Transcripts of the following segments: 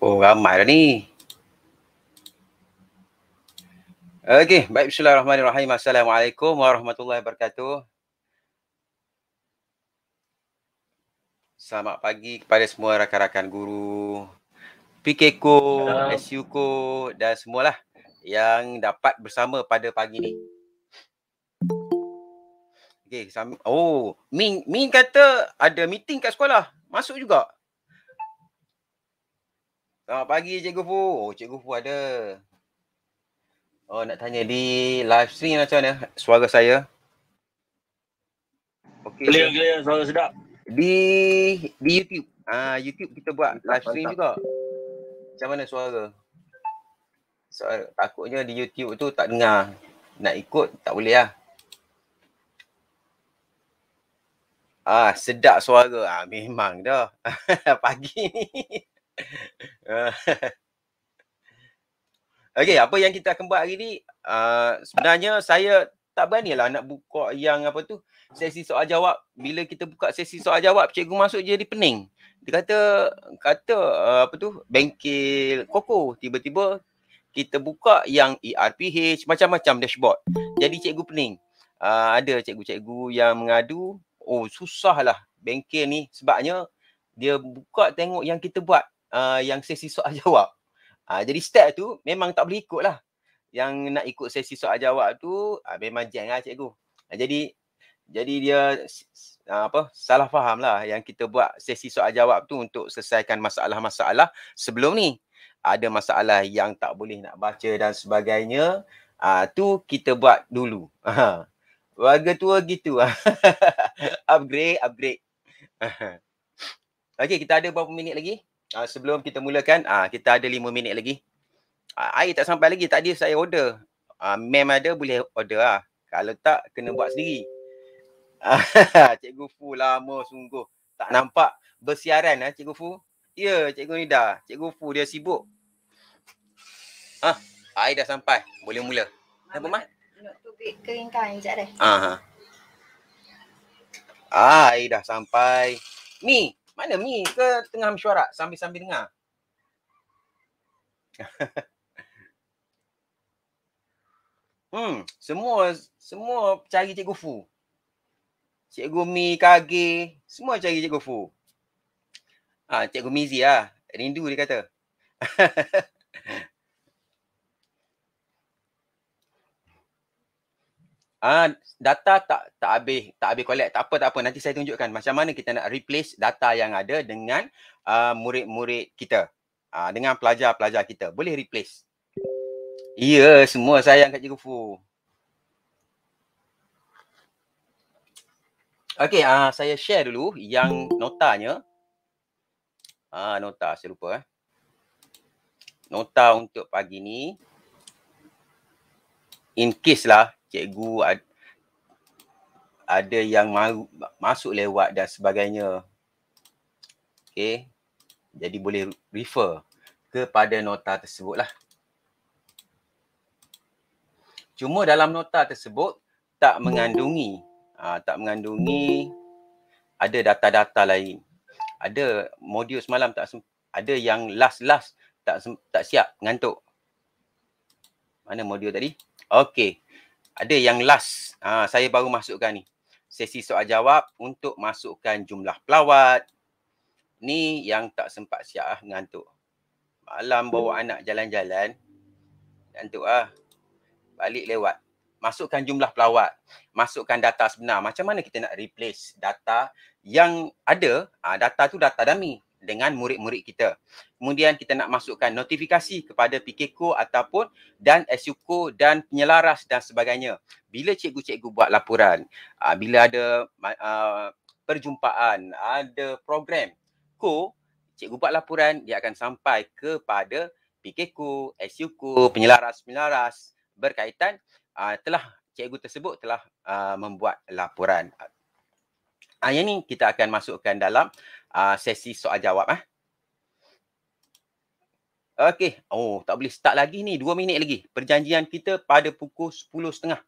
Oh, ramai dah ni. Okey, baik bismillahirrahmanirrahim. Assalamualaikum warahmatullahi wabarakatuh. Selamat pagi kepada semua rakan-rakan guru PKKO, SUKO dan semualah yang dapat bersama pada pagi ni. Okey, oh, Ming Ming kata ada meeting kat sekolah. Masuk juga. Selamat ah, pagi Cikgu Fu. Oh, Cikgu Fu ada. Oh, nak tanya di live stream macam mana suara saya? Okey. Clear, clear, suara sedap. Di di YouTube. Ah, uh, YouTube kita buat live stream juga. Macam mana suara? Suara takutnya di YouTube tu tak dengar. Nak ikut tak boleh lah. Ah, sedap suara. Ah, memang dah. Pagi ni. Okay, apa yang kita akan buat hari ni? Uh, sebenarnya saya tak lah nak buka yang apa tu sesi soal jawab. Bila kita buka sesi soal jawab, cikgu masuk jadi pening. Dia kata kata uh, apa tu? Bengkel koko tiba-tiba kita buka yang ERPH macam-macam dashboard. Jadi cikgu pening. Uh, ada cikgu-cikgu yang mengadu, oh susahlah bengkel ni sebabnya dia buka tengok yang kita buat. Uh, yang sesi soal jawab. Uh, jadi step tu memang tak boleh ikut lah. Yang nak ikut sesi soal jawab tu uh, memang jam lah cikgu. Uh, jadi jadi dia uh, apa salah faham lah yang kita buat sesi soal jawab tu untuk selesaikan masalah-masalah sebelum ni. Ada masalah yang tak boleh nak baca dan sebagainya. Uh, tu kita buat dulu. Uh, warga tua gitu. upgrade, upgrade. Okay, kita ada berapa minit lagi? uh, sebelum kita mulakan, uh, kita ada lima minit lagi. Uh, air tak sampai lagi, tadi saya order. Uh, mem ada boleh order lah. Kalau tak, kena buat sendiri. Uh, cikgu Fu lama sungguh. Tak nampak bersiaran lah uh, Cikgu Fu. Ya, yeah, Cikgu Nida. Cikgu Fu dia sibuk. Ah, uh, air dah sampai. Boleh mula. Kenapa, Mat? Nak tubik keringkan sekejap dah. Uh-huh. Ah, air dah sampai. Mi, mana mi ke tengah mesyuarat sambil-sambil dengar? hmm, semua semua cari Cikgu Fu. Cikgu Mi, Kage, semua cari Cikgu Fu. Ah, ha, Cikgu Mizi lah. Rindu dia kata. Ah data tak tak habis, tak habis collect, tak apa tak apa. Nanti saya tunjukkan macam mana kita nak replace data yang ada dengan uh, murid-murid kita. Uh, dengan pelajar-pelajar kita. Boleh replace. Ya, yeah, semua sayang kat cikgu Fu. Okey, uh, saya share dulu yang notanya. Ah uh, nota saya lupa eh. Nota untuk pagi ni in case lah cikgu ada, ada yang ma- masuk lewat dan sebagainya. Okey. Jadi boleh refer kepada nota tersebutlah. Cuma dalam nota tersebut tak mengandungi aa, ha, tak mengandungi ada data-data lain. Ada modul semalam tak sem- ada yang last-last tak tak siap ngantuk. Mana modul tadi? Okey ada yang last ha, saya baru masukkan ni sesi soal jawab untuk masukkan jumlah pelawat ni yang tak sempat siap ah ngantuk malam bawa hmm. anak jalan-jalan ngantuk ah balik lewat masukkan jumlah pelawat masukkan data sebenar macam mana kita nak replace data yang ada ha, data tu data dummy dengan murid-murid kita. Kemudian kita nak masukkan notifikasi kepada PKKO ataupun dan SUKO dan penyelaras dan sebagainya. Bila cikgu-cikgu buat laporan, uh, bila ada uh, perjumpaan, ada program KO, cikgu buat laporan dia akan sampai kepada PKKO, SUKO, penyelaras-penyelaras berkaitan uh, telah cikgu tersebut telah uh, membuat laporan. Uh, ni kita akan masukkan dalam uh, sesi soal jawab ah. Eh? Okey, oh tak boleh start lagi ni, dua minit lagi. Perjanjian kita pada pukul 10.30.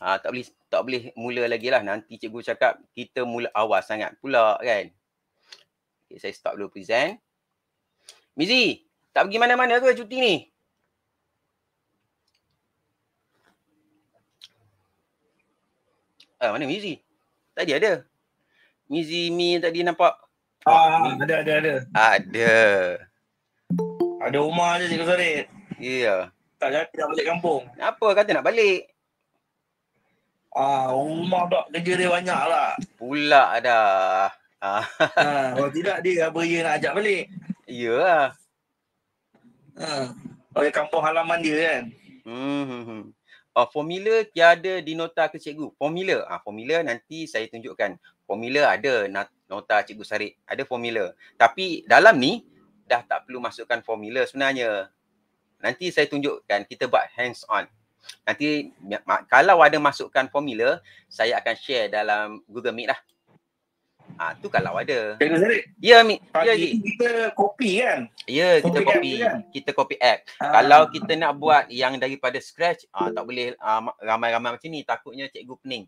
Ah uh, tak boleh tak boleh mula lagi lah. Nanti cikgu cakap kita mula awal sangat pula kan. Okay, saya stop dulu present. Mizi, tak pergi mana-mana ke cuti ni? Ah, mana Mizi? Tadi ada. Mizimi Mi tadi nampak. Ah, ah ada ada ada. Ada. Ada rumah je Cikgu Sarit. Ya. Yeah. Tak jadi nak balik kampung. Apa kata nak balik? Ah, rumah tak kerja dia banyak lah. Pula ada. Ah. ah kalau tidak dia beraya nak ajak balik. Ya lah. Ah. Oh, kampung halaman dia kan. Hmm. hmm, hmm uh, formula tiada di nota ke cikgu. Formula, ah formula nanti saya tunjukkan. Formula ada nota cikgu Sarik, ada formula. Tapi dalam ni dah tak perlu masukkan formula sebenarnya. Nanti saya tunjukkan kita buat hands on. Nanti kalau ada masukkan formula, saya akan share dalam Google Meet lah. Ah tu kalau ada. Kena sari. Ya mi. Ya Pagi kita copy kan. Ya copy kita copy. Kan? Kita copy app. Ha. Kalau kita nak buat yang daripada scratch ah tak boleh ah, ramai-ramai macam ni takutnya cikgu pening.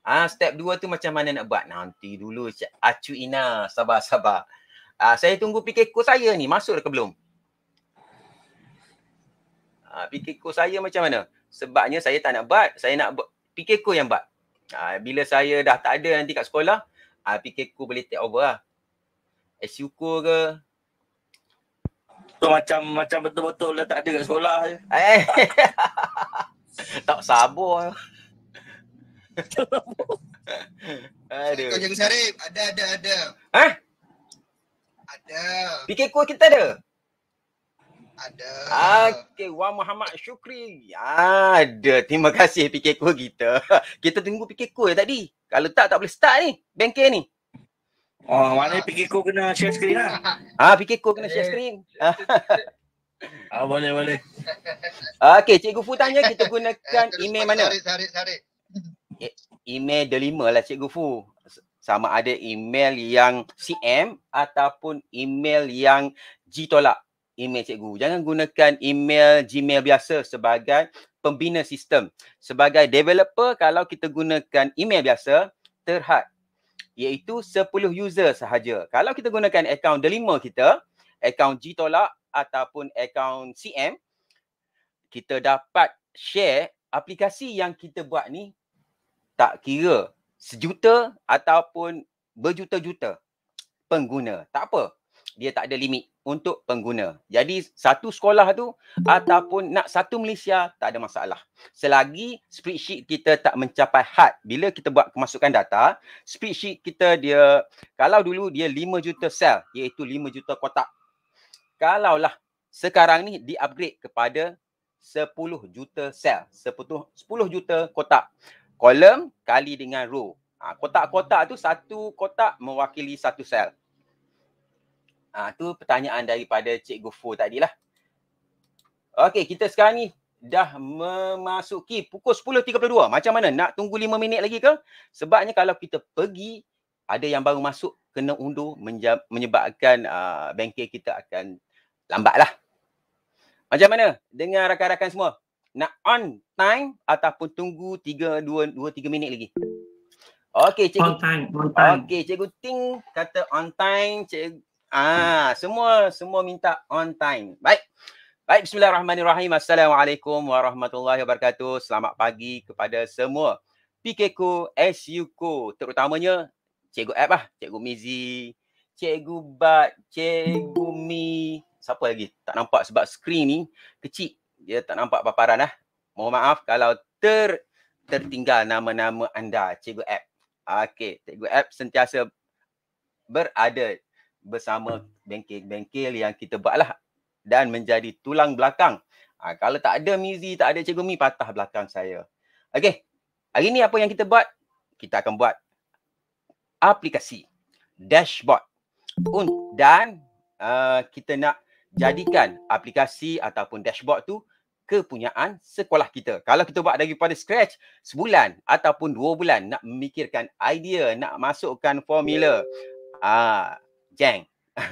Ah step dua tu macam mana nak buat? Nanti dulu cik Acu Ina sabar-sabar. Ah saya tunggu PKK saya ni masuk ke belum? Ah PKK saya macam mana? Sebabnya saya tak nak buat, saya nak buat PKK yang buat. Ah bila saya dah tak ada nanti kat sekolah, uh, PKQ boleh take over lah. Eh, SUKU ke? So macam macam betul-betul dah tak ada kat sekolah je. Eh. tak sabar. Lah. Aduh. Kau jangan sarip. Ada, ada, ada. Ha? Ada. PKQ kita ada? Ada. Okey, Wah Muhammad Syukri. Ada. Terima kasih PKK kita. kita tunggu PKK ya tadi. Kalau tak, tak boleh start ni. Bengkel ni. Oh, mana ah. PKK kena share screen lah. Ah, ha, PKK kena share screen. ah, boleh, boleh. Okey, Cikgu Fu tanya kita gunakan email mana? Sari, sari, sari. E, email delima lah Cikgu Fu. Sama ada email yang CM ataupun email yang G tolak email cikgu. Jangan gunakan email Gmail biasa sebagai pembina sistem. Sebagai developer kalau kita gunakan email biasa terhad iaitu 10 user sahaja. Kalau kita gunakan akaun delima kita, akaun G tolak ataupun akaun CM, kita dapat share aplikasi yang kita buat ni tak kira sejuta ataupun berjuta-juta pengguna. Tak apa, dia tak ada limit untuk pengguna. Jadi satu sekolah tu ataupun nak satu Malaysia tak ada masalah. Selagi spreadsheet kita tak mencapai had bila kita buat kemasukan data, spreadsheet kita dia kalau dulu dia 5 juta sel iaitu 5 juta kotak. Kalaulah sekarang ni diupgrade kepada 10 juta sel, 10, juta kotak. Kolom kali dengan row. Ha, kotak-kotak tu satu kotak mewakili satu sel. Ah ha, tu pertanyaan daripada Cikgu Fu tadi lah. Okey, kita sekarang ni dah memasuki pukul 10.32. Macam mana? Nak tunggu 5 minit lagi ke? Sebabnya kalau kita pergi, ada yang baru masuk, kena undur menyebabkan uh, bengkel kita akan lambat lah. Macam mana dengan rakan-rakan semua? Nak on time ataupun tunggu 3, 2, 2 3 minit lagi? Okey, cikgu. On time, on time. Okey, cikgu Ting kata on time. Cikgu Ah, semua semua minta on time. Baik. Baik, bismillahirrahmanirrahim. Assalamualaikum warahmatullahi wabarakatuh. Selamat pagi kepada semua. PKKU, SUKU, terutamanya Cikgu App lah. Cikgu Mizi, Cikgu Bat, Cikgu Mi. Siapa lagi? Tak nampak sebab skrin ni kecil. Dia tak nampak paparan lah. Mohon maaf kalau ter tertinggal nama-nama anda, Cikgu App. Okey, Cikgu App sentiasa berada bersama bengkel-bengkel yang kita buatlah dan menjadi tulang belakang. Ha, kalau tak ada Mizi, tak ada Cikgu Mi, patah belakang saya. Okey, hari ni apa yang kita buat? Kita akan buat aplikasi dashboard dan uh, kita nak jadikan aplikasi ataupun dashboard tu kepunyaan sekolah kita. Kalau kita buat daripada scratch, sebulan ataupun dua bulan nak memikirkan idea, nak masukkan formula. Uh, jeng.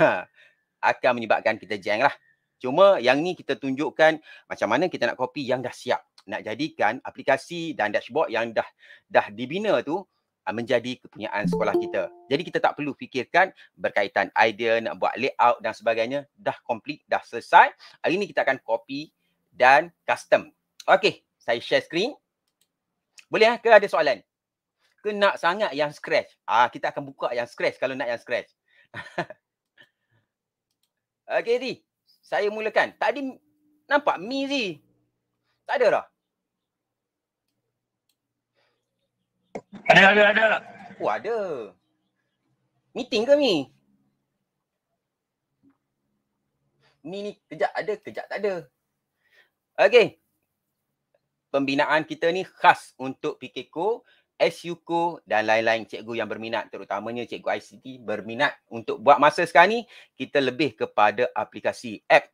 akan menyebabkan kita jeng lah. Cuma yang ni kita tunjukkan macam mana kita nak copy yang dah siap. Nak jadikan aplikasi dan dashboard yang dah dah dibina tu ah, menjadi kepunyaan sekolah kita. Jadi kita tak perlu fikirkan berkaitan idea nak buat layout dan sebagainya. Dah complete, dah selesai. Hari ni kita akan copy dan custom. Okay, saya share screen. Boleh eh? ke ada soalan? Ke nak sangat yang scratch? Ah, kita akan buka yang scratch kalau nak yang scratch. Okey Z. Saya mulakan. Tadi nampak Mi Z. Tak ada dah. Ada ada ada. Oh ada. Meeting ke Mi? Mi ni kejap ada, kejap tak ada. Okey. Pembinaan kita ni khas untuk PKK. SUKO dan lain-lain cikgu yang berminat terutamanya cikgu ICT berminat untuk buat masa sekarang ni kita lebih kepada aplikasi app.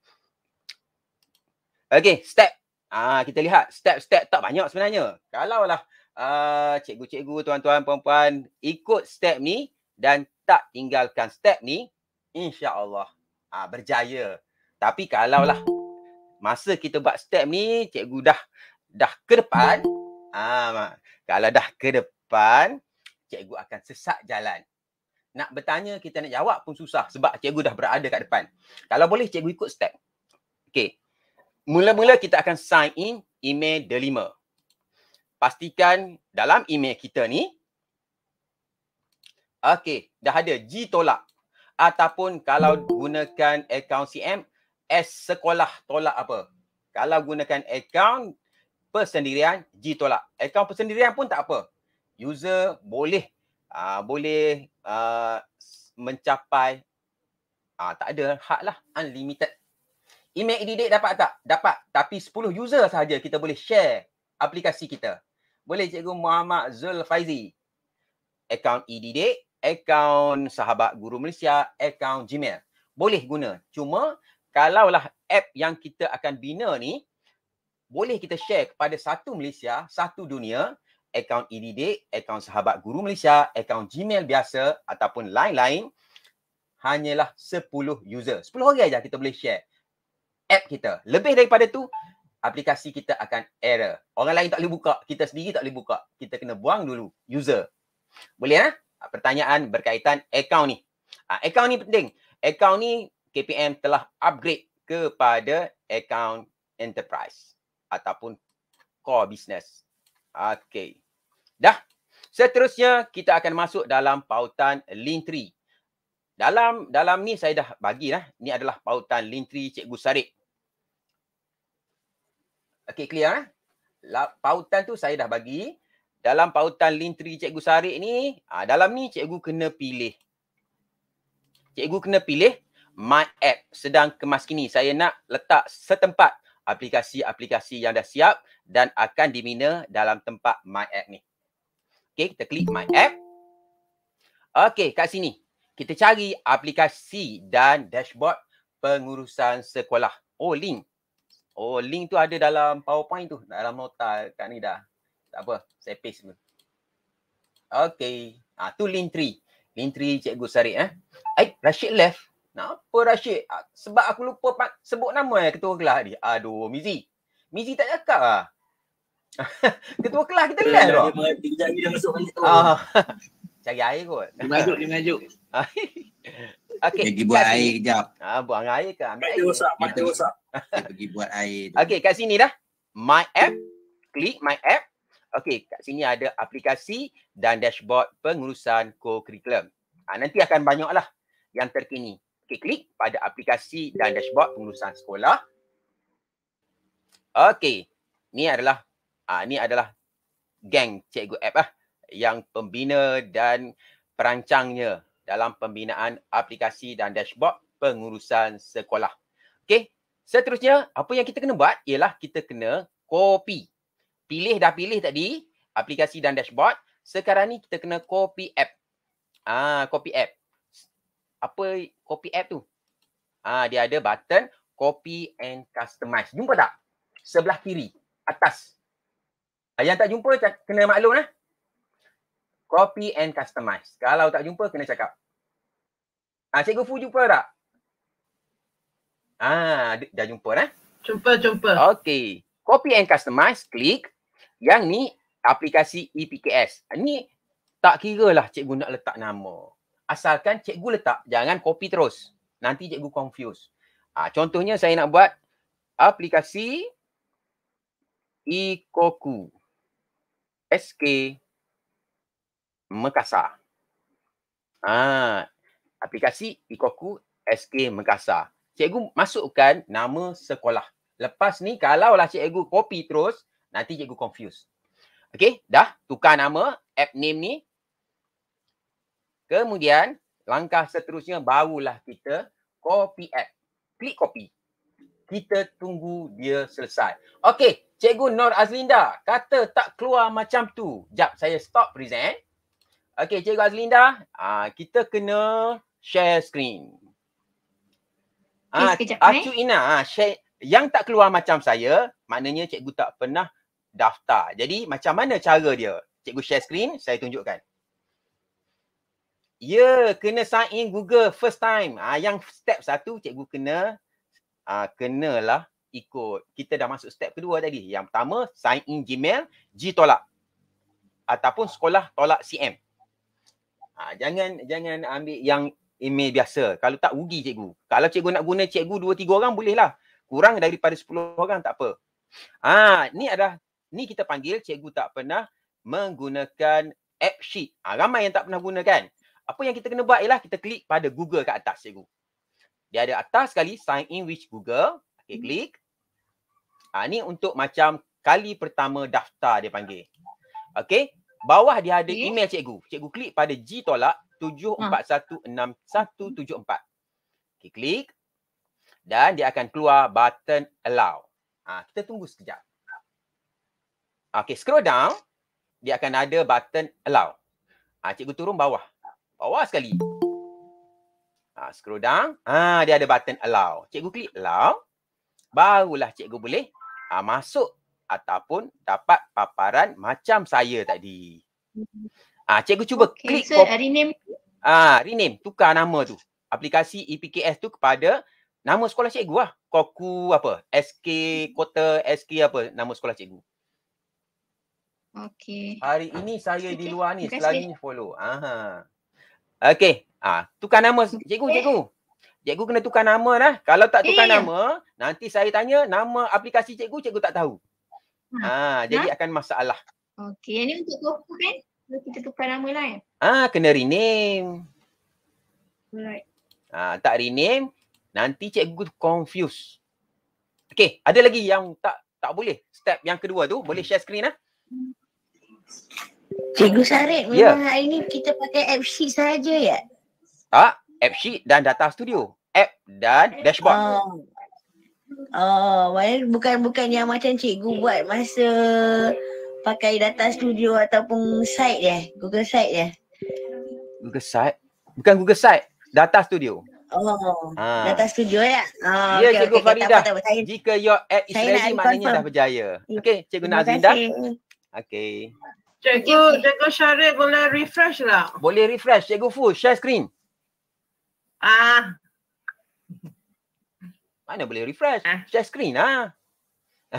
Okey, step. Ah uh, kita lihat step-step tak banyak sebenarnya. Kalaulah lah uh, cikgu-cikgu, tuan-tuan, puan-puan ikut step ni dan tak tinggalkan step ni, insya-Allah uh, berjaya. Tapi kalaulah masa kita buat step ni cikgu dah dah ke depan ah uh, kalau dah ke depan, cikgu akan sesak jalan. Nak bertanya, kita nak jawab pun susah sebab cikgu dah berada kat depan. Kalau boleh, cikgu ikut step. Okey. Mula-mula kita akan sign in email delima. Pastikan dalam email kita ni, okey, dah ada G tolak. Ataupun kalau gunakan akaun CM, S sekolah tolak apa. Kalau gunakan akaun persendirian G tolak. Akaun persendirian pun tak apa. User boleh uh, boleh uh, mencapai uh, tak ada hak lah unlimited. Email edit dapat tak? Dapat. Tapi 10 user sahaja kita boleh share aplikasi kita. Boleh Cikgu Muhammad Zul Faizi. Akaun EDD, akaun Sahabat Guru Malaysia, akaun Gmail. Boleh guna. Cuma kalaulah app yang kita akan bina ni boleh kita share kepada satu Malaysia, satu dunia, akaun IDIDIK, e akaun Sahabat Guru Malaysia, akaun Gmail biasa ataupun lain-lain, hanyalah 10 user. 10 orang saja kita boleh share app kita. Lebih daripada tu, aplikasi kita akan error. Orang lain tak boleh buka, kita sendiri tak boleh buka. Kita kena buang dulu user. Boleh tak? Eh? Ah, ha? Pertanyaan berkaitan akaun ni. Ha, ah, akaun ni penting. Akaun ni KPM telah upgrade kepada akaun enterprise ataupun core business. Okay. Dah. Seterusnya kita akan masuk dalam pautan Lintri. Dalam dalam ni saya dah bagi lah. Ni adalah pautan Lintri Cikgu Sarik. Okay clear lah. La, pautan tu saya dah bagi. Dalam pautan Lintri Cikgu Sarik ni, ha, dalam ni Cikgu kena pilih. Cikgu kena pilih my app sedang kemas kini. Saya nak letak setempat aplikasi-aplikasi yang dah siap dan akan dimina dalam tempat My App ni. Okay, kita klik My App. Okay, kat sini. Kita cari aplikasi dan dashboard pengurusan sekolah. Oh, link. Oh, link tu ada dalam PowerPoint tu. Dalam nota kat ni dah. Tak apa, saya paste dulu. Okay, ha, ah, tu link 3. Link 3 Cikgu Sarik eh. Eh, Rashid left. Kenapa Rashid? Ah, sebab aku lupa pak, sebut nama eh, ketua kelas tadi. Aduh, Mizi. Mizi tak cakap lah. ketua kelas kita kelas tu. Kejap dia masuk balik tu. Ah. Cari air kot. Dia mengajuk, dia mengajuk. okay. Pergi buat air kejap. Ah, buang air ke? Ambil air. rosak, mati rosak. pergi buat air tu. Okay, kat sini dah. My app. Klik my app. Okay, kat sini ada aplikasi dan dashboard pengurusan co-curriculum. Ha, nanti akan banyak lah yang terkini okay, klik pada aplikasi dan dashboard pengurusan sekolah. Okey, ni adalah uh, ni adalah geng cikgu app ah yang pembina dan perancangnya dalam pembinaan aplikasi dan dashboard pengurusan sekolah. Okey, seterusnya apa yang kita kena buat ialah kita kena copy. Pilih dah pilih tadi aplikasi dan dashboard. Sekarang ni kita kena copy app. Ah, copy app apa copy app tu. Ah dia ada button copy and customize. Jumpa tak? Sebelah kiri atas. Uh, yang tak jumpa kena maklum lah. Copy and customize. Kalau tak jumpa kena cakap. Ah cikgu Fu jumpa tak? Ah dah jumpa lah. Jumpa jumpa. Okay, Copy and customize klik yang ni aplikasi EPKS. Ah, ni tak kira lah cikgu nak letak nama asalkan cikgu letak jangan copy terus nanti cikgu confuse ah contohnya saya nak buat aplikasi ikoku sk mekasar ah ha, aplikasi ikoku sk mekasar cikgu masukkan nama sekolah lepas ni kalau kalaulah cikgu copy terus nanti cikgu confuse Okay, dah tukar nama app name ni Kemudian langkah seterusnya barulah kita copy app. Klik copy. Kita tunggu dia selesai. Okey, Cikgu Nur Azlinda kata tak keluar macam tu. Jap saya stop present. Okey, Cikgu Azlinda, aa, ah, kita kena share screen. Ah, eh. Acu Ina, ah, share yang tak keluar macam saya, maknanya cikgu tak pernah daftar. Jadi macam mana cara dia? Cikgu share screen, saya tunjukkan. Ya, yeah, kena sign in Google first time. Ah yang step satu cikgu kena ah kenalah ikut. Kita dah masuk step kedua tadi. Yang pertama sign in Gmail, G tolak. Ataupun sekolah tolak CM. Ah jangan jangan ambil yang email biasa. Kalau tak rugi cikgu. Kalau cikgu nak guna cikgu 2 3 orang bolehlah. Kurang daripada 10 orang tak apa. Ah ni ada ni kita panggil cikgu tak pernah menggunakan app sheet. Ah ramai yang tak pernah gunakan apa yang kita kena buat ialah kita klik pada Google kat atas cikgu. Dia ada atas sekali sign in with Google. Okay, hmm. klik. Ha, ni untuk macam kali pertama daftar dia panggil. Okay. Bawah dia ada okay. email cikgu. Cikgu klik pada G tolak 7416174. Okay, klik. Dan dia akan keluar button allow. Ha, kita tunggu sekejap. Okay, scroll down. Dia akan ada button allow. Ha, cikgu turun bawah. Awas sekali. Ha, scroll down. Ha, dia ada button allow. Cikgu klik allow. Barulah cikgu boleh ha, masuk ataupun dapat paparan macam saya tadi. Ah, ha, cikgu cuba okay, klik. Sir, rename. Ah, ha, rename. Tukar nama tu. Aplikasi EPKS tu kepada nama sekolah cikgu lah. Koku apa? SK Kota, SK apa nama sekolah cikgu. Okey. Hari ini saya okay. di luar ni. Selagi follow. Aha. Okay, Ah, ha, tukar nama cikgu, eh. cikgu. Cikgu kena tukar nama lah. Kalau tak tukar eh. nama, nanti saya tanya nama aplikasi cikgu, cikgu tak tahu. Ha, ha, jadi ha? akan masalah. Okay, yang ni untuk kopi kan? kita tukar nama lah Ya? Ah, kena rename. Alright. Ah, tak rename, nanti cikgu confuse. Okay, ada lagi yang tak tak boleh. Step yang kedua tu, boleh share screen lah. Ha? Cikgu Sarif, ya. memang yeah. hari ni kita pakai app sheet saja ya? Tak, app sheet dan data studio. App dan dashboard. Oh. Oh, bukan bukan yang macam cikgu buat masa pakai data studio ataupun site ya, Google site ya. Google site. Bukan Google site, data studio. Oh, ha. data studio ya. Oh, ya, okay, cikgu okay, Farida. Jika your app is ready, maknanya dah berjaya. Okey, cikgu Nazinda. Okey. Cikgu, cikgu Syarif boleh refresh lah. Boleh refresh. Cikgu Fu, share screen. Ah. Mana boleh refresh? Ah. Share screen ah.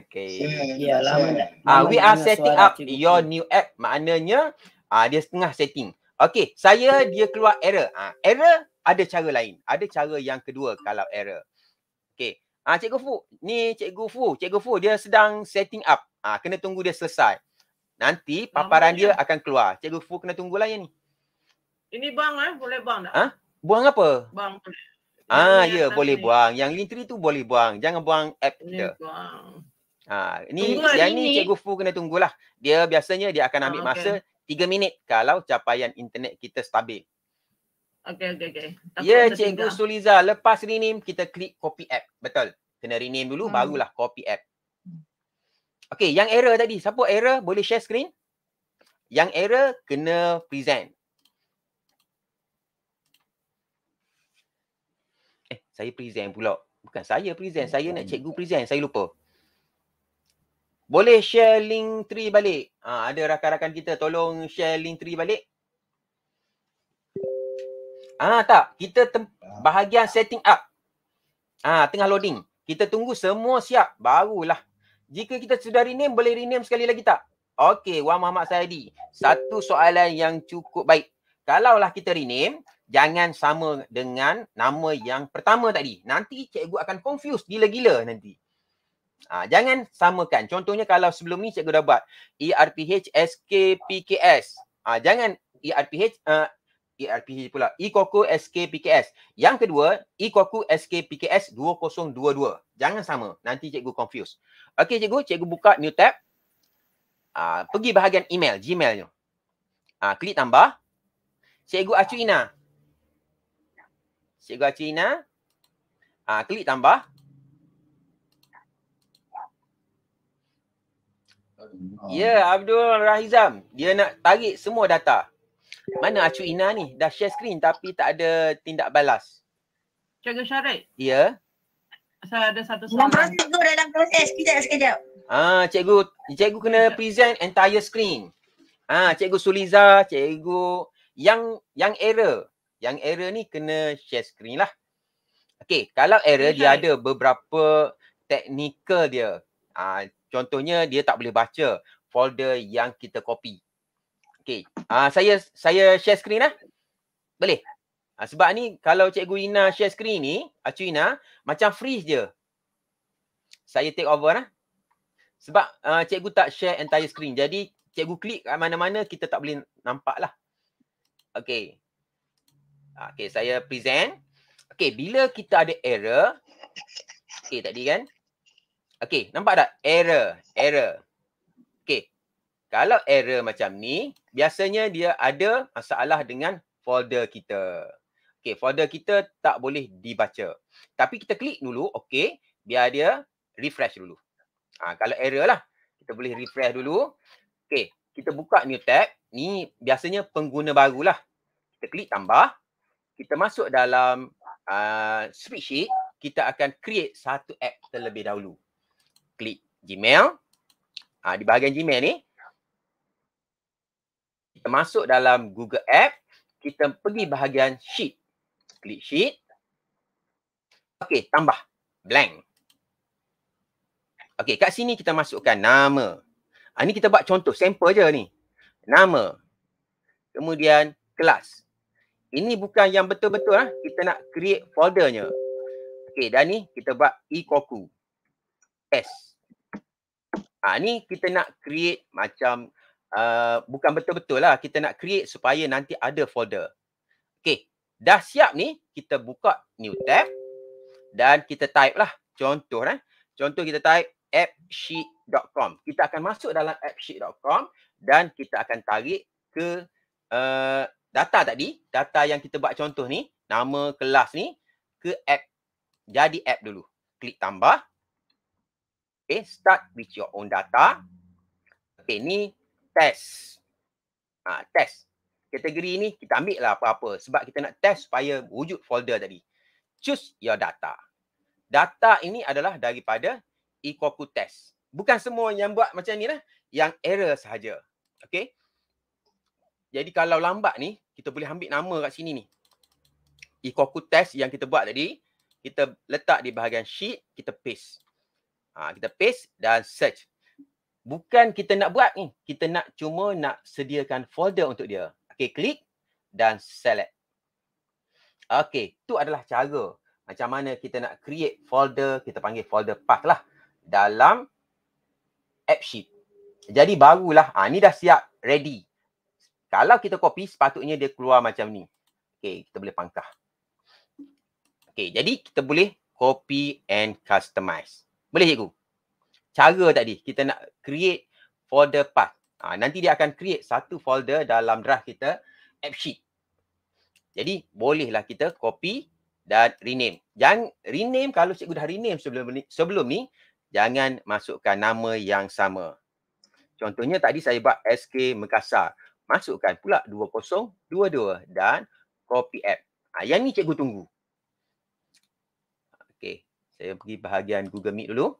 okay. Yeah, lama, uh, we are setting up cikgu. your new app. Maknanya uh, dia setengah setting. Okay, saya dia keluar error. Ah, error ada cara lain. Ada cara yang kedua kalau error. Okay. Ah, uh, cikgu Fu, ni cikgu Fu, cikgu Fu dia sedang setting up. Ha, kena tunggu dia selesai. Nanti paparan dia ya? akan keluar. Cikgu Fu kena tunggu lah yang ni. Ini buang eh? Boleh buang tak? Ha? Buang apa? Buang. Ah ha, ya, boleh ni. buang. Yang lintri tu boleh buang. Jangan buang app ini kita. Buang. Ha, ini tunggu lah yang ini. ni Cikgu Fu kena tunggulah. Dia biasanya dia akan ah, ambil ha, okay. masa 3 minit kalau capaian internet kita stabil. Okey, okey, okey. Ya, Cikgu Suliza. Lepas rename, kita klik copy app. Betul. Kena rename dulu, hmm. barulah copy app. Okay, yang error tadi. Siapa error boleh share screen? Yang error kena present. Eh, saya present pula. Bukan saya present. Saya nak cikgu present. Saya lupa. Boleh share link tree balik. Ha, ada rakan-rakan kita tolong share link tree balik. Ah ha, tak. Kita bahagian setting up. Ah ha, tengah loading. Kita tunggu semua siap. Barulah jika kita sudah rename, boleh rename sekali lagi tak? Okey, Wan Muhammad Saidi. Satu soalan yang cukup baik. Kalaulah kita rename, jangan sama dengan nama yang pertama tadi. Nanti cikgu akan confuse gila-gila nanti. Ha, jangan samakan. Contohnya kalau sebelum ni cikgu dah buat ERPH SKPKS. Ha, jangan ERPH uh, eh, ERPG pula. Ikoku SK PKS. Yang kedua, Ikoku SK PKS 2022. Jangan sama. Nanti cikgu confuse. Okey cikgu, cikgu buka new tab. Uh, pergi bahagian email, Gmail tu. Uh, ah, klik tambah. Cikgu Acu Ina. Cikgu Acu Ina. Uh, klik tambah. Ya, yeah, Abdul Rahizam. Dia nak tarik semua data. Ya. Mana Acu Ina ni? Dah share screen tapi tak ada tindak balas. Cikgu Syarik? Ya. Saya ada satu soalan. Mama cikgu dalam proses. Sekejap, sekejap. Ah, cikgu. Cikgu kena present entire screen. Ah, cikgu Suliza, cikgu yang yang error. Yang error ni kena share screen lah. Okay, kalau error dia ada beberapa teknikal dia. Ah, contohnya dia tak boleh baca folder yang kita copy. Okay, uh, ah, saya saya share screen lah. Boleh? uh, sebab ni kalau Cikgu Ina share screen ni, Acu Ina macam freeze je. Saya take over lah. Sebab uh, cikgu tak share entire screen. Jadi cikgu klik kat mana-mana kita tak boleh nampak lah. Okay. Okay, saya present. Okay, bila kita ada error. Okay, tadi kan. Okay, nampak tak? Error. Error kalau error macam ni, biasanya dia ada masalah dengan folder kita. Okay, folder kita tak boleh dibaca. Tapi kita klik dulu, okay, biar dia refresh dulu. Ha, kalau error lah, kita boleh refresh dulu. Okay, kita buka new tab. Ni biasanya pengguna baru lah. Kita klik tambah. Kita masuk dalam uh, spreadsheet. Kita akan create satu app terlebih dahulu. Klik Gmail. Ha, di bahagian Gmail ni, Masuk dalam Google App, kita pergi bahagian sheet. Klik sheet. Okey, tambah. Blank. Okey, kat sini kita masukkan nama. Ha, ni kita buat contoh, sampel je ni. Nama. Kemudian, kelas. Ini bukan yang betul-betul. lah Kita nak create foldernya. Okey, dan ni kita buat ikoku. S. Ha, ni kita nak create macam Uh, bukan betul-betul lah kita nak create supaya nanti ada folder. Okay, dah siap ni kita buka new tab dan kita type lah. Contoh Eh. Contoh kita type appsheet.com. Kita akan masuk dalam appsheet.com dan kita akan tarik ke uh, data tadi. Data yang kita buat contoh ni. Nama kelas ni ke app. Jadi app dulu. Klik tambah. Okay, start with your own data. Okay, ni test. Ha, test. Kategori ni kita ambil lah apa-apa sebab kita nak test supaya wujud folder tadi. Choose your data. Data ini adalah daripada Ikoku test. Bukan semua yang buat macam ni lah. Yang error sahaja. Okay. Jadi kalau lambat ni, kita boleh ambil nama kat sini ni. Ikoku test yang kita buat tadi. Kita letak di bahagian sheet, kita paste. Ha, kita paste dan search bukan kita nak buat ni. Kita nak cuma nak sediakan folder untuk dia. Okey, klik dan select. Okey, tu adalah cara macam mana kita nak create folder, kita panggil folder path lah dalam App Sheet. Jadi barulah, ha, ni dah siap, ready. Kalau kita copy, sepatutnya dia keluar macam ni. Okey, kita boleh pangkah. Okey, jadi kita boleh copy and customize. Boleh cikgu? cara tadi kita nak create folder path. Ha, nanti dia akan create satu folder dalam drive kita app sheet. Jadi bolehlah kita copy dan rename. Jangan rename kalau cikgu dah rename sebelum ni, sebelum ni jangan masukkan nama yang sama. Contohnya tadi saya buat SK Mekasa. Masukkan pula 2022 dan copy app. Ha, yang ni cikgu tunggu. Okay, saya pergi bahagian Google Meet dulu.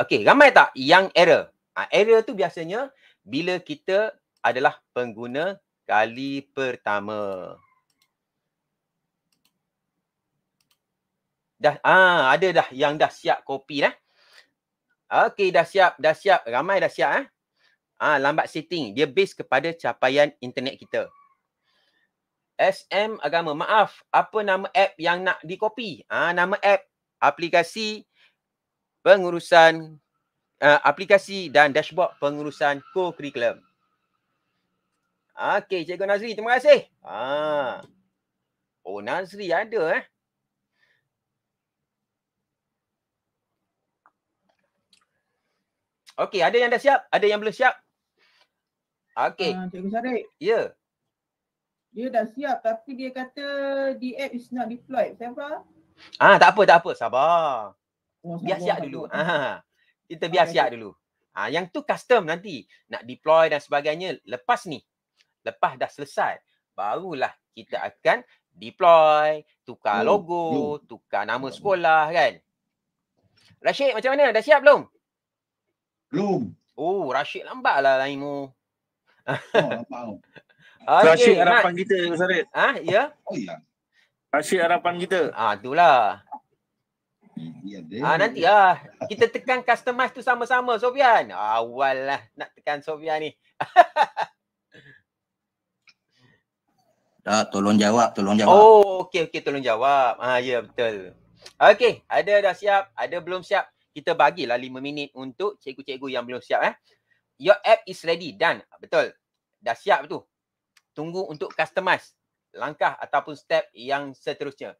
Okey, ramai tak yang error? Ha, error tu biasanya bila kita adalah pengguna kali pertama. Dah ah ha, ada dah yang dah siap kopi dah. Okey, dah siap, dah siap. Ramai dah siap eh. Ah ha, lambat setting, dia based kepada capaian internet kita. SM agama, maaf, apa nama app yang nak dikopi? Ah ha, nama app aplikasi pengurusan uh, aplikasi dan dashboard pengurusan co-curriculum. Okey, Cikgu Nazri, terima kasih. Ah. Oh, Nazri ada eh. Okey, ada yang dah siap? Ada yang belum siap? Okey. Uh, Cikgu Syarik. Ya. Yeah. Dia dah siap tapi dia kata the app is not deployed. Sabar. Ah, tak apa, tak apa. Sabar biasiak dulu. Ha. Kita biasiak dulu. Ha, yang tu custom nanti nak deploy dan sebagainya lepas ni. Lepas dah selesai barulah kita hmm. akan deploy, tukar hmm. logo, hmm. tukar nama sekolah kan. Rashid macam mana? Dah siap belum? Belum. Oh, Rashid lambatlah laimu. Oh, lambat. okay, Rashid harapan kita Ustaz. Ha, ya. Oh, ya. Rashid harapan kita. Ah, tu lah. Hmm, ya, ah, nanti lah. Kita tekan customize tu sama-sama, Sofian. Awal lah nak tekan Sofian ni. Dah tolong jawab, tolong jawab. Oh, okey, okey, tolong jawab. Ah, ya, yeah, betul. Okey, ada dah siap, ada belum siap. Kita bagilah 5 minit untuk cikgu-cikgu yang belum siap. Eh. Your app is ready, dan Betul, dah siap tu. Tunggu untuk customize langkah ataupun step yang seterusnya.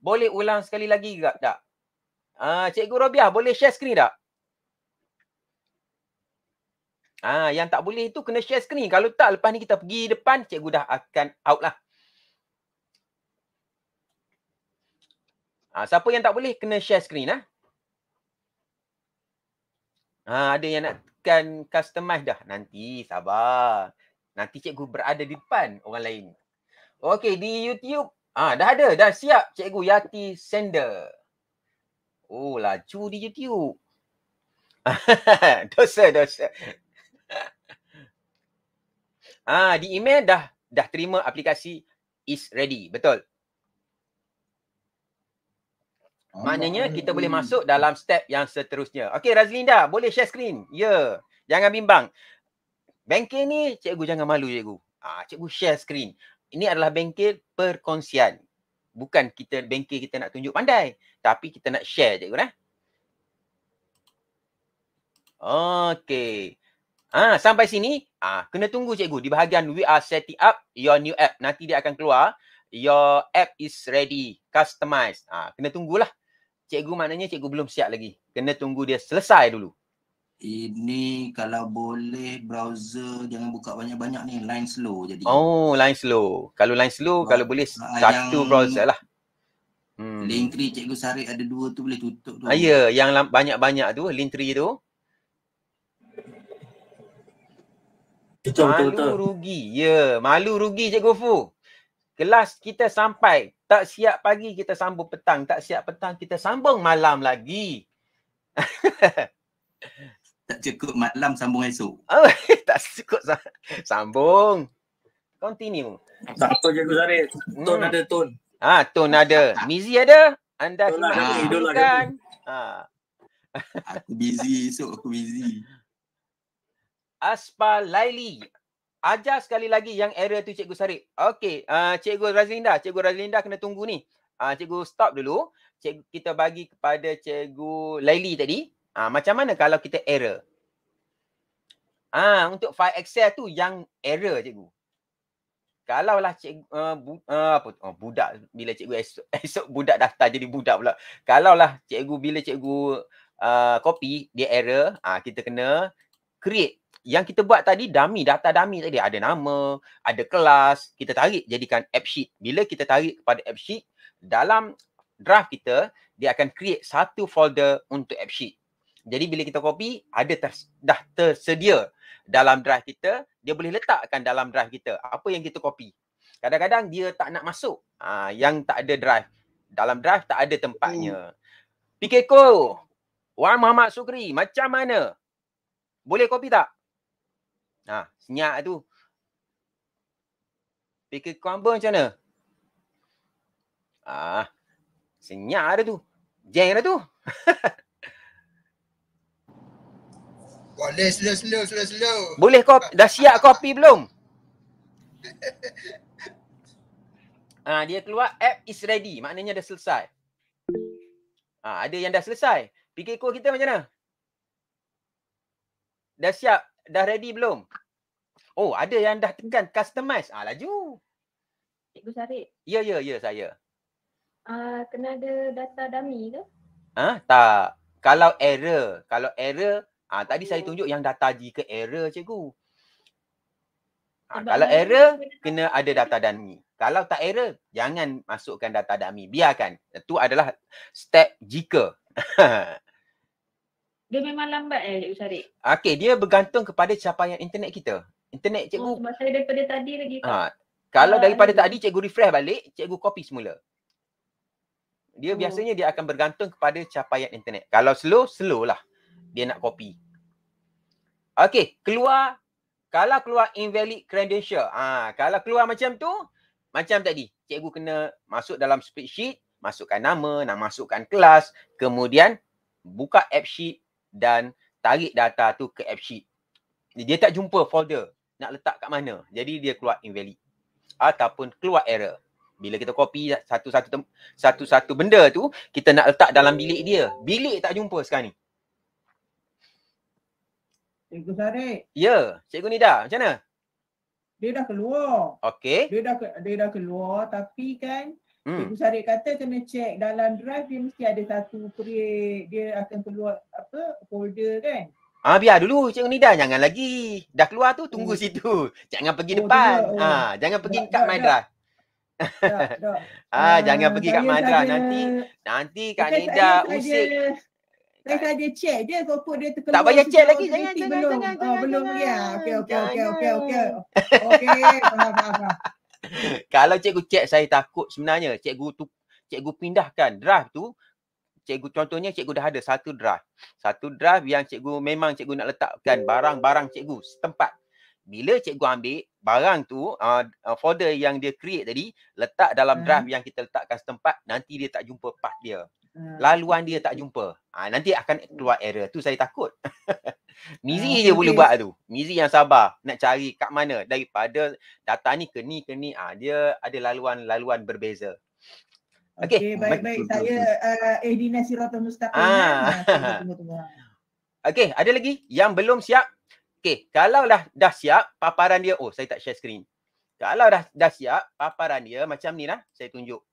Boleh ulang sekali lagi ke tak? Ah, Cikgu Robiah boleh share screen tak? Ah, yang tak boleh tu kena share screen. Kalau tak lepas ni kita pergi depan cikgu dah akan out lah. Ah, siapa yang tak boleh kena share screen ah. Ah, ada yang nakkan customize dah. Nanti sabar. Nanti cikgu berada di depan orang lain. Okay di YouTube. Ah, dah ada, dah siap cikgu Yati Sender. Oh, laju DJ Tiup. dosa, dosa. ah, di email dah dah terima aplikasi is ready. Betul. Maknanya kita boleh masuk dalam step yang seterusnya. Okey Razlinda, boleh share screen? Ya. Yeah. Jangan bimbang. Bengkel ni cikgu jangan malu cikgu. Ah cikgu share screen. Ini adalah bengkel perkongsian bukan kita bengkel kita nak tunjuk pandai tapi kita nak share cikgu kan? nah okey ah ha, sampai sini ah ha, kena tunggu cikgu di bahagian we are setting up your new app nanti dia akan keluar your app is ready customize. ah ha, kena tunggulah cikgu maknanya cikgu belum siap lagi kena tunggu dia selesai dulu ini kalau boleh browser jangan buka banyak-banyak ni line slow jadi oh line slow kalau line slow oh, kalau boleh ah, satu browser lah hmm. link tree cikgu sarik ada dua tu boleh tutup tu ah, ya yang banyak-banyak tu link tree tu Betul, malu betul. rugi. Ya, yeah, malu rugi Cikgu Fu. Kelas kita sampai. Tak siap pagi kita sambung petang. Tak siap petang kita sambung malam lagi. tak cukup malam sambung esok. Oh, tak cukup sambung. Continue. Tak apa Cikgu Zarif. Tone hmm. ada tone. Ha, tone ada. Mizi ada? Anda tone ada. Ha. ada. Ha. Aku busy esok. Aku busy. Aspa Laili. Ajar sekali lagi yang area tu Cikgu Sarik. Okey, uh, Cikgu Razlinda. Cikgu Razlinda kena tunggu ni. Uh, Cikgu stop dulu. Cikgu, kita bagi kepada Cikgu Laili tadi. Ah, macam mana kalau kita error? Ah, untuk file Excel tu yang error cikgu. Kalau lah cikgu uh, eh, bu, uh, apa oh, budak bila cikgu esok, esok budak daftar jadi budak pula. Kalau lah cikgu bila cikgu uh, copy dia error, ah kita kena create yang kita buat tadi dummy data dummy tadi ada nama, ada kelas, kita tarik jadikan app sheet. Bila kita tarik kepada app sheet, dalam draft kita dia akan create satu folder untuk app sheet. Jadi bila kita copy, ada ter, dah tersedia dalam drive kita, dia boleh letakkan dalam drive kita apa yang kita copy. Kadang-kadang dia tak nak masuk ha, yang tak ada drive. Dalam drive tak ada tempatnya. Hmm. Pikeko, Wan Muhammad Sukri, macam mana? Boleh copy tak? Ha, senyap tu. Pikeko apa macam mana? Ah, senyap ada tu. Jeng ada tu. Boleh slow slow slow slow. Boleh kau dah siap kopi belum? Ah dia keluar app is ready, maknanya dah selesai. Ah ada yang dah selesai. pikir PKK kita macam mana? Dah siap? Dah ready belum? Oh, ada yang dah tekan customize. Ah ha, laju. Cikgu Sarik. Ya, ya, ya saya. Ah uh, kena ada data dummy ke? Ah tak. Kalau error, kalau error Ah tadi saya tunjuk yang data ke error cikgu. Ah, kalau error kena ada data dummy. Kalau tak error jangan masukkan data dummy. Biarkan. Itu adalah step jika. dia memang lambat eh cikgu cari. Okey, dia bergantung kepada capaian internet kita. Internet oh, cikgu. Oh, sebab daripada tadi lagi. Ah, kalau ah, daripada uh, tadi cikgu refresh balik, cikgu copy semula. Dia oh. biasanya dia akan bergantung kepada capaian internet. Kalau slow, slow lah dia nak copy. Okey, keluar kalau keluar invalid credential. Ah, ha, kalau keluar macam tu, macam tadi, cikgu kena masuk dalam spreadsheet, masukkan nama, nak masukkan kelas, kemudian buka app sheet dan tarik data tu ke app sheet. Dia tak jumpa folder nak letak kat mana. Jadi dia keluar invalid ataupun keluar error. Bila kita copy satu-satu satu-satu benda tu, kita nak letak dalam bilik dia. Bilik tak jumpa sekarang ni. Cikgu Sarik. Ya, Cikgu Nida, macam mana? Dia dah keluar. Okey. Dia dah dia dah keluar tapi kan hmm. Cikgu Sarik kata kena check dalam drive dia mesti ada satu perik dia akan keluar apa folder kan? Ah ha, biar dulu Cikgu Nida jangan lagi. Dah keluar tu tunggu hmm. situ. Jangan pergi oh, depan. Ah ha, oh. jangan pergi dekat my drive. Ah, ah jangan pergi kat Madra ah, ah, nanti nanti Kak Nida usik. Saja. Tak ada chat je kau dia terkeluar. Tak bayar chat lagi. Jangan jangan jangan. Belum. Jangan, oh, jangan, belum. Ya. Okey okey okey okey okey. Okey. Kalau cikgu chat saya takut sebenarnya cikgu tu cikgu pindahkan draft tu cikgu contohnya cikgu dah ada satu draft. Satu draft yang cikgu memang cikgu nak letakkan barang-barang cikgu setempat. Bila cikgu ambil barang tu uh, folder yang dia create tadi letak dalam hmm. draft hmm. yang kita letakkan setempat nanti dia tak jumpa path dia. Hmm. laluan dia tak jumpa. Ha, nanti akan keluar error. Tu saya takut. Mizi hmm. je boleh buat tu. Mizi yang sabar nak cari kat mana daripada data ni ke ni ke ni. Ha, dia ada laluan-laluan berbeza. Okey, okay, baik-baik. Saya uh, Edina Siratul Mustafa. Ah. ah Okey, ada lagi yang belum siap? Okey, kalau dah dah siap, paparan dia. Oh, saya tak share screen. Kalau dah dah siap, paparan dia macam ni lah. Saya tunjuk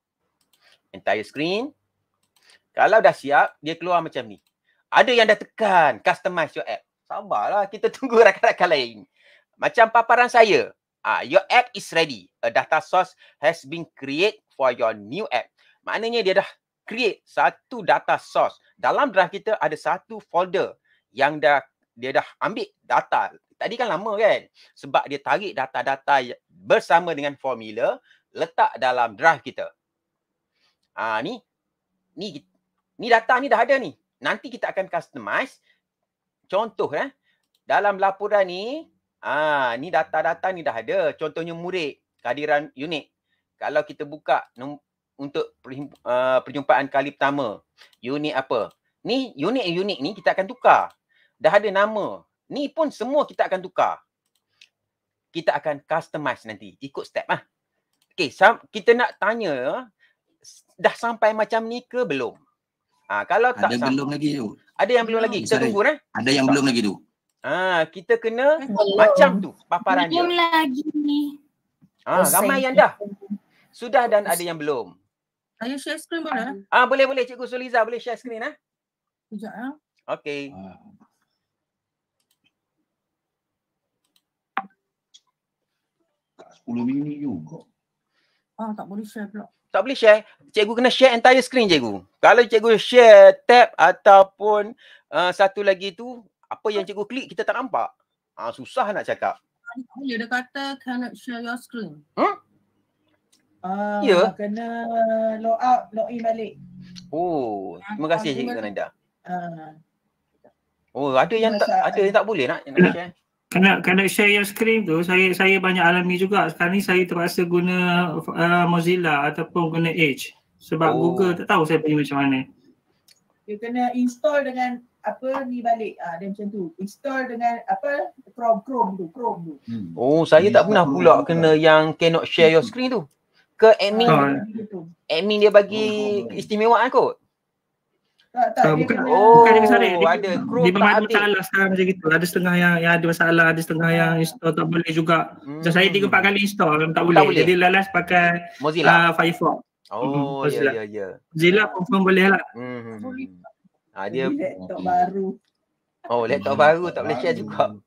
entire screen. Kalau dah siap, dia keluar macam ni. Ada yang dah tekan, customize your app. Sabarlah, kita tunggu rakan-rakan lain. Macam paparan saya, ah your app is ready. A data source has been created for your new app. Maknanya dia dah create satu data source. Dalam drive kita ada satu folder yang dah dia dah ambil data. Tadi kan lama kan? Sebab dia tarik data-data bersama dengan formula letak dalam drive kita. Ah ni ni Ni data ni dah ada ni. Nanti kita akan customize. Contoh eh. Dalam laporan ni, ah ni data-data ni dah ada. Contohnya murid, kehadiran unit. Kalau kita buka untuk ha, perjumpaan kali pertama, unit apa? Ni unit-unit ni kita akan tukar. Dah ada nama. Ni pun semua kita akan tukar. Kita akan customize nanti ikut step ah. Okay, kita nak tanya dah sampai macam ni ke belum? Ha, kalau tak ada sama, belum lagi tu. Ada yang belum lagi. Kita tunggu eh. Ada yang belum lagi tu. Ha, kita kena belum. macam tu paparan belum dia. Belum lagi ni. Ha, ramai yang dah. Sudah dan ada yang belum. Saya share screen boleh? Ah, boleh boleh Cikgu Suliza boleh share screen lah. Sekejap eh. ah. Okay. Tak 10 minit juga. Ah, tak boleh share pula tak boleh share. Cikgu kena share entire screen cikgu. Kalau cikgu share tab ataupun uh, satu lagi tu, apa yang cikgu klik kita tak nampak. Uh, susah nak cakap. Dia kata cannot share your screen. Hmm? Uh, ah, yeah. Kena log out, log in balik. Oh, terima kasih ah, cikgu Nanda. Uh, oh, ada yang tak ada yang tak boleh nak, nak share kena kena share yang screen tu saya saya banyak alami juga sekarang ni saya terpaksa guna uh, Mozilla ataupun guna Edge sebab oh. Google tak tahu saya punya macam mana dia kena install dengan apa ni balik ah ha, dia macam tu install dengan apa Chrome Chrome tu Chrome tu hmm. oh saya hmm. tak pernah pula hmm. kena yang cannot share hmm. your screen tu ke admin oh. admin dia bagi oh. istimewaan kot tak, tak, ah, bukan, oh, bukan yang sari. Dia, ada kru dia memang masalah sekarang macam itu. Ada setengah yang, yang ada masalah, ada setengah yang hmm. install tak boleh juga. Hmm. saya tiga hmm. empat kali install, tak, tak boleh. boleh. Jadi lalas pakai Mozilla. Uh, Firefox. Oh, hmm, ya, ya, ya. Mozilla confirm boleh lah. Hmm. Ah, dia... Laptop baru. Oh, laptop baru tak baru. boleh share juga.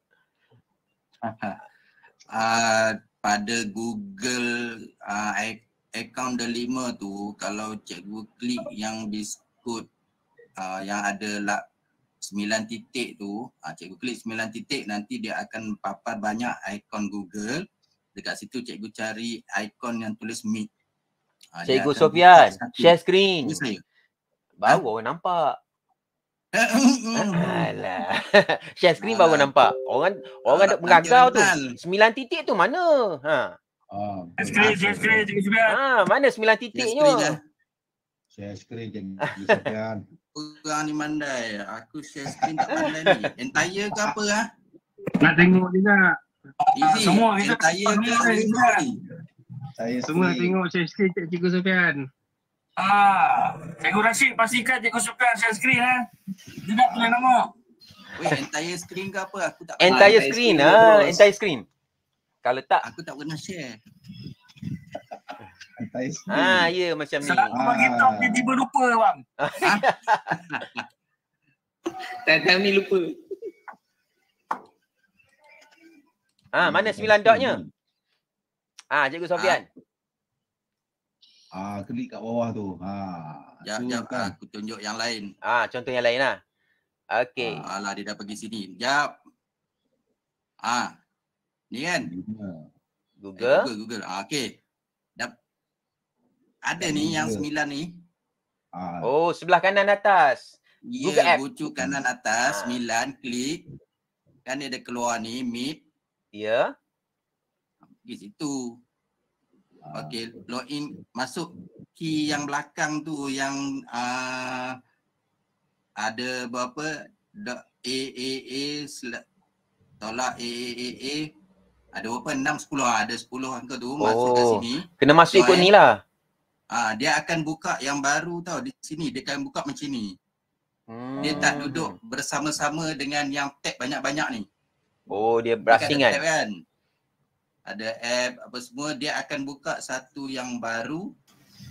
Ah, uh, pada Google uh, account delima tu, kalau cikgu klik yang biskut uh, yang ada lap 9 titik tu uh, cikgu klik 9 titik nanti dia akan papar banyak ikon Google dekat situ cikgu cari ikon yang tulis meet uh, cikgu Sofian share screen baru ha? nampak Alah. Share screen baru nampak. Orang orang ada mengagau tu. Sembilan titik tu mana? Ha. Oh, share screen, share screen, cikgu Sofian. Ha, mana sembilan titiknya? Lah. Share screen, cikgu Sofian orang ni mandai. Aku share screen tak pandai ni. Entire ke apa ah? Nak tengok juga. Lah. Easy. Ah, semua entire ke apa ni? Saya semua tengok share screen Cik Cikgu Sofian. Ah, Cikgu Rashid pastikan Cikgu Sofian share screen ha. Eh? Dia nak punya nama. Weh, entire screen ke apa? Aku tak Entire screen, screen ha, entire screen. Kalau tak aku tak pernah share. Thais. Ha, ah, ya macam ni. Selalu ah. bagi tahu dia tiba lupa bang. Tadang ni lupa. Ha, ah, mana sembilan dotnya? Ha, ah, Cikgu Sofian. Ah. ah, klik kat bawah tu. Ha. Ah. Ya, jap, so, kan. aku tunjuk yang lain. Ha, ah, contoh yang lain lah. Okey. Ha, alah, dia dah pergi sini. Jap. Ha. Ah. Ni kan? Google. Google. Eh, Google, Google. Ah, okey. Ada ni hmm, yang ya. sembilan ni. Ah. Oh, sebelah kanan atas. Ya, yeah, bucu kanan atas. Sembilan, klik. Kan dia ada keluar ni, meet. Ya. Yeah. Pergi situ. Ah, Okey, login. Masuk key yang belakang tu yang uh, ada berapa? A, A, A, tolak A, A, A, A. Ada berapa? 6, 10. Ada 10 angka tu. Masuk oh. kat sini. Kena masuk so, ikut ni lah. Ah dia akan buka yang baru tau di sini dia akan buka macam ni. Hmm. Dia tak hmm. duduk bersama-sama dengan yang tag banyak-banyak ni. Oh dia browsing kan. kan. Ada app apa semua dia akan buka satu yang baru.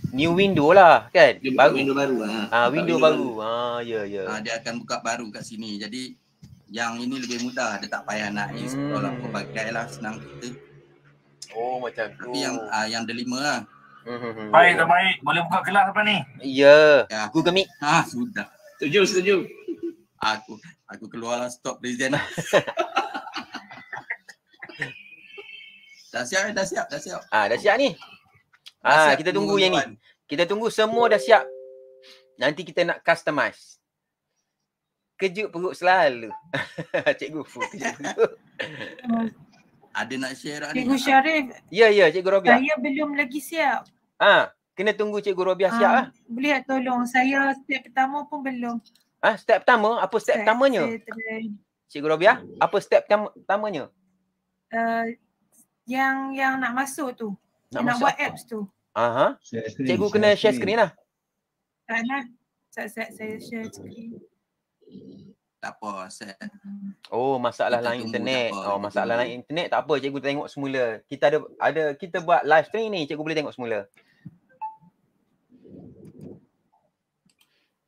New window lah kan? Dia baru window baru ah. Ha. Ha, window baru. baru. Ha yeah. Ya, ya. Ah dia akan buka baru kat sini. Jadi yang ini lebih mudah dia tak payah nak hmm. install apa hmm. lah senang kita. Oh macam tu. Tapi yang ah yang delima lah. Hmm, Baik, hmm, hmm. terbaik. Boleh buka kelas apa ni? Ya. ya. Aku kami. Ha, ah, sudah. Setuju, setuju. Aku aku keluarlah stop presiden. dah siap, eh? dah siap, dah siap. Ah, dah siap ni. Ah, kita tunggu yang ni. Kita tunggu semua dah siap. Nanti kita nak customize. Kejut perut selalu. cikgu. Fu, kejut Ada nak share Cikgu ni? Syarif. Ya, ya, Cikgu Robiah. Saya belum lagi siap. Ah, kena tunggu Cikgu Robiah siap lah. boleh tak ah, tolong? Saya step pertama pun belum. Ah, step pertama? Apa step pertamanya? Cikgu Robiah, apa step pertamanya? Uh, yang yang nak masuk tu. Nak, masuk nak buat apps tu. Aha. Share Cikgu screen, kena share, share screen lah. Tak nak. Tak, tak, saya share screen. Tak apa, set. Oh, masalah lain internet. Apa, oh, masalah lain internet. Tak apa, cikgu tengok semula. Kita ada ada kita buat live stream ni, cikgu boleh tengok semula.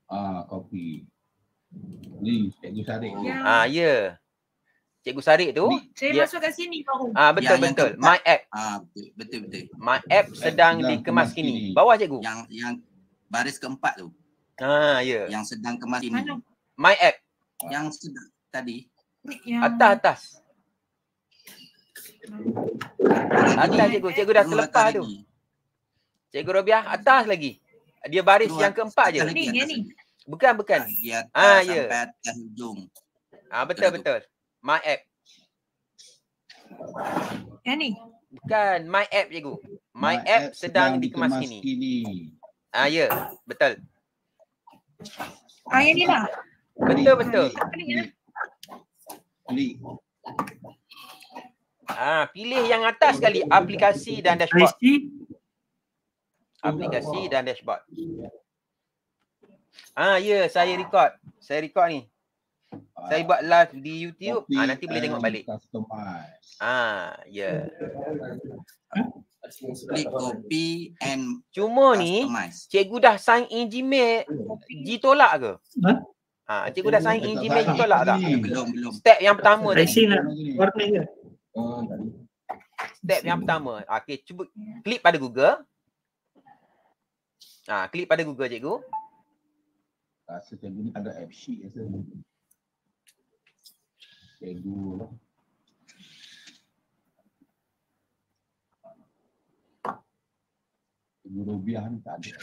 Ah, kopi. Ni Cikgu Sarik. Ya. Ah, ya. Yeah. Cikgu Sarik tu. Saya yeah. masuk kat sini baru. Ah, betul yang betul. Yang My app. Ah, betul betul. betul. My app sedang dikemas kini. kini. Bawah cikgu. Yang yang baris keempat tu. Ah, ya. Yeah. Yang sedang kemas kini. My app. Yang sedang tadi. Yang... Atas atas. Atas cikgu. Cikgu dah terlepas tu. Cikgu Robiah atas lagi. Dia baris Keluar. yang keempat je. Ini ni. Bukan bukan. Ya. Ah ya. Sampai atas hidung. Ah betul Tidak betul. My app. Yang ni. Bukan my app cikgu. My, my app, app sedang, dikemas kini. Ah ya, betul. Ah yang ni lah. Betul betul. Ni. Eh? Ah pilih yang atas kali aplikasi dan dashboard aplikasi Allah. dan dashboard. Ah, ah ya, yeah, saya record. Saya record ni. Saya buat live di YouTube. Okay, ah nanti boleh tengok balik. Customize. Ah, ya. Yeah. Klik copy and cuma ni cikgu dah sign in Gmail ditolak ke? Ha? Ah, cikgu dah sign in Gmail ditolak tak? Belum, belum. Step yang pertama tadi. Resin nak lah. warna ke? Step yang pertama. Ah, okey, cuba klik pada Google. Ha, klik pada Google cikgu. Rasa ah, cikgu ni ada app sheet rasa. Ya, cikgu lah. Cikgu Rubiah ni tak ada.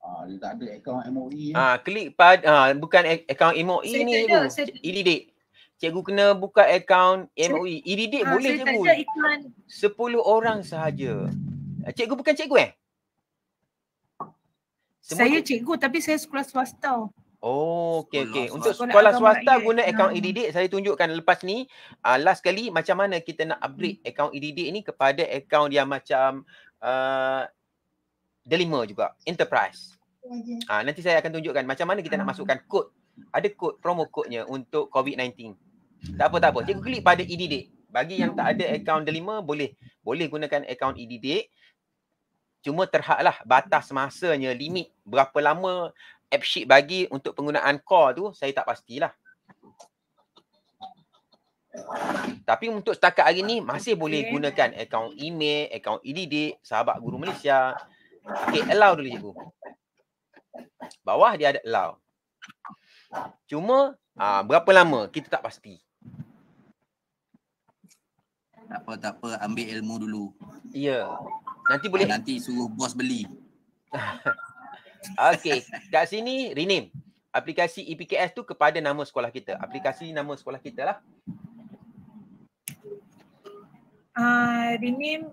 Ah, dia tak ada akaun MOE. Ya. Ah, klik pada ah, bukan akaun MOE saya ni. Ada, saya... Ini dik cikgu kena buka akaun MOE. Iridik ha, boleh cikgu. Saya Sepuluh orang sahaja. Ah, cikgu bukan cikgu eh? Semua saya cikgu tapi saya sekolah swasta. Oh, okay okay Untuk sekolah swasta ya, guna akaun ya. yeah. saya tunjukkan lepas ni uh, last kali macam mana kita nak upgrade hmm. akaun iDidik ni kepada akaun yang macam uh, Delima juga, Enterprise. Uh, nanti saya akan tunjukkan macam mana kita nak masukkan kod. Ada kod promo kodnya untuk COVID-19. Tak apa, tak apa. Cikgu klik pada EDD. Bagi yang tak ada akaun delima, boleh. Boleh gunakan akaun EDD. Cuma terhaklah batas masanya, limit. Berapa lama app sheet bagi untuk penggunaan call tu, saya tak pastilah. Tapi untuk setakat hari ni, masih boleh gunakan akaun email, akaun EDD, sahabat guru Malaysia. Okay, allow dulu cikgu. Bawah dia ada allow. Cuma, aa, ah, berapa lama? Kita tak pasti tak apa tak apa ambil ilmu dulu ya yeah. nanti boleh nanti suruh bos beli okey kat sini rename aplikasi EPKS tu kepada nama sekolah kita aplikasi nama sekolah kita lah uh, ah, rename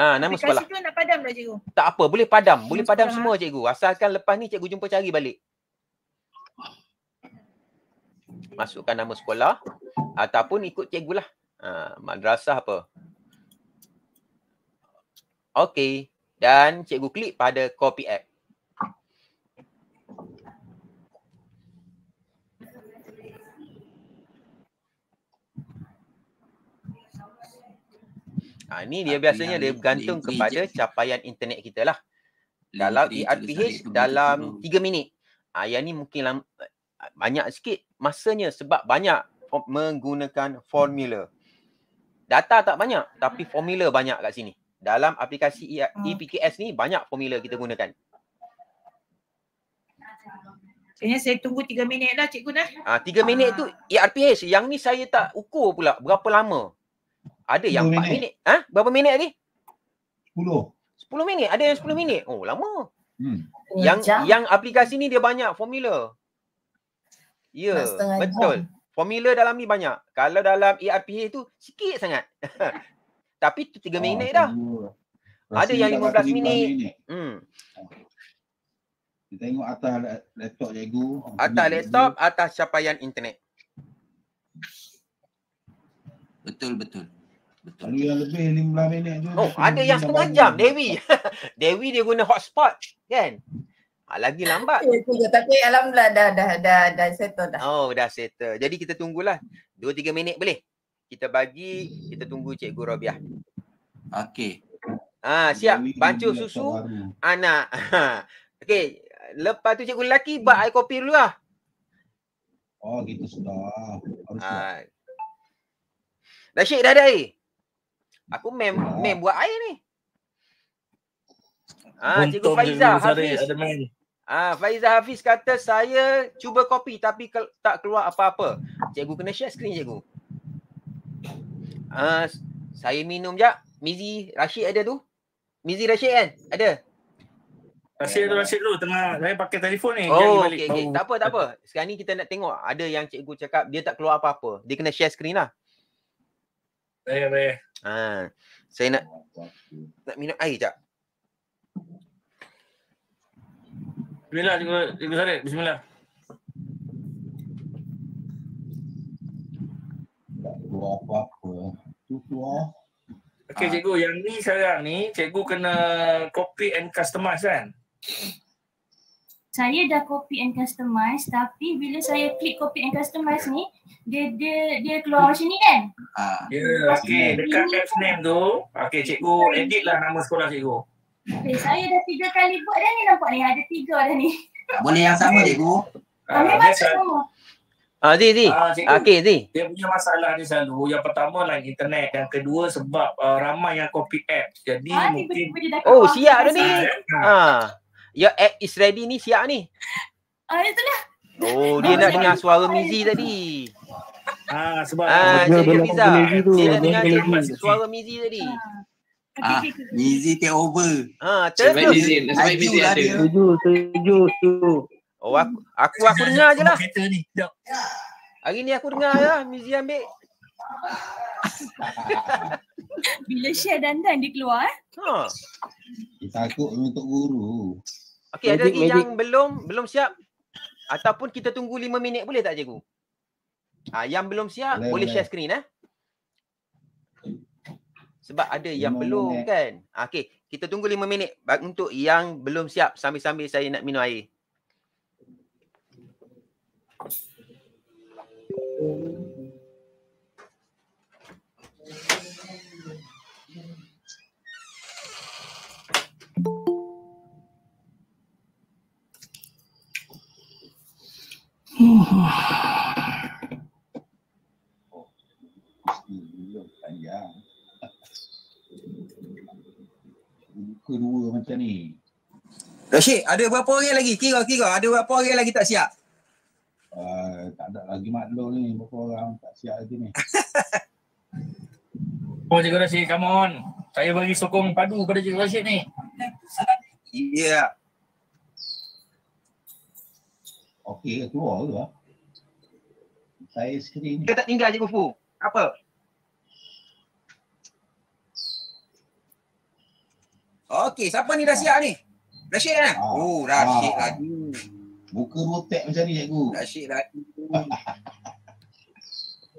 Ah, nama aplikasi sekolah. tu nak padam lah cikgu? Tak apa, boleh padam. Boleh nama padam sekolah. semua cikgu. Asalkan lepas ni cikgu jumpa cari balik. Masukkan nama sekolah ataupun ikut cikgu lah. Ah, madrasah apa. Okey. Dan cikgu klik pada copy app. Ha, ini dia biasanya dia bergantung kepada capaian internet kita lah. Dalam ERPH e dalam 3 minit. Ha, yang ni mungkin lama, banyak sikit masanya sebab banyak menggunakan formula. Hmm data tak banyak hmm. tapi formula banyak kat sini. Dalam aplikasi EPKS hmm. e ni banyak formula kita gunakan. Kayaknya saya tunggu 3 minit dah cikgu dah. Eh? Ah ha, 3 minit tu ERPH. Ah. E yang ni saya tak ukur pula berapa lama. Ada yang 4 minit. Ah, Berapa minit tadi? 10. 10 minit. Ada yang 10 minit. Oh lama. Hmm. Yang Macam? yang aplikasi ni dia banyak formula. Ya, yeah, betul. Jam formula dalam ni banyak. Kalau dalam ERPA tu sikit sangat. Tapi tu 3 ah, minit oh, dah. Ada yang 15 minit. minit. Hmm. Kita tengok atas laptop cikgu. Atas laptop, jago. atas capaian internet. Betul, betul. Betul. Ada yang lebih 15 minit tu. Oh, ada yang setengah jam. Dewi. Dewi dia guna hotspot. Kan? Ah, lagi lambat. Ya, Tapi alhamdulillah dah dah dah dah settle dah. Oh, dah settle. Jadi kita tunggulah 2 3 minit boleh. Kita bagi, kita tunggu Cikgu Rabiah. Okey. Ah siap. Bancuh susu anak. Okey, lepas tu cikgu lelaki buat air kopi dulu lah. Oh, gitu sudah. Harus. Ha. Dah dah ada air. Aku mem mem buat air ni. Ah, cikgu Faiza habis. Ada main. Ah Faizah Hafiz kata saya cuba kopi tapi ke- tak keluar apa-apa. Cikgu kena share screen cikgu. Ah saya minum jap. Mizi Rashid ada tu? Mizi Rashid kan? Ada. Rashid tu Rashid tu tengah saya pakai telefon ni. Oh, okey okey. Tak apa tak apa. Sekarang ni kita nak tengok ada yang cikgu cakap dia tak keluar apa-apa. Dia kena share screen lah. Baik baik. Ah saya nak nak minum air jap. Bismillah, cikgu, cikgu sari, Bismillah. apa-apa. Okey, ah. cikgu. Yang ni sekarang ni, cikgu kena copy and customize kan? Saya dah copy and customize tapi bila saya klik copy and customize ni, dia dia dia keluar macam ni kan? Ah. Ya, yeah, okey. Dekat caption name tu, okey cikgu edit lah nama sekolah cikgu. Okey. Okay, eh, saya dah tiga kali buat dah ni nampak ni. Ada tiga dah ni. Boleh yang sama cikgu. Kami uh, baca semua. Ah, di, di, Ah, okay, ah, di. Dia punya masalah ni selalu. Yang pertama lah internet. Yang kedua sebab uh, ramai yang copy app. Jadi ah, mungkin... Oh, siap dah ni. Ha. Ya, app is ready ni. Siap ni. Ah, itulah. Oh, dia nak dengar suara Mizi tadi. Ah, sebab... Ah, Cikgu Fiza. Dia nak dengar suara Mizi tadi. Ah ah, easy take over. Ha, ah, terus. Sebab izin, sebab izin ada. Setuju, setuju, setuju. Oh, aku aku, aku dengar je lah. Ni. Hari ni aku dengar lah, Mizi ambil. Bila share dandan dia keluar eh. Ha. Kita takut untuk guru. Okey, ada lagi yang belum belum siap? Ataupun kita tunggu 5 minit boleh tak cikgu? Ah, yang belum siap boleh, boleh, share screen eh. Sebab ada yang belum kan. Ah, okay. Kita tunggu lima minit untuk yang belum siap sambil-sambil saya nak minum air. Oh, belum panjang. muka dua macam ni. Rashid, ada berapa orang lagi? Kira-kira ada berapa orang lagi tak siap? Uh, tak ada lagi maklum ni. Berapa orang tak siap lagi ni. oh, Cikgu Rashid, come on. Saya bagi sokong padu pada Cikgu Rashid ni. Ya. Yeah. Okey, keluar ke? Ah? Saya skrin. Kita tak tinggal Cikgu Fu. Apa? Okey, siapa ni Rasyid ni? Rasyid kan? Ah. Oh, Rasyid ah. lagi. Buka rotek macam ni, cikgu. Rasyid lagi.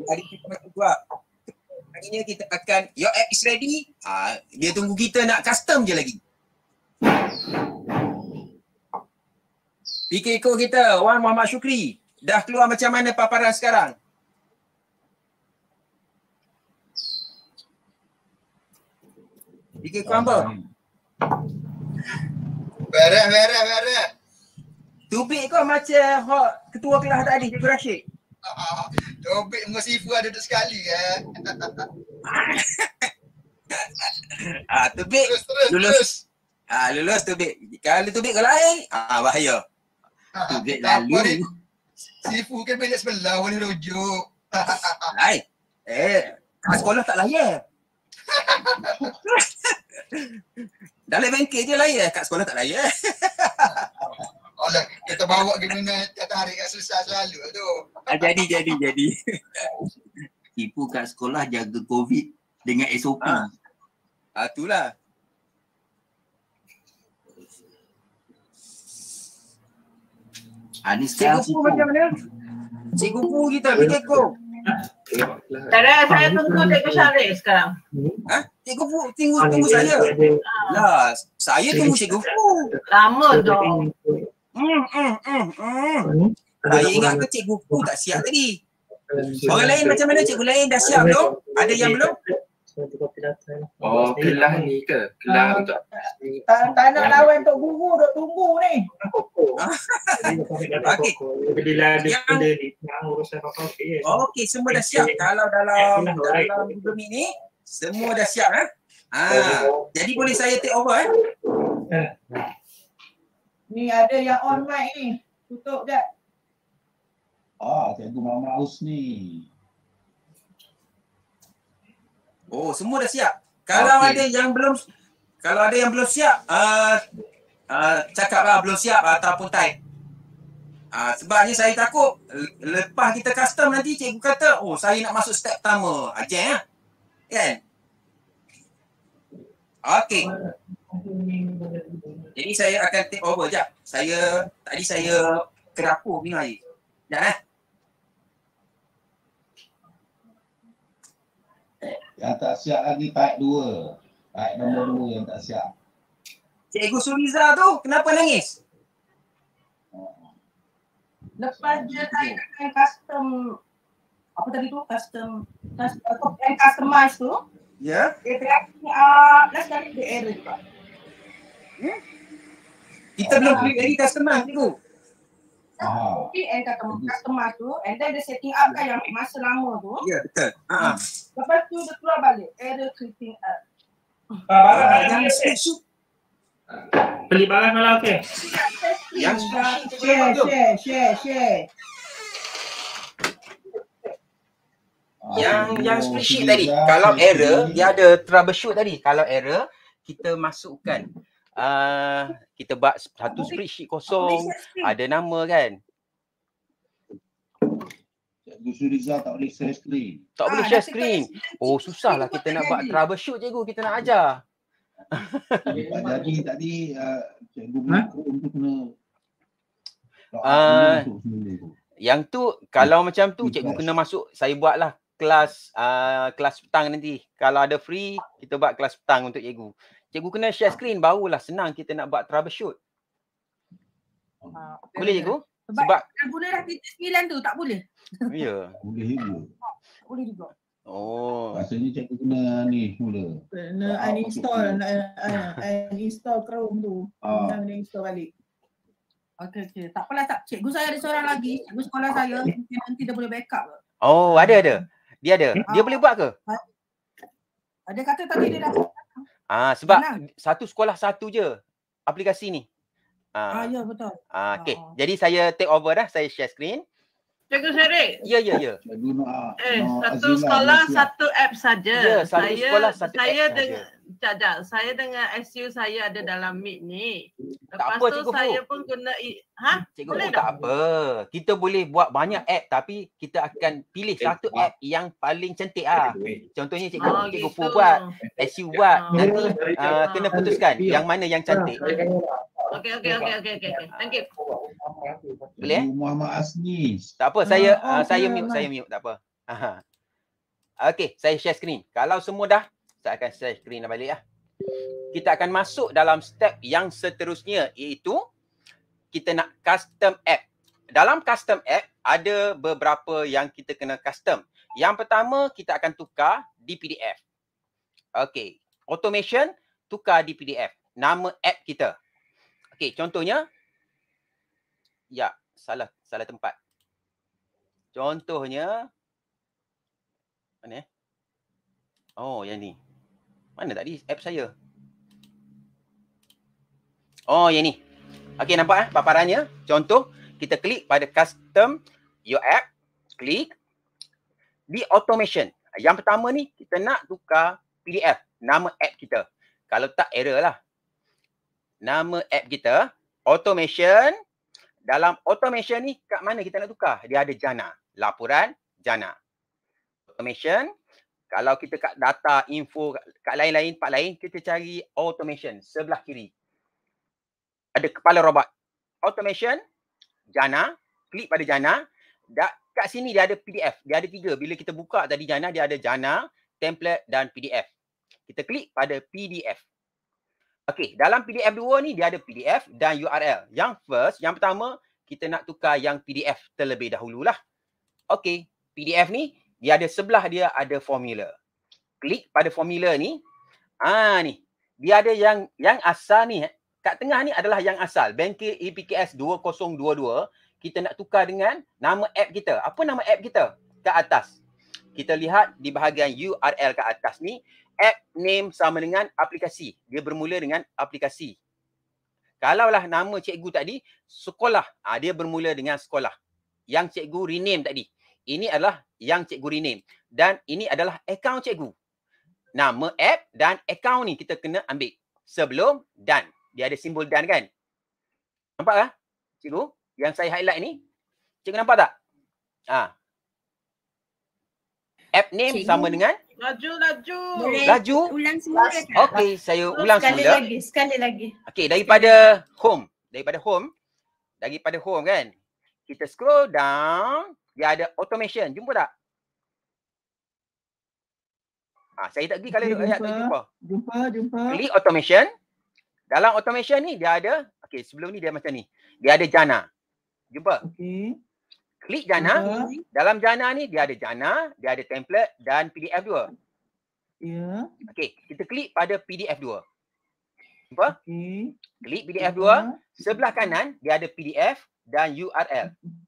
Hari kita masuk buat. Hari ni kita akan, your app is ready. Ah, dia tunggu kita nak custom je lagi. Pikir ikut kita, Wan Muhammad Syukri. Dah keluar macam mana paparan sekarang? Pikir ikut hamba. Um, Beres, beres, beres. Tubik kau macam hak ketua kelas tadi, Cikgu Rashid. Ah, tubik dengan sifu ada duduk sekali ke? Eh. ah, tubik terus, lulus. Ah, lulus tubik. Kalau tubik kau lain, ah, bahaya. Tubik ah, lalu. sifu kan bilik sebelah boleh rujuk. lain. Eh, sekolah tak layak. Dah level K je layar kat sekolah tak layar. Oh, kita bawa ke mana kata hari kat susah selalu lah tu. Ah, jadi, jadi, jadi. Ibu kat sekolah jaga COVID dengan SOP. Ha. Ah. ah. itulah. Ah, ni Cikgu Pu macam mana? Cikgu Pu kita, Cikgu Pu. Tak ada, saya ah, tunggu Cikgu Syarif sekarang. Ha? Cikgu Fu tunggu ah, tunggu saya. Lah, saya tunggu Cikgu Fu. Lama dah. Hmm, hmm, hmm, hmm. ingat ke Cikgu Fu tak siap tadi? Orang lain macam mana Cikgu lain dah siap belum? Ada yang belum? Oh, kelah ni ke? Kelah ah. untuk tak, nak lawan untuk guru duk tunggu ni. Okey. Bila ada benda ni, urusan apa-apa. Okey, semua dah siap. Kalau dalam lah, dalam 2 minit, semua dah siap eh. Ha. Jadi boleh saya take over eh. eh. Ni ada yang on mic ni. Tutup dekat. Ah, cikgu Mama Aus ni. Oh, semua dah siap. Kalau okay. ada yang belum kalau ada yang belum siap, uh, uh, cakaplah belum siap ataupun type. Ah, uh, sebabnya saya takut lepas kita custom nanti cikgu kata, oh saya nak masuk step pertama. Ajeng ah. Eh? Kan? Okay. Jadi saya akan take over sekejap. Saya, tadi saya ke dapur minum air. Sekejap eh. Yang tak siap lagi part 2. Part nombor 2 yang tak siap. Cikgu Suriza tu kenapa nangis? Lepas dia tanya dengan custom apa tadi tu custom custom yang customize tu. Ya. Yeah. Ia terakhir uh, dari DR juga. Hmm? Kita belum klik lagi customize tu. Wow. Ah. Okay, and customer tu, and then dia setting up kan yang masa lama tu. Ya, betul. Lepas tu dia keluar balik, error creeping up. Uh, barang ah, yang switch eh? tu. barang malah okey. Yang switch tu. Share, share, share. yang video, yang spreadsheet tadi. Lah, kalau video. error, dia ada troubleshoot tadi. Kalau error, kita masukkan uh, kita buat satu spreadsheet kosong, ada nama kan. Rizal tak boleh share screen. Tak ah, boleh share screen. Oh susahlah kita nak buat troubleshoot cikgu kita nak ajar. Eh, Jadi tadi uh, cikgu macro tu uh, kena yang tu kalau macam tu cikgu kena masuk saya buatlah kelas uh, kelas petang nanti. Kalau ada free, kita buat kelas petang untuk cikgu. Cikgu kena share screen barulah senang kita nak buat troubleshoot. Uh, boleh cikgu? Sebab, sebab yang guna dah titik sembilan tu tak boleh. Ya. Yeah. boleh juga. boleh juga. Oh. Maksudnya cikgu kena ni pula. Kena oh, uninstall uh, uninstall Chrome tu. Ah. Kena oh. uninstall balik. Okey okey. Tak apalah tak. Cikgu saya ada seorang lagi. Cikgu sekolah saya. Nanti dia boleh backup. Oh, ada ada. Dia ada. Hmm? Dia ah, boleh buat ke? Ada ha. kata tadi dia dah. Ah sebab Benang. satu sekolah satu je aplikasi ni. Ah, ah ya betul. Ah, ah. okey. Ah. Jadi saya take over dah, saya share screen. Cikgu Syarif. Ya, ya, ya. Ah, eh, satu sekolah, satu app saja. Ya, satu saya, sekolah, satu app saja tak tak saya dengan SU saya ada dalam meet ni lepas tak apa, tu cikgu saya pun kena i- ha cikgu boleh tak apa kita boleh buat banyak app tapi kita akan pilih eh, satu app yang paling cantik ah contohnya cikgu oh, cikgu gitu. buat SU buat nanti ah. Ah, kena putuskan ah. yang mana yang cantik okey okey okey okey okey thank you boleh eh? Muhammad Asni tak apa saya ah, uh, saya mute saya mute tak apa Aha. Okay, saya share screen. Kalau semua dah saya akan share screen dah balik lah. Kita akan masuk dalam step yang seterusnya iaitu kita nak custom app. Dalam custom app ada beberapa yang kita kena custom. Yang pertama kita akan tukar di PDF. Okay. Automation tukar di PDF. Nama app kita. Okay. Contohnya. Ya. Salah. Salah tempat. Contohnya. Mana eh? Oh yang ni. Mana tadi app saya? Oh, yang ni. Okey, nampak eh paparannya. Contoh, kita klik pada custom your app. Klik. Di automation. Yang pertama ni, kita nak tukar PDF. Nama app kita. Kalau tak, error lah. Nama app kita. Automation. Dalam automation ni, kat mana kita nak tukar? Dia ada jana. Laporan jana. Automation. Kalau kita kat data, info kat lain-lain, part lain, kita cari automation sebelah kiri. Ada kepala robot. Automation, jana, klik pada jana. Dah, kat sini dia ada PDF. Dia ada tiga. Bila kita buka tadi jana, dia ada jana, template dan PDF. Kita klik pada PDF. Okay, dalam PDF 2 ni dia ada PDF dan URL. Yang first, yang pertama, kita nak tukar yang PDF terlebih dahululah. Okay, PDF ni dia ada sebelah dia ada formula. Klik pada formula ni. Ah ha, ni. Dia ada yang yang asal ni. Eh. Kat tengah ni adalah yang asal. Bengkel EPKS 2022. Kita nak tukar dengan nama app kita. Apa nama app kita? Kat atas. Kita lihat di bahagian URL kat atas ni. App name sama dengan aplikasi. Dia bermula dengan aplikasi. Kalaulah nama cikgu tadi, sekolah. Ha, dia bermula dengan sekolah. Yang cikgu rename tadi ini adalah yang cikgu rename dan ini adalah akaun cikgu. Nama app dan account ni kita kena ambil sebelum dan. Dia ada simbol dan kan? Nampak tak? Cikgu, yang saya highlight ni. Cikgu nampak tak? Ha. App name cikgu. sama dengan laju laju. Boleh laju. Ulang semula kan? Okey, saya so, oh, ulang sekali semula. Sekali lagi, sekali lagi. Okey, daripada home, daripada home, daripada home kan? Kita scroll down dia ada automation. Jumpa tak? Ha, saya tak pergi kalau ayat tu jumpa. Jumpa, jumpa. Klik automation. Dalam automation ni dia ada, okey sebelum ni dia macam ni. Dia ada jana. Jumpa. Okey. Klik jana. Jumpa. Dalam jana ni dia ada jana, dia ada template dan PDF dua. Ya. Okey, kita klik pada PDF dua. Jumpa. Okey. Klik PDF dua. Sebelah kanan dia ada PDF dan URL. Jumpa.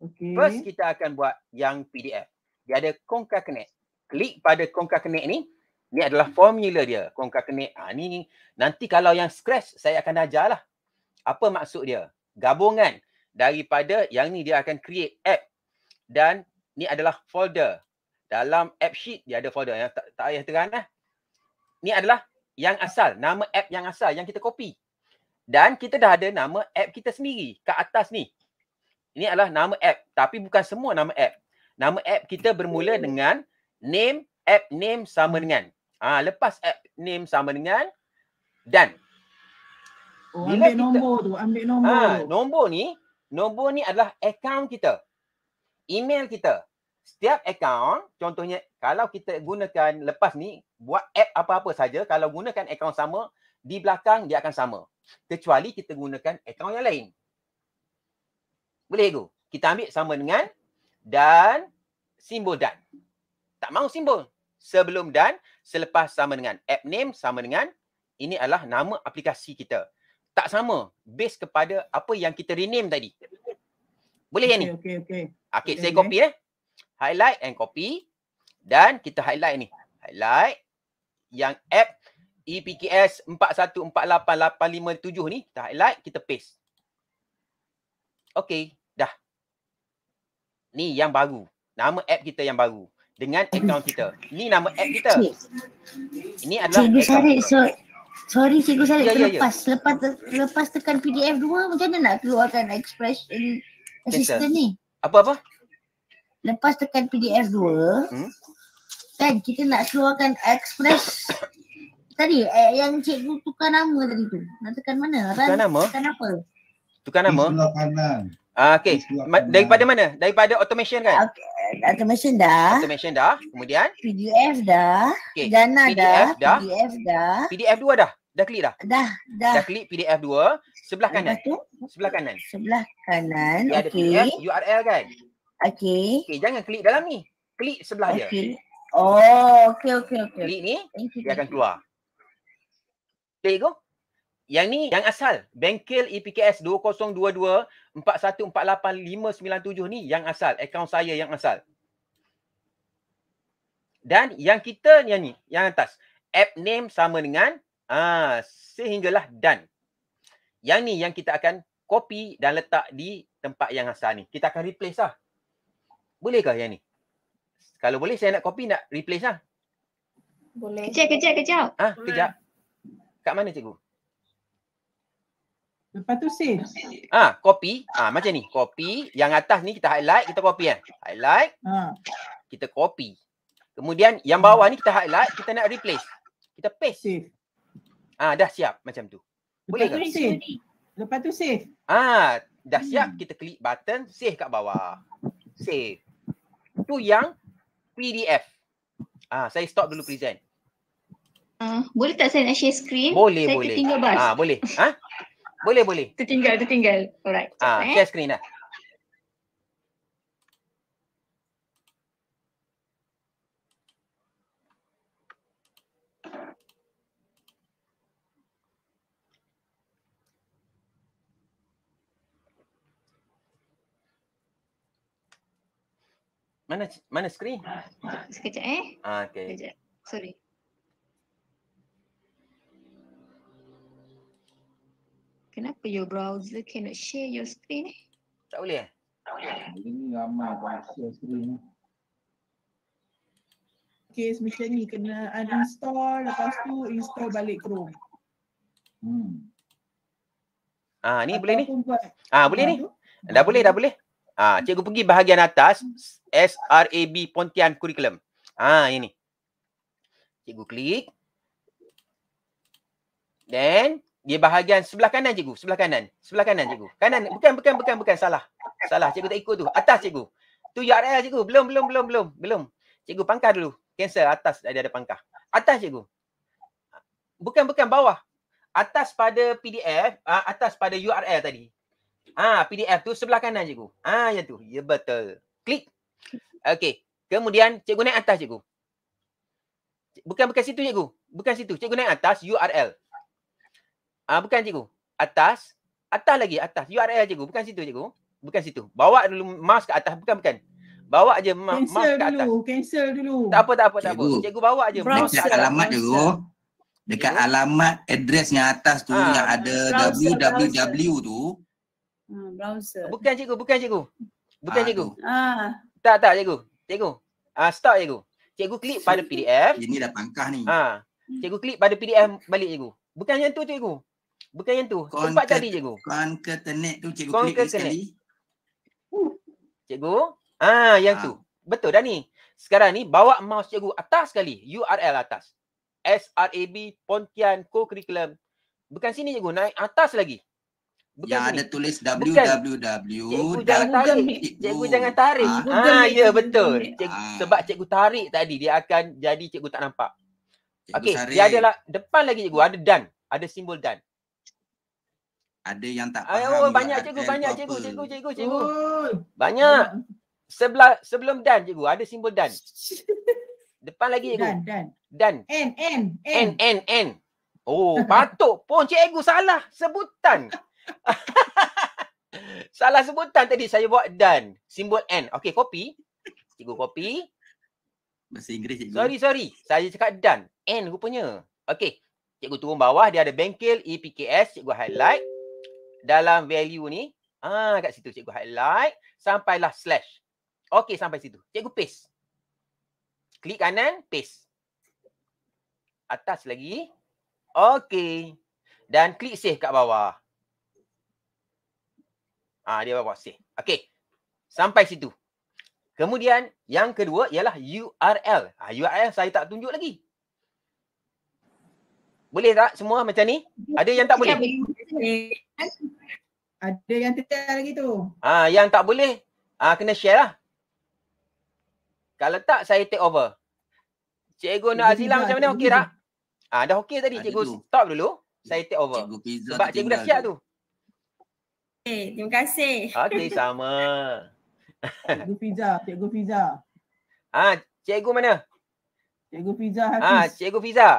Okay. First kita akan buat yang PDF. Dia ada kongka Connect. Klik pada kongka Connect ni. Ni adalah formula dia. Kongka Connect. Ha, ni nanti kalau yang scratch saya akan ajar lah. Apa maksud dia? Gabungan daripada yang ni dia akan create app. Dan ni adalah folder. Dalam app sheet dia ada folder. ya. tak, tak payah terang lah. Ni adalah yang asal. Nama app yang asal yang kita copy. Dan kita dah ada nama app kita sendiri kat atas ni. Ini adalah nama app tapi bukan semua nama app. Nama app kita bermula dengan name app name sama dengan. Ah ha, lepas app name sama dengan dan oh, ambil kita, nombor tu, ambil nombor. Ah ha, nombor ni, nombor ni adalah account kita. Email kita. Setiap account, contohnya kalau kita gunakan lepas ni buat app apa-apa saja kalau gunakan account sama di belakang dia akan sama. Kecuali kita gunakan account yang lain. Boleh ego. Kita ambil sama dengan dan simbol dan. Tak mahu simbol. Sebelum dan, selepas sama dengan. App name sama dengan. Ini adalah nama aplikasi kita. Tak sama. Based kepada apa yang kita rename tadi. Boleh yang okay, ni? Okay, okay. Okay, okay saya okay. copy eh. Highlight and copy. Dan kita highlight ni. Highlight yang app EPKS 4148857 ni. Kita highlight, kita paste. Okay ni yang baru. Nama app kita yang baru dengan account kita. Ni nama app kita. Ini adalah Cikgu Sarik. So, sorry Cikgu Sarik. Ya, lepas, ya, ya. lepas, lepas tekan PDF 2 macam mana nak keluarkan expression assistant ni? Apa-apa? Lepas tekan PDF 2 hmm? kan kita nak keluarkan express tadi eh, yang cikgu tukar nama tadi tu. Nak tekan mana? Tukar nama? Tukar apa? Tukar nama? Di sebelah Ah, okay. Ma- daripada lah. mana? Daripada automation kan? Okay. Automation dah. Automation dah. Kemudian? PDF dah. Okay. Dana PDF dah. dah. PDF dah. PDF dua dah. Dah klik dah? Dah. Dah. Dah klik PDF dua. Sebelah kanan. Tu? Sebelah kanan. Sebelah kanan. Dia okay. ada PDF URL kan? Okay. Okay. Jangan klik dalam ni. Klik sebelah okay. dia. Oh. Okay. Okay. okay. Klik ni. Okay. Dia akan keluar. There go. Yang ni yang asal. Bengkel EPKS 2022 41485597 ni yang asal, akaun saya yang asal. Dan yang kita yang ni, yang atas, app name sama dengan ah sehinggalah dan. Yang ni yang kita akan copy dan letak di tempat yang asal ni. Kita akan replace lah. Bolehkah yang ni? Kalau boleh saya nak copy nak replace lah. Boleh. Kejap, kejap, kejap. Ah, ha, kejap. Kat mana cikgu? Uh, Lepas tu save. Ah, ha, copy. Ah, ha, macam ni. Copy. Yang atas ni kita highlight, kita copy kan. Highlight. Ha. Kita copy. Kemudian yang bawah ni kita highlight, kita nak replace. Kita paste. Save. Ah, ha, dah siap macam tu. Lepas Boleh tu ke? Save. Lepas tu save. Ah, ha, dah siap hmm. kita klik button save kat bawah. Save. Tu yang PDF. Ah, ha, saya stop dulu present. Uh, boleh tak saya nak share screen? Boleh, saya boleh. Saya tertinggal bas. ha, boleh. Ha? Boleh, boleh. Tertinggal, tertinggal. Alright. Ah, eh. share screen lah. Mana mana skrin? Sekejap eh. Ah, okay. Sekejap. Sorry. kenapa your browser cannot share your screen eh? Tak boleh eh? Ini ramai kan share screen ni. Eh. Kes macam ni kena uninstall lepas tu install balik Chrome. Hmm. Ah ni Atau boleh ni? Ah boleh ni? Aduh. Dah boleh dah boleh. Ah cikgu pergi bahagian atas SRAB Pontian Curriculum. Ah ini. Cikgu klik. Then dia bahagian sebelah kanan cikgu, sebelah kanan. Sebelah kanan cikgu. Kanan bukan bukan bukan bukan salah. Salah cikgu tak ikut tu. Atas cikgu. Tu URL cikgu. Belum belum belum belum. Belum. Cikgu pangkah dulu. Cancel atas ada ada pangkah. Atas cikgu. Bukan bukan bawah. Atas pada PDF, uh, ah, atas pada URL tadi. Ah PDF tu sebelah kanan cikgu. Ah uh, tu. Ya betul. Klik. Okey. Kemudian cikgu naik atas cikgu. Bukan bukan situ cikgu. Bukan situ. Cikgu naik atas URL. Ah uh, bukan cikgu. Atas, atas lagi atas. URL cikgu, bukan situ cikgu. Bukan situ. Bawa dulu mask ke atas, bukan bukan. Bawa je ma- mask ke atas. Cancel dulu, cancel dulu. Tak apa tak apa tak cikgu. apa. Cikgu bawa je mask dekat alamat dulu. Dekat cikgu. alamat address yang atas tu Ah yang ada browser, www browser. tu. Ah, browser. Bukan cikgu, bukan cikgu. Bukan ha, cikgu. Ah. Tak tak cikgu. Cikgu. Ah stop cikgu. Cikgu klik pada PDF. Ini dah pangkah ni. Ah Cikgu klik pada PDF balik cikgu. Bukan yang tu cikgu. Bukan yang tu. Tempat tadi cikgu. Concatenate tu cikgu Conker klik sekali. Uh. Cikgu. Ah, yang ah. tu. Betul dah ni. Sekarang ni bawa mouse cikgu atas sekali. URL atas. SRAB Pontian Co-Curriculum. Bukan sini cikgu. Naik atas lagi. Bukan yang sini. ada tulis www. Cikgu, jangan tarik. Cikgu. cikgu jangan tarik. Ah, ah ya betul. Cikgu, ah. Sebab cikgu tarik tadi dia akan jadi cikgu tak nampak. Okey, dia adalah depan lagi cikgu ada dan, ada simbol dan. Ada yang tak faham. Ayuh, banyak kan cikgu, banyak cikgu, cikgu, cikgu, cikgu. Oh. Banyak. Sebelah sebelum dan cikgu, ada simbol dan. Depan lagi cikgu. Dan, dan. Dan. N, N, N. N, N, Oh, patut pun cikgu salah sebutan. salah sebutan tadi saya buat dan. Simbol N. Okey, kopi. Cikgu kopi. Bahasa Inggeris cikgu. Sorry, sorry. Saya cakap dan. N rupanya. Okey. Cikgu turun bawah, dia ada bengkel EPKS. Cikgu highlight dalam value ni. Ah, kat situ cikgu highlight. Sampailah slash. Okey, sampai situ. Cikgu paste. Klik kanan, paste. Atas lagi. Okey. Dan klik save kat bawah. Ah, dia bawah save. Okey. Sampai situ. Kemudian yang kedua ialah URL. Ah, ha, URL saya tak tunjuk lagi. Boleh tak semua macam ni? Ada yang tak boleh? Tak boleh. Ada yang tidak lagi tu. Ah yang tak boleh ah kena share lah. Kalau tak saya take over. Cikgu nak Azila macam mana okey tak? Ah ha, dah okey tadi ada cikgu tu. stop dulu. Saya take over. Cikgu Pizza Sebab cikgu dah siap tu. Okay, terima kasih. Okey sama. cikgu Pizza, cikgu Pizza. Ah ha, cikgu mana? Cikgu Fiza Hafiz. Ah, ha, Cikgu Fiza.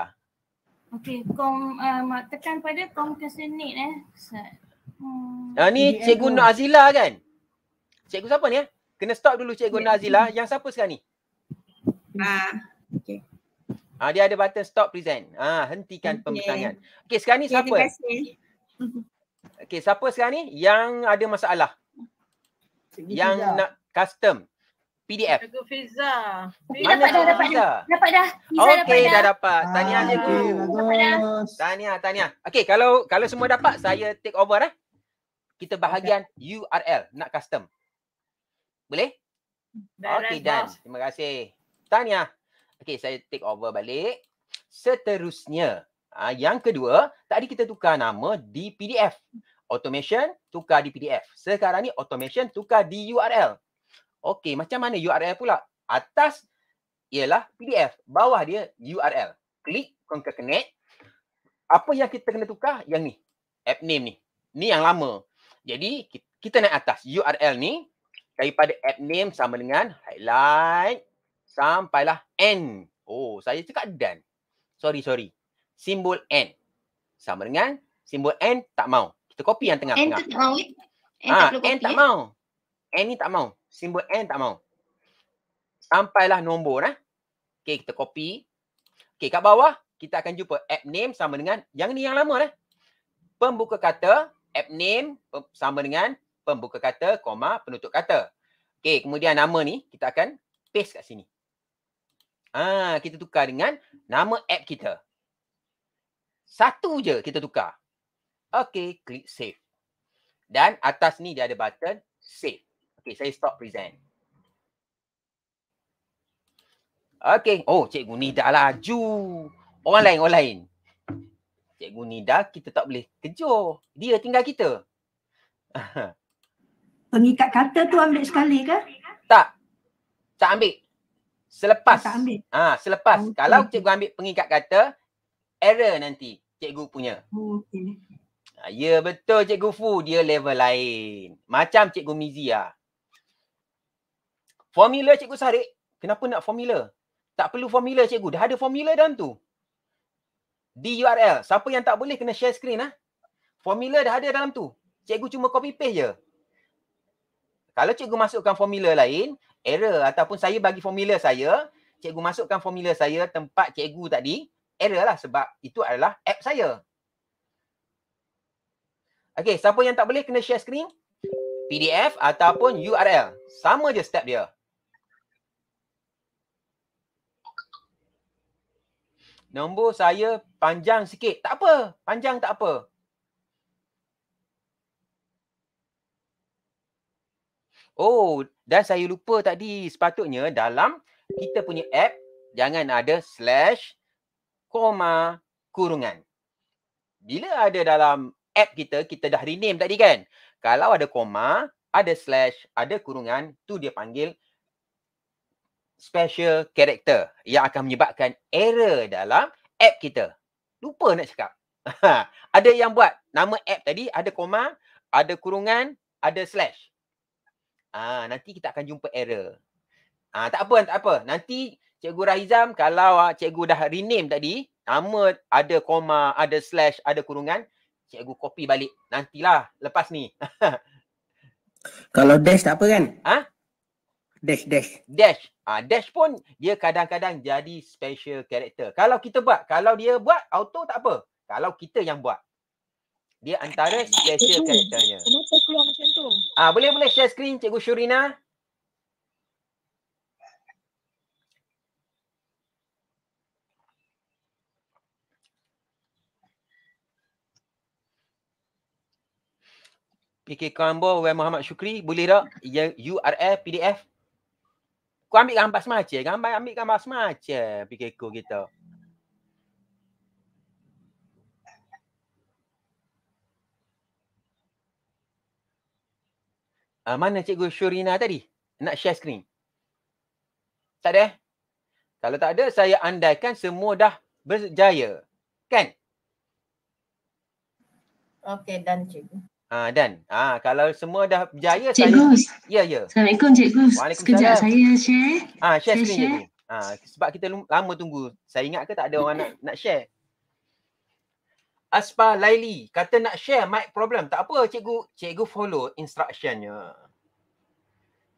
Okey, kom uh, tekan pada kom ke sini eh. Hmm. Ah ni Cikgu Nur Azila kan? Cikgu siapa ni eh? Kena stop dulu Cikgu Nur ya, Azila. Yang siapa sekarang ni? Ah, uh, okey. Ah dia ada button stop present. Ah hentikan okay. pembentangan. Okey, sekarang ni okay, siapa? Okey, siapa sekarang ni yang ada masalah? Cikgu yang juga. nak custom. PDF. Lagu Fiza. Mana dapat dah, dapat dah. Dapat dah. Fiza okay, dapat dah. dah dapat. Tahniah ah, je tu. Tahniah, tahniah. Okay, kalau kalau semua dapat, saya take over eh. Kita bahagian okay. URL, nak custom. Boleh? Dan okay, dan. Terima kasih. Tahniah. Okay, saya take over balik. Seterusnya, ah yang kedua, tadi kita tukar nama di PDF. Automation tukar di PDF. Sekarang ni automation tukar di URL. Okey, macam mana URL pula? Atas ialah PDF, bawah dia URL. Klik, kau connect. Apa yang kita kena tukar? Yang ni. App name ni. Ni yang lama. Jadi, kita naik atas. URL ni daripada app name sama dengan highlight sampailah N. Oh, saya cakap dan. Sorry, sorry. Simbol N. Sama dengan simbol N tak mau. Kita copy yang tengah-tengah. N tak mau. Eh? N ah, tak eh? mau. N ni tak mau. Simbol N tak mau. Sampailah nombor nah. Okey, kita copy. okay kat bawah kita akan jumpa app name sama dengan yang ni yang lama lah. Pembuka kata, app name sama dengan pembuka kata, koma, penutup kata. okay kemudian nama ni kita akan paste kat sini. Ah, kita tukar dengan nama app kita. Satu je kita tukar. okay klik save. Dan atas ni dia ada button save. Okay, saya stop present. Okay. Oh, Cikgu Nida laju. Orang lain, orang lain. Cikgu Nida, kita tak boleh kejur. Dia tinggal kita. Pengikat kata tu ambil sekali ke? Tak. Tak ambil. Selepas. Tak ambil. Ah, ha, selepas. Okay. Kalau cikgu ambil pengikat kata, error nanti cikgu punya. Okay. Ha, ya betul Cikgu Fu, dia level lain. Macam Cikgu Mizi lah. Formula cikgu sarik, kenapa nak formula? Tak perlu formula cikgu, dah ada formula dalam tu. Di URL, siapa yang tak boleh kena share screen ah. Formula dah ada dalam tu. Cikgu cuma copy paste je. Kalau cikgu masukkan formula lain, error ataupun saya bagi formula saya, cikgu masukkan formula saya tempat cikgu tadi, error lah sebab itu adalah app saya. Okay, siapa yang tak boleh kena share screen? PDF ataupun URL. Sama je step dia. Nombor saya panjang sikit. Tak apa. Panjang tak apa. Oh, dan saya lupa tadi sepatutnya dalam kita punya app jangan ada slash koma kurungan. Bila ada dalam app kita, kita dah rename tadi kan? Kalau ada koma, ada slash, ada kurungan, tu dia panggil special character yang akan menyebabkan error dalam app kita. Lupa nak cakap. ada yang buat nama app tadi ada koma, ada kurungan, ada slash. Ah nanti kita akan jumpa error. Ah tak apa tak apa. Nanti Cikgu Rahizam kalau ah, cikgu dah rename tadi nama ada koma, ada slash, ada kurungan, cikgu copy balik nantilah lepas ni. kalau dash tak apa kan? Ah, Dash dash. Dash. Ah Dash pun dia kadang-kadang jadi special character. Kalau kita buat, kalau dia buat auto tak apa. Kalau kita yang buat. Dia antara special characternya. Kenapa keluar macam tu? Ah uh, boleh boleh share screen Cikgu Shurina. PK Kambo Wan Muhammad Shukri. boleh tak ya, URL PDF kau ambil gambar semacam gambar ambil gambar semacam PKK kita Uh, mana cikgu Shurina tadi? Nak share screen. Tak ada? Eh? Kalau tak ada, saya andaikan semua dah berjaya. Kan? Okay, dan cikgu. Ah dan ah kalau semua dah berjaya saya. Gus. Ya ya. Assalamualaikum Cikgu, Gus. Waalaikumsalam. Sekejap saya share. Ah share, share screen share. Ah sebab kita lama tunggu. Saya ingat ke tak ada orang nak nak share. Aspa Laili kata nak share mic problem. Tak apa cikgu. Cikgu follow instructionnya.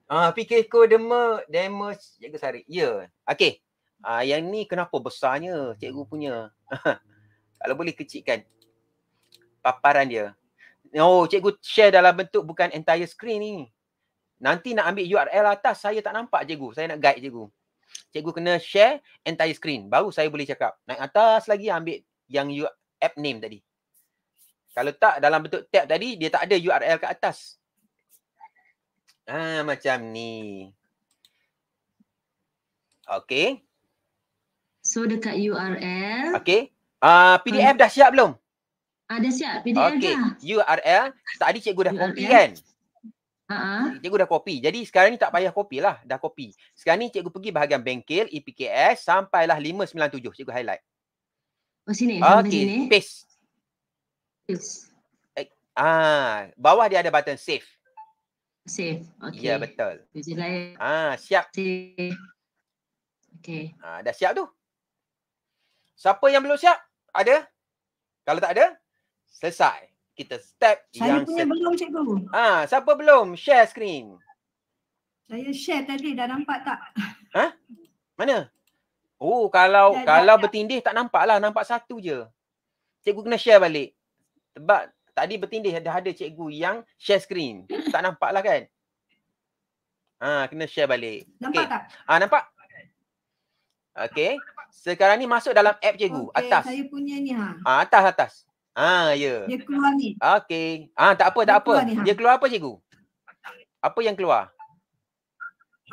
Ah fikir ko demo demo cikgu Sari. Ya. Yeah. Okey. Ah yang ni kenapa besarnya cikgu punya? kalau boleh kecilkan paparan dia. Oh, cikgu share dalam bentuk bukan entire screen ni. Nanti nak ambil URL atas, saya tak nampak cikgu. Saya nak guide cikgu. Cikgu kena share entire screen. Baru saya boleh cakap. Naik atas lagi ambil yang U- app name tadi. Kalau tak, dalam bentuk tab tadi, dia tak ada URL kat atas. Ah, macam ni. Okay. So, dekat URL. Okay. Uh, ah, PDF dah siap belum? Ada ah, siap PDF okay. URL. Tadi cikgu dah URL. copy kan? Uh-huh. Cikgu dah copy. Jadi sekarang ni tak payah copy lah. Dah copy. Sekarang ni cikgu pergi bahagian bengkel EPKS sampailah 597. Cikgu highlight. Oh sini. Okay. Sampai sini. Paste. Paste. Eh, ah, bawah dia ada button save. Save. Okay. Ya betul. Ah, siap. Okay. Ah, dah siap tu? Siapa yang belum siap? Ada? Kalau tak ada, Selesai. Kita step Saya yang punya step. belum cikgu. Ah, ha, siapa belum? Share screen. Saya share tadi dah nampak tak? Ha? Mana? Oh, kalau ya, kalau ya, bertindih ya. tak nampak lah. Nampak satu je. Cikgu kena share balik. Sebab tadi bertindih dah ada cikgu yang share screen. tak nampak lah kan? Ha, kena share balik. Nampak okay. tak? Ha, nampak? Okay. Sekarang ni masuk dalam app cikgu. Okay, atas. Saya punya ni ha. ha atas, atas. Ah, ya. Yeah. Dia keluar ni. Okey. Ah, tak apa, tak dia apa. Keluar ni, ha? Dia keluar apa cikgu? Apa yang keluar?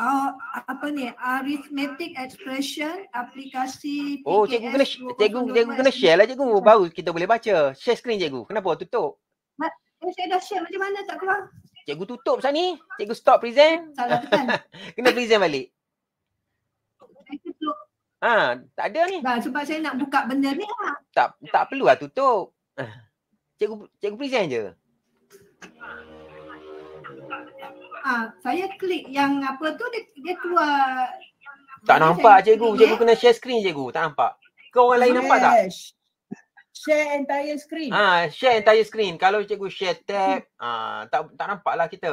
Uh, apa ni? Arithmetic expression aplikasi PKS Oh, cikgu kena cikgu cikgu kena share lah cikgu. Baru kita boleh baca. Share screen cikgu. Kenapa tutup? Ma, eh, saya dah share macam mana tak keluar? Cikgu tutup sah ni. Cikgu stop present. Salah kena present balik. Ah, tak ada ni. Nah, sebab saya nak buka benda ni lah. Tak, tak perlu lah tutup. Eh, cikgu cikgu present je. Ah, saya klik yang apa tu dia dia keluar tak nampak cikgu. Cikgu kena share screen cikgu. Tak nampak. Ke orang lain yes. nampak tak? Share entire screen. Ah, share entire screen. Kalau cikgu share tab, hmm. ah tak tak nampaklah kita.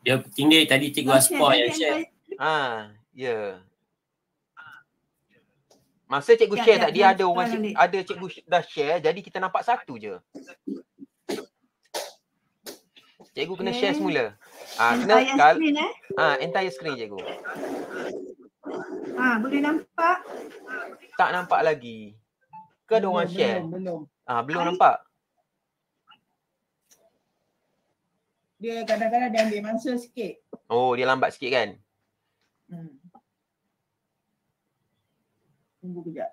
Dia tinggi tadi cikgu oh, Aspa yang share. Ah, ya. Yeah. Masa cikgu ya, share ya, tak ya, dia ya, ada orang cik, ada cikgu dah share jadi kita nampak satu je. Cikgu kena okay. share eh. semula. Ah ha, kena entire kal- screen eh. ha, entire screen cikgu. Ah ha, boleh nampak? Tak nampak lagi. Ke ada orang share? Belum. Ah ha, belum Hai. nampak. Dia kadang-kadang dia ambil masa sikit. Oh dia lambat sikit kan? Hmm. Tunggu kejap.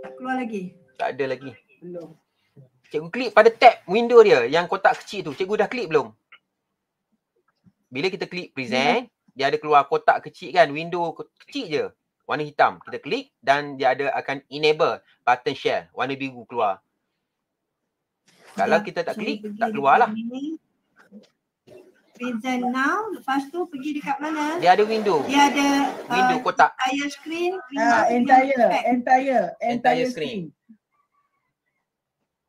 Tak keluar lagi. Tak ada lagi. Belum. Cikgu klik pada tab window dia yang kotak kecil tu. Cikgu dah klik belum? Bila kita klik present, hmm. dia ada keluar kotak kecil kan, window kecil je. Warna hitam. Kita klik dan dia ada akan enable button share. Warna biru keluar. Kalau ya, kita tak klik, tak keluar lah present now lepas tu pergi dekat mana dia ada window dia ada uh, window kotak entire screen Ah, uh, entire, entire entire entire screen, screen.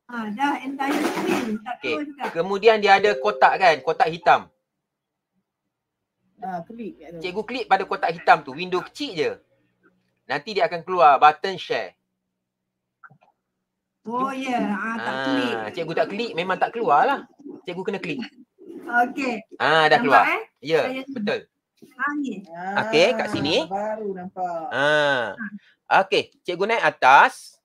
Ha, dah entire screen. Tak okay. juga. Kemudian dia ada kotak kan, kotak hitam. Ha, klik. Cikgu klik pada kotak hitam tu, window kecil je. Nanti dia akan keluar button share. Oh ya, yeah. ha, tak ha, klik. Cikgu tak klik, memang tak keluar lah. Cikgu kena klik. Okey. Ah dah nampak, keluar. Eh? Ya, yeah, betul. Ah, Okey, kat ah, sini. Baru nampak. Ah. ah. Okey, cikgu naik atas.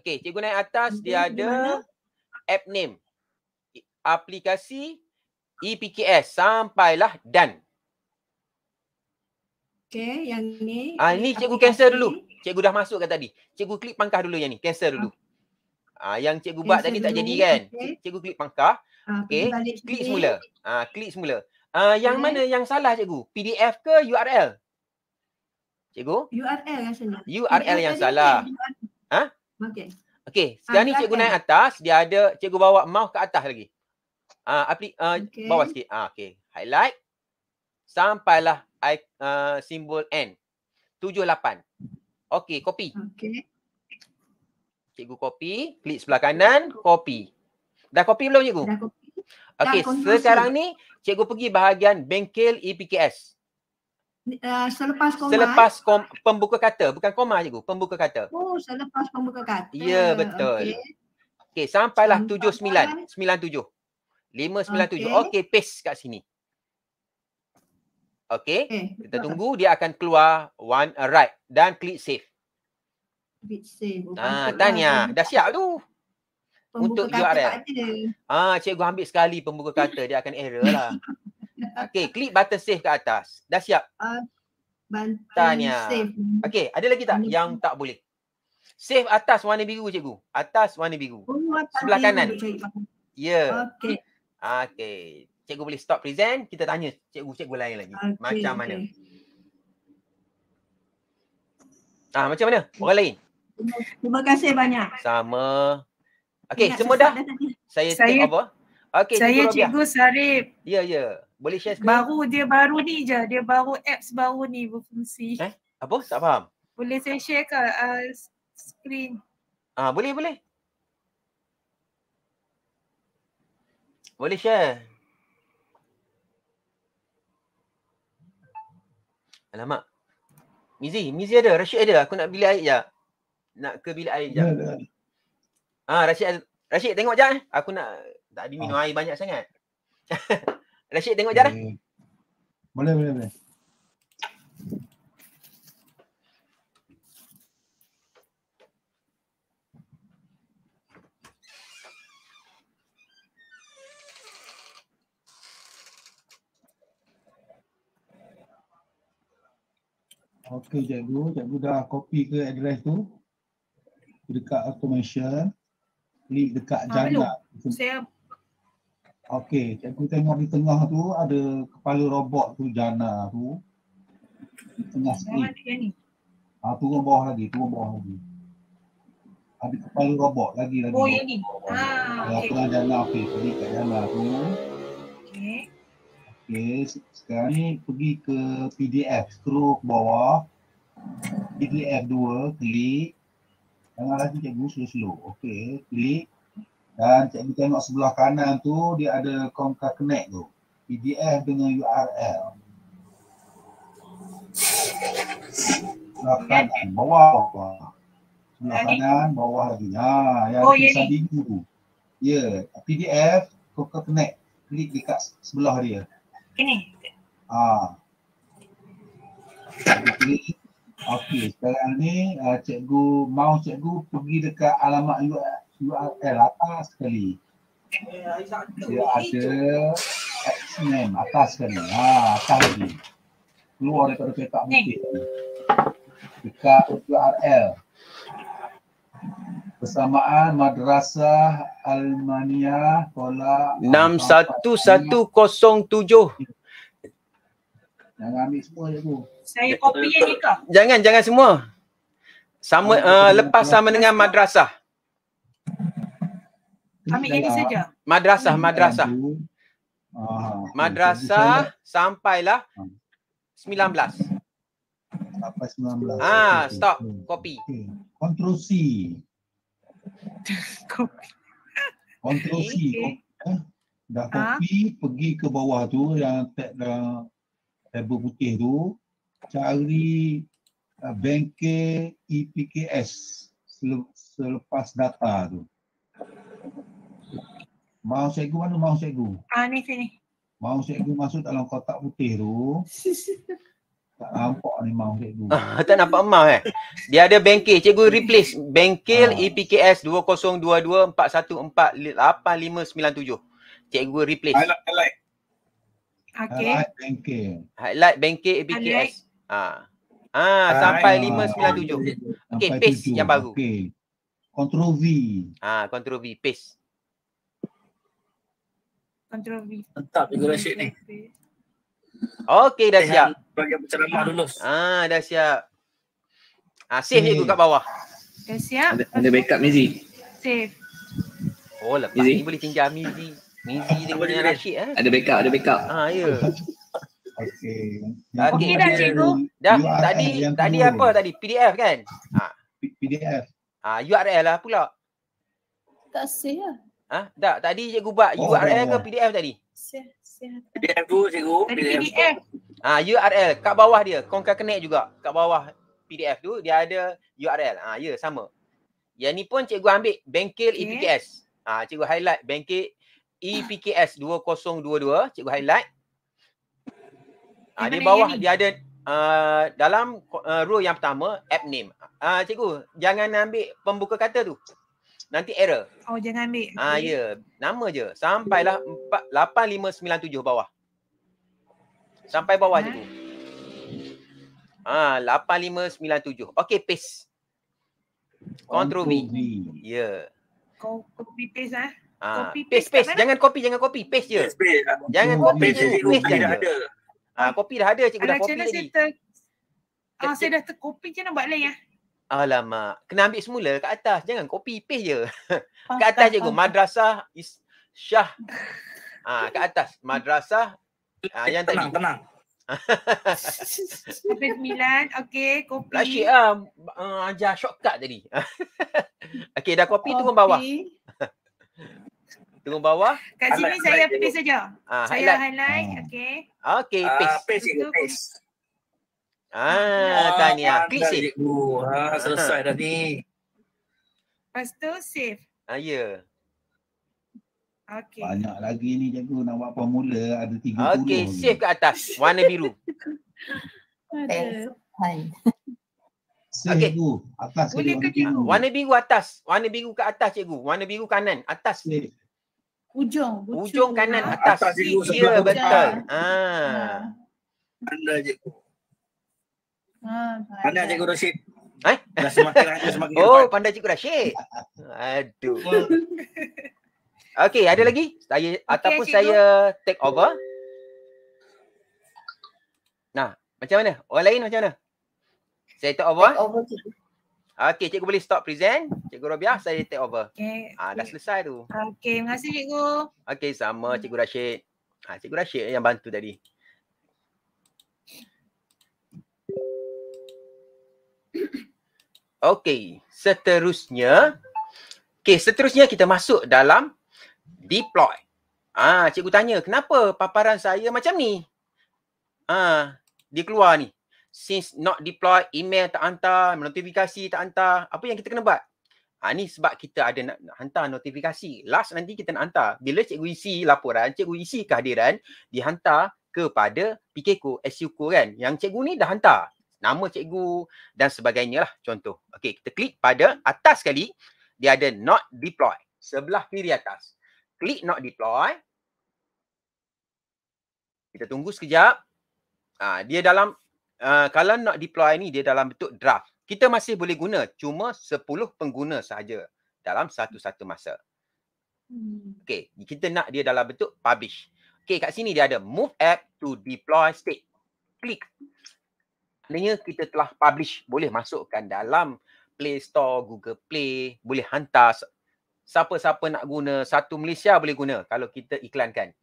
Okey, cikgu naik atas okay, dia ada mana? app name. Aplikasi EPKS sampailah dan. Okey, yang ni. Ah, ni cikgu aplikasi. cancel dulu. Cikgu dah masuk ke tadi. Cikgu klik pangkah dulu yang ni, cancel dulu. Ah, ah yang cikgu cancel buat tadi dulu. tak jadi kan? Okay. Cikgu klik pangkah. Ha, okay. klik semula. Ha, klik semula. Uh, yang hmm. mana yang salah cikgu? PDF ke URL? Cikgu? URL yang salah. URL yang salah. Ha? Okay. Okay. Ah, sekarang uh, ni cikgu naik atas, dia ada cikgu bawa mouse ke atas lagi. Ah, uh, ah, okay. bawah sikit. Ah, okay, Highlight. Sampailah I, uh, simbol N. 78. Okay, copy. Okay. Cikgu copy, klik sebelah kanan, copy. Dah copy belum cikgu? Dah copy. Okey, sekarang ni cikgu pergi bahagian bengkel EPKS. Uh, eh, selepas koma. Selepas kom- pembuka kata, bukan koma cikgu, pembuka kata. Oh, selepas pembuka kata. Ya, yeah, betul. Okey, okay, sampailah tujuh sembilan, sembilan tujuh, lima sembilan tujuh. okay, paste kat sini. Okey, okay. kita tunggu dia akan keluar one right dan klik save. Klik save. Oh, ah, tanya, lah. dah siap tu untuk kata URL. Ah, ha, cikgu ambil sekali pembuka kata dia akan error lah. Okay, klik button save ke atas. Dah siap? Uh, Tanya. Ah, okay, ada lagi tak yang tak boleh? Save atas warna biru cikgu. Atas warna biru. Oh, Sebelah kanan. Ya. Yeah. Okay. Okay. Cikgu boleh stop present. Kita tanya cikgu, cikgu lain lagi. Okay, macam okay. mana? Ah, macam mana? Orang lain. Terima kasih banyak. Sama. Okey, semua dah. Saya, saya take over. Okey, saya cikgu, cikgu Sarif. Ya, yeah, ya. Yeah. Boleh share screen? Baru dia baru ni je. Dia baru apps baru ni berfungsi. Eh? Apa? Tak faham. Boleh saya share ke uh, screen? Ah, boleh, boleh. Boleh share. Alamak. Mizi, Mizi ada, Rashid ada. Aku nak bilik air je. Nak ke bilik air je. Ya, ya. Ah Rashid Rashid tengok je. Eh. Aku nak tak ada minum ah. air banyak sangat. Rashid tengok je lah. Eh, boleh boleh boleh. Okay, cikgu. Cikgu dah copy ke address tu. Dekat automation klik dekat ha, ah, jana. Belum. Saya Okey, cikgu tengok di tengah tu ada kepala robot tu jana tu. Di tengah sini. Ha, ah, turun bawah lagi, turun bawah lagi. Ada kepala robot lagi lagi. Oh, ini. ni. Ha, ah, okey. Ha, jana okey, klik kat jana tu. Okey. Okey, sekarang ni pergi ke PDF, scroll ke bawah. PDF 2, klik. Jangan lagi cikgu slow slow. Okey, klik. Dan cikgu tengok sebelah kanan tu dia ada concatenate tu. PDF dengan URL. Sebelah bawah apa? Sebelah kanan bawah lagi. Ha, yang oh, tulisan biru tu. Ya, yeah, PDF concatenate. Klik dekat sebelah dia. Ini. Ah. Ha. Klik. Okey, sekarang ni uh, cikgu mau cikgu pergi dekat alamat URL atas sekali. Dia ada X-Men atas sekali. Ha, atas lagi. Keluar daripada petak mungkin. Dekat URL. Persamaan Madrasah Almania Pola 61107. Jangan ambil semua je tu. Saya kopi je ke? Jangan, jangan semua. Sama, uh, lepas sama dengan madrasah. Ambil ini saja. Madrasah, madrasah. Ah, ha. Madrasah sampailah 19. Ha. Sampai 19. Ah, stop. Kopi. Ctrl C. Ctrl C. Dah kopi, ha? pergi ke bawah tu yang tak dah tabel eh, putih tu cari uh, bengkel IPKS e selepas data tu. Mau cikgu mana mau cikgu? Ah ni sini. Mau cikgu masuk dalam kotak putih tu. tak nampak ni mau cikgu. Ah, tak nampak mau eh. Dia ada bengkel cikgu replace bengkel ah. EPKS 2022414485597. Cikgu replace. I like, Okay. Highlight Bengkel. Highlight Bengkel ABKS. Highlight. Ha. ah, sampai ah, lima sembilan tujuh. Okay, pace 7. yang baru. Okey. Control V. ah, Control V, pace. Control V. Mantap Ibu Rashid ni. Okey, dah siap. Bagi penceramah ya. lulus. ah, dah siap. Ha, ah, save ni okay. kat bawah. Dah siap. Ada, ada backup Mizi. Save. Oh, lepas ni boleh tinggal Mizi. Mizi dengan Rashid lah. Eh. Ada backup, ada backup. Ha, ya. Yeah. Okay. Okay, okay dah cikgu. Dah URL tadi tadi tu. apa tadi? PDF kan? Ha. Ah. PDF. Ha, ah, URL lah pula. Tak save lah. Ha? Tak, tadi cikgu buat oh, URL ke PDF tadi? Save, save. PDF tu cikgu. Tadi PDF. PDF. Ha, URL kat bawah dia. Kau kan connect juga kat bawah PDF tu dia ada URL. Ha, ya sama. Yang ni pun cikgu ambil bengkel okay. EPKS. Ha, cikgu highlight bengkel EPKS 2022 cikgu highlight uh, di bawah dia ada uh, dalam uh, rule yang pertama app name uh, cikgu jangan ambil pembuka kata tu nanti error oh jangan ambil ah uh, ya yeah. nama je sampailah 8597 bawah sampai bawah ha? cikgu ah 8597 Okay paste control v ya yeah. kau copy paste ah copy ah, paste, paste, paste. Kan jangan copy jangan copy paste je paste, paste. jangan copy paste, je paste, paste je. ada ah copy dah ada cikgu Alah, dah copy tadi ah saya dah tercopy je nak buat lain ah ya? alamak kena ambil semula kat atas jangan copy paste je kat atas cikgu madrasah is syah ah kat atas madrasah ah yang tadi tenang tenang Sembilan, okay, kopi. Rashid lah, uh, ajar shortcut tadi. Okay, dah kopi, kopi. turun bawah. Tengok bawah. Kat sini highlight saya paste saja. Ah, saya highlight. Hmm. Okey. Okay, ah, paste. Uh, paste. Itu, paste. Ah, tanya. Klik save. Ha, selesai dah ni. Lepas tu save. Ah, ya. Yeah. Okey. Banyak lagi ni jago nak buat mula. ada 30. Okey, save ke atas. Warna biru. ada. Okey. Cikgu, atas boleh ke warna biru. warna biru atas. Warna biru ke atas cikgu. Warna biru kanan atas. Save. Ujung. Bucu. Ujung kanan ha? atas. atas dulu, ya, betul. Ha. Anda je. Ha, Anda cikgu Rashid. Eh? Dah semakin Oh, hebat. pandai cikgu Rashid. Aduh. Okey, ada lagi? Saya okay, ataupun cikgu. saya take over. Nah, macam mana? Orang lain macam mana? Saya take over. Take over cikgu. Okay, cikgu boleh stop present. Cikgu Robiah, saya take over. Okay. Ah, dah selesai tu. Okay, terima kasih cikgu. Okey, sama hmm. cikgu Rashid. Ah cikgu Rashid yang bantu tadi. Okay, seterusnya Okay, seterusnya kita masuk dalam deploy. Ah, cikgu tanya, kenapa paparan saya macam ni? Ah, dia keluar ni since not deploy, email tak hantar, notifikasi tak hantar, apa yang kita kena buat? Ha, ni sebab kita ada nak, nak hantar notifikasi. Last nanti kita nak hantar. Bila cikgu isi e laporan, cikgu isi e kehadiran, dihantar kepada PKKO, SUKO kan. Yang cikgu ni dah hantar. Nama cikgu dan sebagainya lah contoh. Okay, kita klik pada atas sekali. Dia ada not deploy. Sebelah kiri atas. Klik not deploy. Kita tunggu sekejap. Ha, dia dalam Ah, kalau nak deploy ni dia dalam bentuk draft. Kita masih boleh guna cuma 10 pengguna saja dalam satu-satu masa. Hmm. Okay, kita nak dia dalam bentuk publish. Okay, kat sini dia ada move app to deploy state. Klik. Maknanya kita telah publish. Boleh masukkan dalam Play Store, Google Play. Boleh hantar siapa-siapa nak guna. Satu Malaysia boleh guna kalau kita iklankan.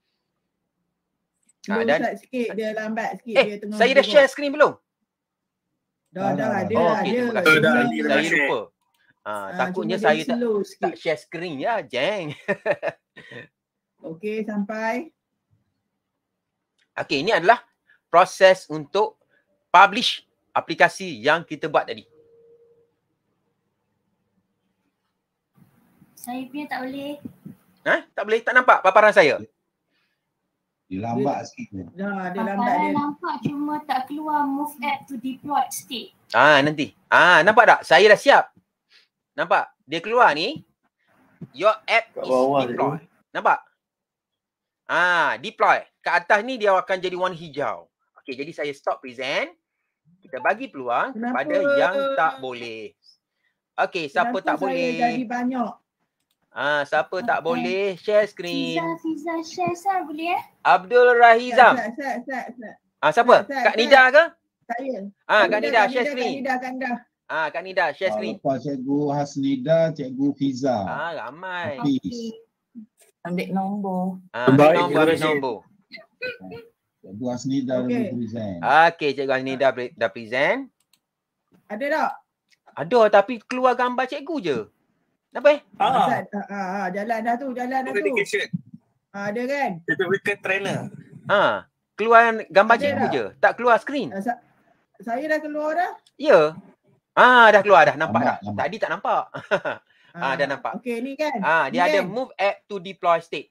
Ha, dan sikit, dia lambat sikit eh, dia saya dah share screen belum? Dah dah, dah ada oh, okay, Dah dah dia, ah, ah, dia saya lupa. Ha, ha takutnya saya tak, tak share screen ya, jeng. Okey, sampai. Okey, ini adalah proses untuk publish aplikasi yang kita buat tadi. Saya punya tak boleh. Ha? Tak boleh? Tak nampak paparan saya? Okay. Dia lambat sikit kan. Ya, dia lambat dia. nampak cuma tak keluar move app to deploy state. Ah nanti. Ah nampak tak? Saya dah siap. Nampak? Dia keluar ni. Your app Kat is deploy. Dia. Nampak? Ah deploy. Ke atas ni dia akan jadi warna hijau. Okey, jadi saya stop present. Kita bagi peluang kepada yang tak boleh. Okey, siapa Kenapa tak saya boleh? Jadi banyak. Ah, siapa okay. tak boleh share screen? Fiza, Fiza share saya boleh eh? Abdul Rahizam. Sat, sat, sat, sat. Ah, ha, siapa? Sat, sat, ha, Kak Nida ke? Saya. Ah, Kak Nida, share screen. Kak Nida, Kak Nida. Ah, Kak Nida share ah, Pak Lepas Cikgu Hasnida, Cikgu Fiza. Ah, ramai. Okay. Ambil nombor. Ah, ambil nombor. Ambil nombor. Cikgu Hasnida okay. dah present. Okay, Cikgu Hasnida dah present. Ada tak? Ada tapi keluar gambar cikgu je. Kenapa eh? Ha. Ah. Ha, ah, ah, ah, jalan dah tu, jalan dah tu. Ha, ah, ada kan? Kita wicked trainer. Ha. Ah, keluar gambar cikgu je. Tak keluar skrin. Ah, sa- saya dah keluar dah. Ya. Yeah. Ha, ah, dah keluar dah. Nampak, nampak dah. Nampak. Tadi tak nampak. Ha, ah, ah, dah nampak. Okay, ni kan? Ha, ah, dia ni ada kan? move app to deploy state.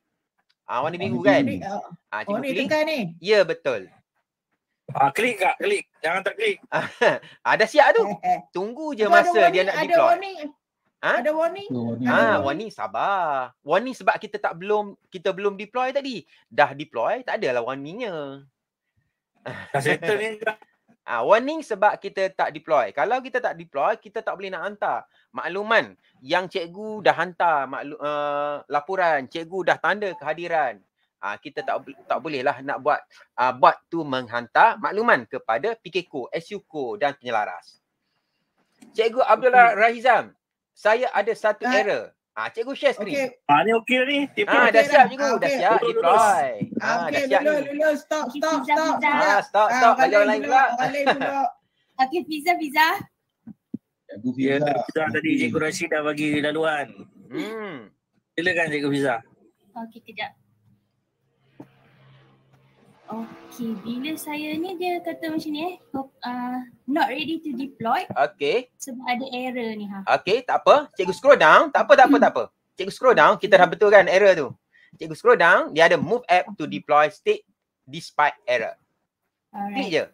Ha, ah, warna biru kan? Ah. Oh, ni, uh, ah, cikgu oh, klik. ni ni? Ya, betul. Ah, klik kak, klik. Jangan tak klik. ah, dah siap tu. Tunggu je masa dia nak deploy. Ada warning. Ha? Ada warning. Ha, warning sabar. Warning sebab kita tak belum kita belum deploy tadi. Dah deploy tak adalah warningnya. Settle ni. Ha, warning sebab kita tak deploy. Kalau kita tak deploy, kita tak boleh nak hantar makluman yang cikgu dah hantar maklu, uh, laporan, cikgu dah tanda kehadiran. Uh, kita tak tak bolehlah nak buat uh, buat tu menghantar makluman kepada PKCO, SUCO dan penyelaras. Cikgu Abdullah Rahizam, saya ada satu ha? error. Ah, ha, cikgu share screen. Okay. Ha, ah, ni okey ni. Ah, ha, dah siap cikgu. Dah siap. Okay. Deploy. Ha, okay. dah siap. Lulus, ah, lulus. Stop, stop, stop. Ah, Ha, stop. Ah, stop. Ha, balik lain pula. Okay, pizza, pizza. Cikgu Fiza. Ya, pizza tadi. Cikgu Rashid dah bagi laluan. Hmm. Silakan cikgu Fiza. Okay, kejap. Okay, bila saya ni dia kata macam ni eh, uh, not ready to deploy. Okay. Sebab ada error ni ha. Okay, tak apa. Cikgu scroll down. Tak apa, tak apa, tak apa. Cikgu scroll down, kita dah betul kan error tu. Cikgu scroll down, dia ada move app to deploy state despite error. Alright. Klik je.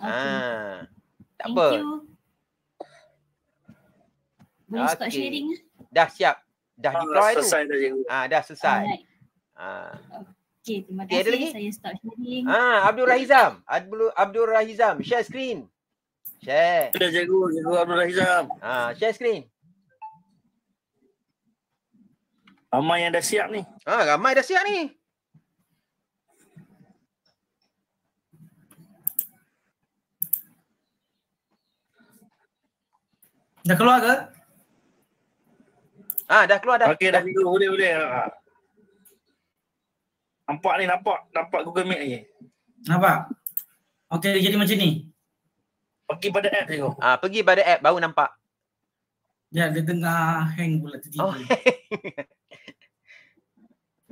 Okay. Ha. Tak Thank apa. Thank you. Boleh okay. stop sharing. Eh? Dah siap. Dah ah, deploy oh, dah selesai tu. Ah, ha, dah selesai. Alright. Ha. Okay. Okay, terima okay, Lagi? Saya stop sharing. Ah, Abdul Rahizam. Abdul Abdul Rahizam, share screen. Share. Ada cikgu, cikgu Abdul Rahizam. Ah, share screen. Ramai yang dah siap ni. Ah, ramai dah siap ni. Dah keluar ke? Ah, dah keluar dah. Okey, dah, dah. Boleh, boleh. Ah. Nampak ni nampak nampak Google Meet ni. Nampak. Okey jadi macam ni. Pergi pada app tu. Ah pergi pada app baru nampak. Ya dia tengah hang pula tadi. Oh.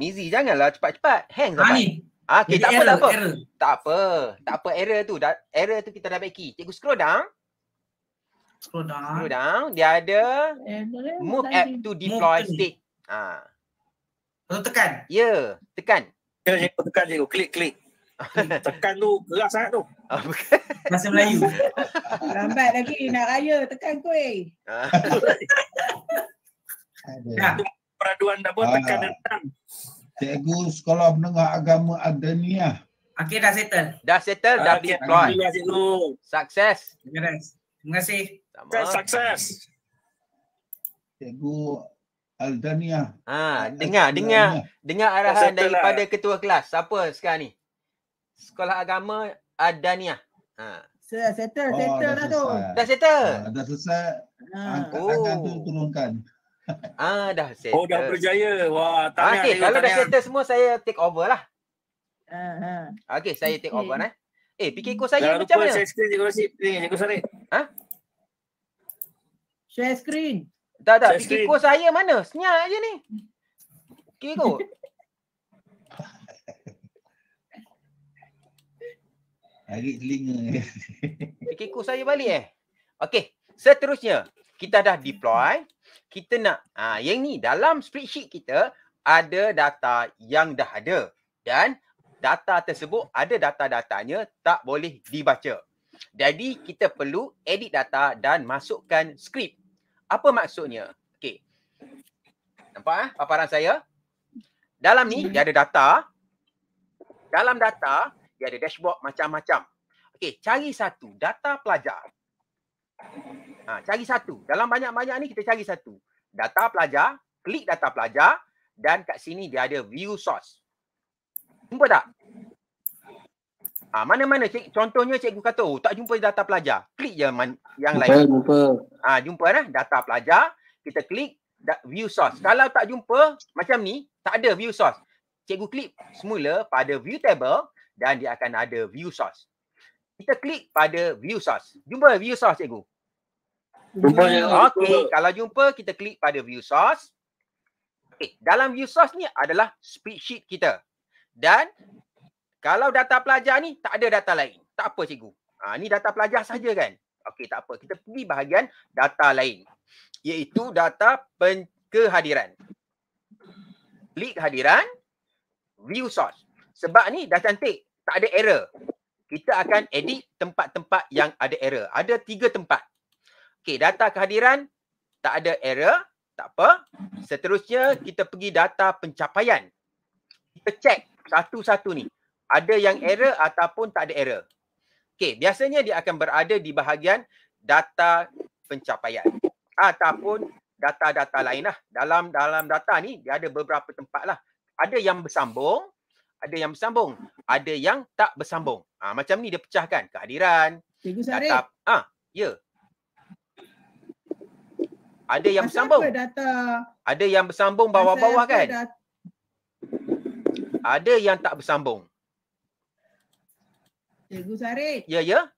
Mizi janganlah cepat-cepat hang ah, sampai. Ha, ah, okay, tak error, apa, tak apa. Tak apa. Tak apa error tu. Da- error tu kita dah baiki. Cikgu scroll down. Scroll down. Scroll down. Dia ada move app to deploy state. Ha. Ah. tekan. Ya, yeah, tekan. Tekan je, tekan je, klik, klik. Tekan tu, keras sangat tu. Ah, Bahasa Melayu. Lambat lagi nak raya, tekan kuih. Ada. Nah, peraduan dah buat tekan ah. datang. Cikgu Sekolah Menengah Agama Adaniah. Okey dah settle. Dah settle, okay, dah deploy. Alhamdulillah cikgu. Sukses. Terima Terima kasih. Sukses. Cikgu Ha, Al Dania. Ha, dengar, dengar, dengar arahan lah. daripada ketua kelas. Siapa sekarang ni? Sekolah Agama Aldaniah. Ha. Settle, settle, oh, settle dah lah tu. Dah settle? Ha, dah selesai. Ha. Angkat oh. tangan oh. tu turunkan. ah, dah settle. Oh, dah berjaya. Wah, tak ah, okay, kalau dah settle semua, saya take over lah. Ha, ha. Ah, okay, saya take over lah. Eh, fikir ikut saya Jangan macam mana? Jangan lupa share screen, cikgu Rosi. Ha? Share screen. Tak tak, Chef Kiko saya mana? Senyap aja ni. Kiko. Lagi telinga. Kiko saya balik eh. Okey, seterusnya kita dah deploy, kita nak ah ha, yang ni dalam spreadsheet kita ada data yang dah ada dan data tersebut ada data-datanya tak boleh dibaca. Jadi kita perlu edit data dan masukkan skrip. Apa maksudnya? Okey. Nampak eh paparan saya? Dalam ni dia ada data. Dalam data dia ada dashboard macam-macam. Okey, cari satu data pelajar. Ha, cari satu. Dalam banyak-banyak ni kita cari satu. Data pelajar, klik data pelajar dan kat sini dia ada view source. Jumpa tak? Ah, mana-mana cik, contohnya cikgu kata, oh, tak jumpa data pelajar. Klik je man, yang lain lain. Jumpa. Ah, jumpa dah data pelajar. Kita klik da- view source. Hmm. Kalau tak jumpa macam ni, tak ada view source. Cikgu klik semula pada view table dan dia akan ada view source. Kita klik pada view source. Jumpa view source cikgu. Jumpa. Hmm. Okey, kalau jumpa kita klik pada view source. Okay. dalam view source ni adalah spreadsheet kita. Dan kalau data pelajar ni tak ada data lain. Tak apa cikgu. Ha, ni data pelajar saja kan? Okey tak apa. Kita pergi bahagian data lain. Iaitu data kehadiran. Klik hadiran. View source. Sebab ni dah cantik. Tak ada error. Kita akan edit tempat-tempat yang ada error. Ada tiga tempat. Okey data kehadiran. Tak ada error. Tak apa. Seterusnya kita pergi data pencapaian. Kita cek satu-satu ni ada yang error ataupun tak ada error. Okey, biasanya dia akan berada di bahagian data pencapaian ataupun data-data lain lah. Dalam dalam data ni dia ada beberapa tempat lah. Ada yang bersambung, ada yang bersambung, ada yang tak bersambung. ha, macam ni dia pecahkan kehadiran. Cikgu data ah ha, ya. Ada yang Masa bersambung. Data... Ada yang bersambung bawah-bawah kan? Dat... Ada yang tak bersambung. Cikgu Sarit. Ya, ya.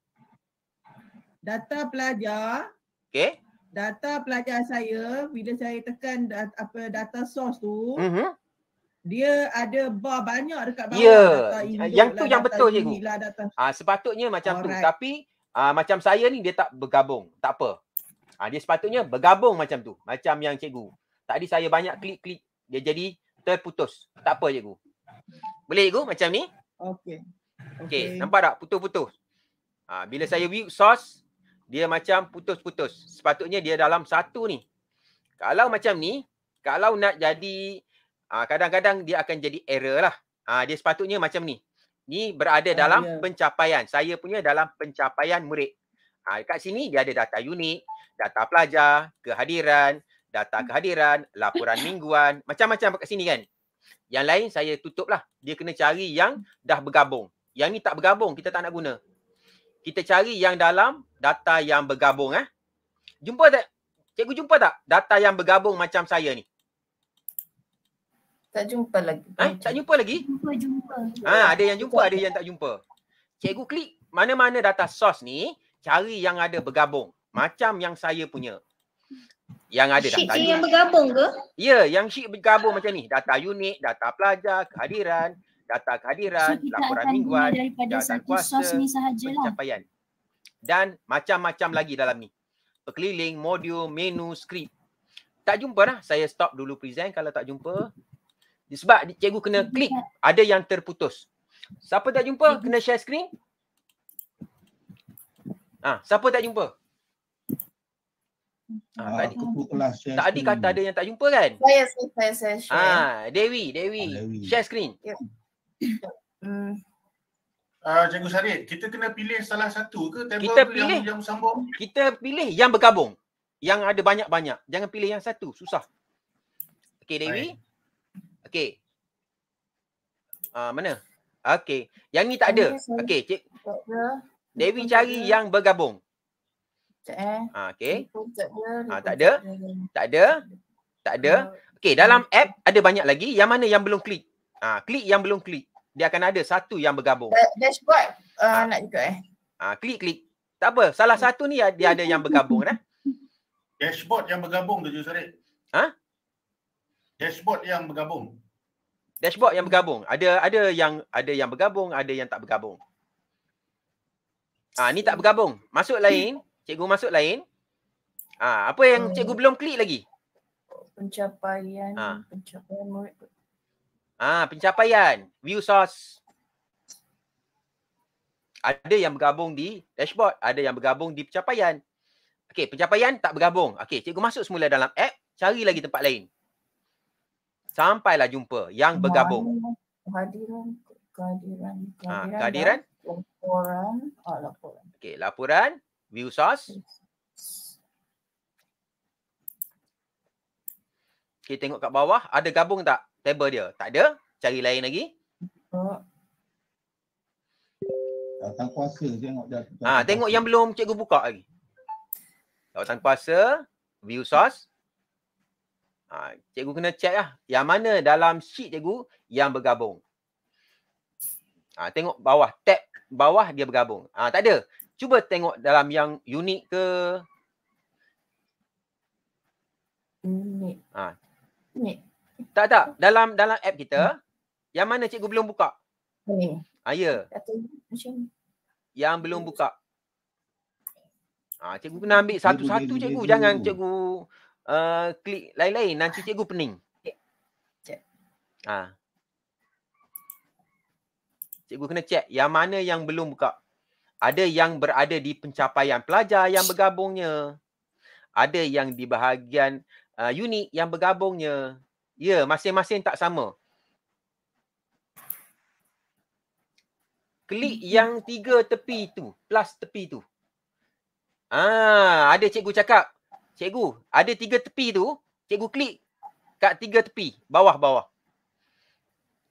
Data pelajar. Okey. Data pelajar saya, bila saya tekan data, apa data source tu, mm-hmm. dia ada bar banyak dekat bawah. Ya, yeah. yang tu lah, yang betul je. Lah, ah, sepatutnya macam Alright. tu. Tapi ah, macam saya ni, dia tak bergabung. Tak apa. Ah, dia sepatutnya bergabung macam tu. Macam yang cikgu. Tadi saya banyak klik-klik. Dia jadi terputus. Tak apa cikgu. Boleh cikgu macam ni? Okey. Okay. okay. Nampak tak? Putus-putus. Ha, bila saya weak sauce, dia macam putus-putus. Sepatutnya dia dalam satu ni. Kalau macam ni, kalau nak jadi, ha, kadang-kadang dia akan jadi error lah. Ha, dia sepatutnya macam ni. Ni berada oh, dalam yeah. pencapaian. Saya punya dalam pencapaian murid. Ha, dekat sini dia ada data unik, data pelajar, kehadiran, data hmm. kehadiran, laporan mingguan. Macam-macam dekat sini kan. Yang lain saya tutup lah. Dia kena cari yang dah bergabung. Yang ni tak bergabung, kita tak nak guna. Kita cari yang dalam data yang bergabung eh. Jumpa tak? Cikgu jumpa tak data yang bergabung macam saya ni? Tak jumpa lagi. Ha? Tak jumpa lagi? Jumpa, jumpa. Ha, ada yang jumpa, ada yang tak jumpa. Cikgu klik mana-mana data source ni, cari yang ada bergabung. Macam yang saya punya. Yang ada sheet data. Sheet yang bergabung ke? Ya, yang sheet bergabung macam ni. Data unit, data pelajar, kehadiran data kehadiran, so, laporan mingguan, jabatan kuasa, pencapaian. Dan macam-macam lagi dalam ni. Perkeliling, modul, menu, skrip. Tak jumpa lah. Saya stop dulu present kalau tak jumpa. Sebab cikgu kena klik. Ada yang terputus. Siapa tak jumpa, kena share screen. Ah, ha, siapa tak jumpa? Ha, ah, ha, tadi kelas tadi kata ada yang tak jumpa kan? Saya saya saya share. Ah, ha, Dewi, Dewi, ah, share screen. Yeah. Hmm. Ah, uh, Cikgu Syarif, kita kena pilih salah satu ke table kita pilih, yang, yang Kita pilih yang bergabung. Yang ada banyak-banyak. Jangan pilih yang satu. Susah. Okey, Dewi. Okey. uh, mana? Okey. Yang ni tak ada. Okey, Cik. Dewi cari yang bergabung. Cik eh. Ah, okey. Ah, tak ada. Tak ada. Tak ah. ada. Okay. dalam app ada banyak lagi. Yang mana yang belum klik? Ah, klik yang belum klik. Dia akan ada satu yang bergabung. Dashboard uh, ah. nak juga eh. Ah, klik klik. Tak apa, salah satu ni dia ada yang bergabung dah. Eh? Dashboard yang bergabung tu Jusri. Ha? Dashboard yang bergabung. Dashboard yang bergabung. Ada ada yang ada yang bergabung, ada yang tak bergabung. Ah, ni tak bergabung. Masuk lain, cikgu masuk lain. Ah, apa yang hmm. cikgu belum klik lagi? Pencapaian, ah. pencapaian murid Ah, pencapaian view source. Ada yang bergabung di dashboard, ada yang bergabung di pencapaian. Okay, pencapaian tak bergabung. Okay, cikgu masuk semula dalam app, cari lagi tempat lain. Sampailah jumpa yang bergabung. Kehadiran, kehadiran, kehadiran. Ha, kehadiran. Laporan. Oh, laporan. Okay, laporan. View source. Okey, tengok kat bawah. Ada gabung tak? table dia. Tak ada? Cari lain lagi? Oh. Datang kuasa tengok dah. Ah, tengok yang belum cikgu buka lagi. Datang kuasa, view source. Ha, cikgu kena check lah. Yang mana dalam sheet cikgu yang bergabung. Ha, tengok bawah. Tab bawah dia bergabung. Ha, tak ada. Cuba tengok dalam yang unik ke. Unik. Ha. Unik. Tak tak, dalam dalam app kita hmm. yang mana cikgu belum buka? Ni. Ah ya. Macam yang belum buka. Ah cikgu kena ambil satu-satu cikgu, jangan cikgu uh, klik lain-lain nanti cikgu pening. Ah. Cikgu kena check yang mana yang belum buka. Ada yang berada di pencapaian pelajar yang bergabungnya. Ada yang di bahagian uh, unit yang bergabungnya. Ya, masing-masing tak sama. Klik hmm. yang tiga tepi tu, plus tepi tu. Ah, ada cikgu cakap. Cikgu, ada tiga tepi tu, cikgu klik kat tiga tepi, bawah-bawah.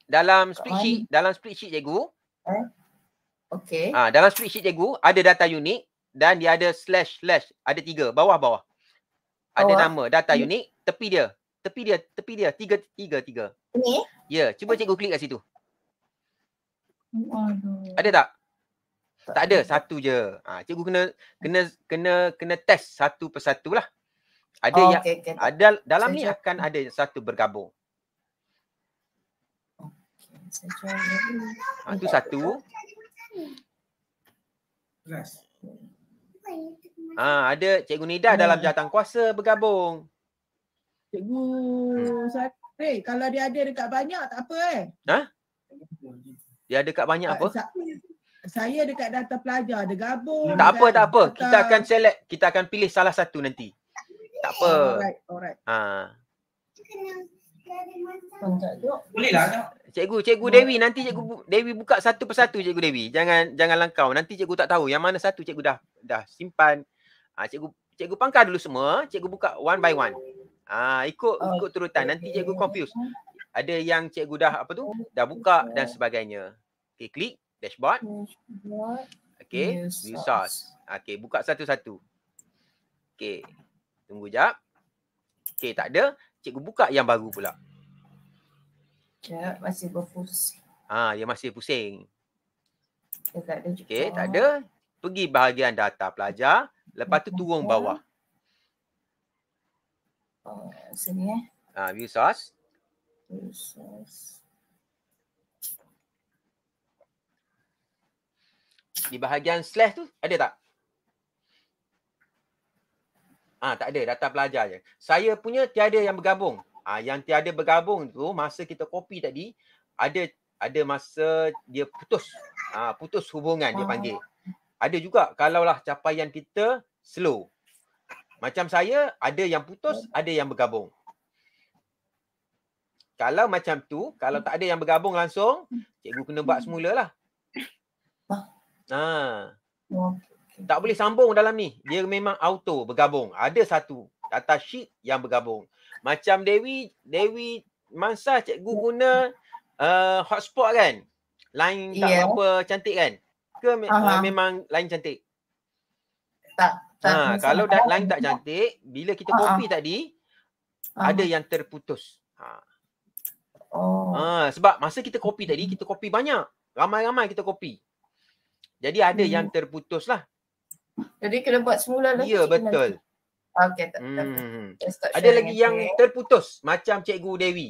Dalam split sheet, dalam split sheet cikgu. Eh? Okay. Ah, ha, dalam split sheet cikgu ada data unik dan dia ada slash slash, ada tiga, bawah-bawah. Ada nama data hmm. unik, tepi dia, tepi dia tepi dia tiga tiga tiga. Ini? Ya, yeah. cuba cikgu klik kat situ. Aduh. Ada tak? Tak, tak ada. ada, satu je. Ah ha, cikgu kena kena kena kena test satu persatu lah. Ada oh, yang okay, okay. ada dalam saya ni cakap. akan ada satu bergabung. Okey, ha, tu satu. Ah ha, ada cikgu Nida dalam hmm. jawatan kuasa bergabung. Cikgu hmm. Sarah. Hey, eh, kalau dia ada dekat banyak tak apa eh. Ha? Dia ada dekat banyak apa? Saya dekat data pelajar ada gabung. Tak apa tak apa. Data... Kita akan select, kita akan pilih salah satu nanti. Tak apa. Alright, alright. Ha. Boleh lah. Cikgu, cikgu Dewi nanti cikgu Dewi buka satu persatu cikgu Dewi. Jangan jangan langkau. Nanti cikgu tak tahu yang mana satu cikgu dah dah simpan. Ha, cikgu cikgu pangkar dulu semua. Cikgu buka one by one. Ah ikut oh, ikut turutan okay. nanti cikgu confuse. Ada yang cikgu dah apa tu? Dah buka dan sebagainya. Okey klik dashboard. dashboard. Okey, view Okey, buka satu-satu. Okey. Tunggu jap. Okey, tak ada. Cikgu buka yang baru pula. Jap, masih berpusing. Ah, yang masih pusing. Dia tak ada. Okey, tak ada. Pergi bahagian data pelajar, lepas tu turun bawah. Oh, sini eh. Ah, view source. View source. Di bahagian slash tu ada tak? Ah, tak ada, data pelajar je. Saya punya tiada yang bergabung. Ah, yang tiada bergabung tu masa kita copy tadi ada ada masa dia putus. Ah, putus hubungan dia ah. panggil. Ada juga kalaulah capaian kita slow. Macam saya, ada yang putus, ya. ada yang bergabung. Kalau macam tu, kalau tak ada yang bergabung langsung, cikgu kena buat hmm. semula lah. Ah. Ha. Oh, tak boleh sambung dalam ni. Dia memang auto bergabung. Ada satu data sheet yang bergabung. Macam Dewi, Dewi Mansah cikgu ya. guna uh, hotspot kan? Lain tak yeah. Ya. apa cantik kan? Ke uh-huh. memang lain cantik? Tak. Ha, ha kalau dah lain tak cantik, bila kita copy ah, uh-huh. Ah. tadi uh-huh. ada yang terputus. Ha. Oh. Ha, sebab masa kita copy tadi kita copy banyak. Ramai-ramai kita copy. Jadi ada hmm. yang terputus lah. Jadi kena buat semula lagi. Ya, betul. Nanti. Okay, tak, hmm. tak, Ada lagi yang okay. terputus macam Cikgu Dewi.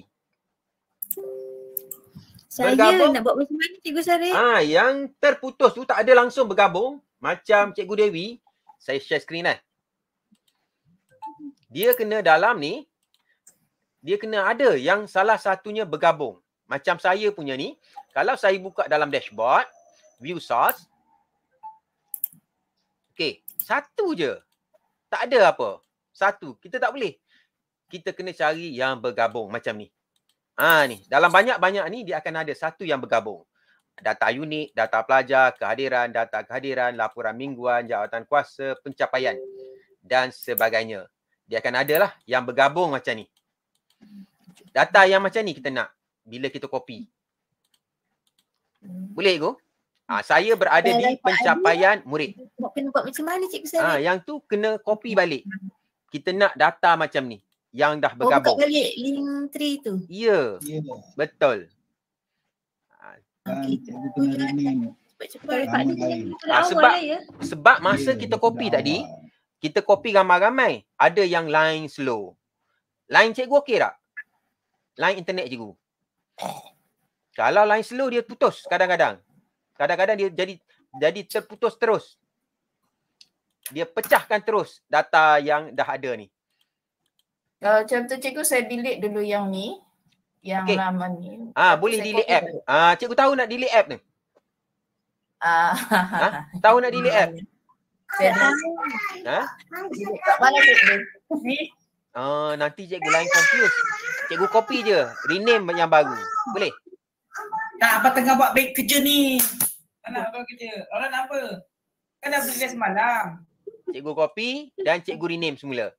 Saya bergabung. nak buat macam mana Cikgu Sari? Ah, ha, yang terputus tu tak ada langsung bergabung macam Cikgu Dewi saya share screen lah. Dia kena dalam ni, dia kena ada yang salah satunya bergabung. Macam saya punya ni, kalau saya buka dalam dashboard, view source, okay, satu je. Tak ada apa. Satu. Kita tak boleh. Kita kena cari yang bergabung macam ni. Ha ni. Dalam banyak-banyak ni, dia akan ada satu yang bergabung data unit, data pelajar, kehadiran, data kehadiran, laporan mingguan, jawatan kuasa, pencapaian dan sebagainya. Dia akan ada lah yang bergabung macam ni. Data yang macam ni kita nak bila kita copy. Hmm. Boleh go? Ha, ah, saya berada di pencapaian murid. Kena buat macam mana cikgu saya? Ah, ha, yang tu kena copy balik. Kita nak data macam ni yang dah bergabung. Oh, buka balik link tree tu. Ya. Yeah. Betul. Kan, cepat ah, sebab, ya. sebab masa yeah, kita copy tadi, kita copy ramai-ramai. Ada yang line slow. Line cikgu okey tak? Line internet cikgu. Kalau line slow dia putus kadang-kadang. Kadang-kadang dia jadi jadi terputus terus. Dia pecahkan terus data yang dah ada ni. Kalau ah, contoh cikgu saya delete dulu yang ni yang okay. lama ni. Ah, boleh delete app. Ah, cikgu tahu nak delete app ni? Ah. Uh, tahu nak delete app? Saya ha? Ah, uh, nanti cikgu lain confuse. Cikgu copy je, rename yang baru. Boleh? Tak, apa tengah buat baik kerja ni. Anak abang kerja. Orang nak apa? Kan dah beli semalam. Cikgu copy dan cikgu rename semula.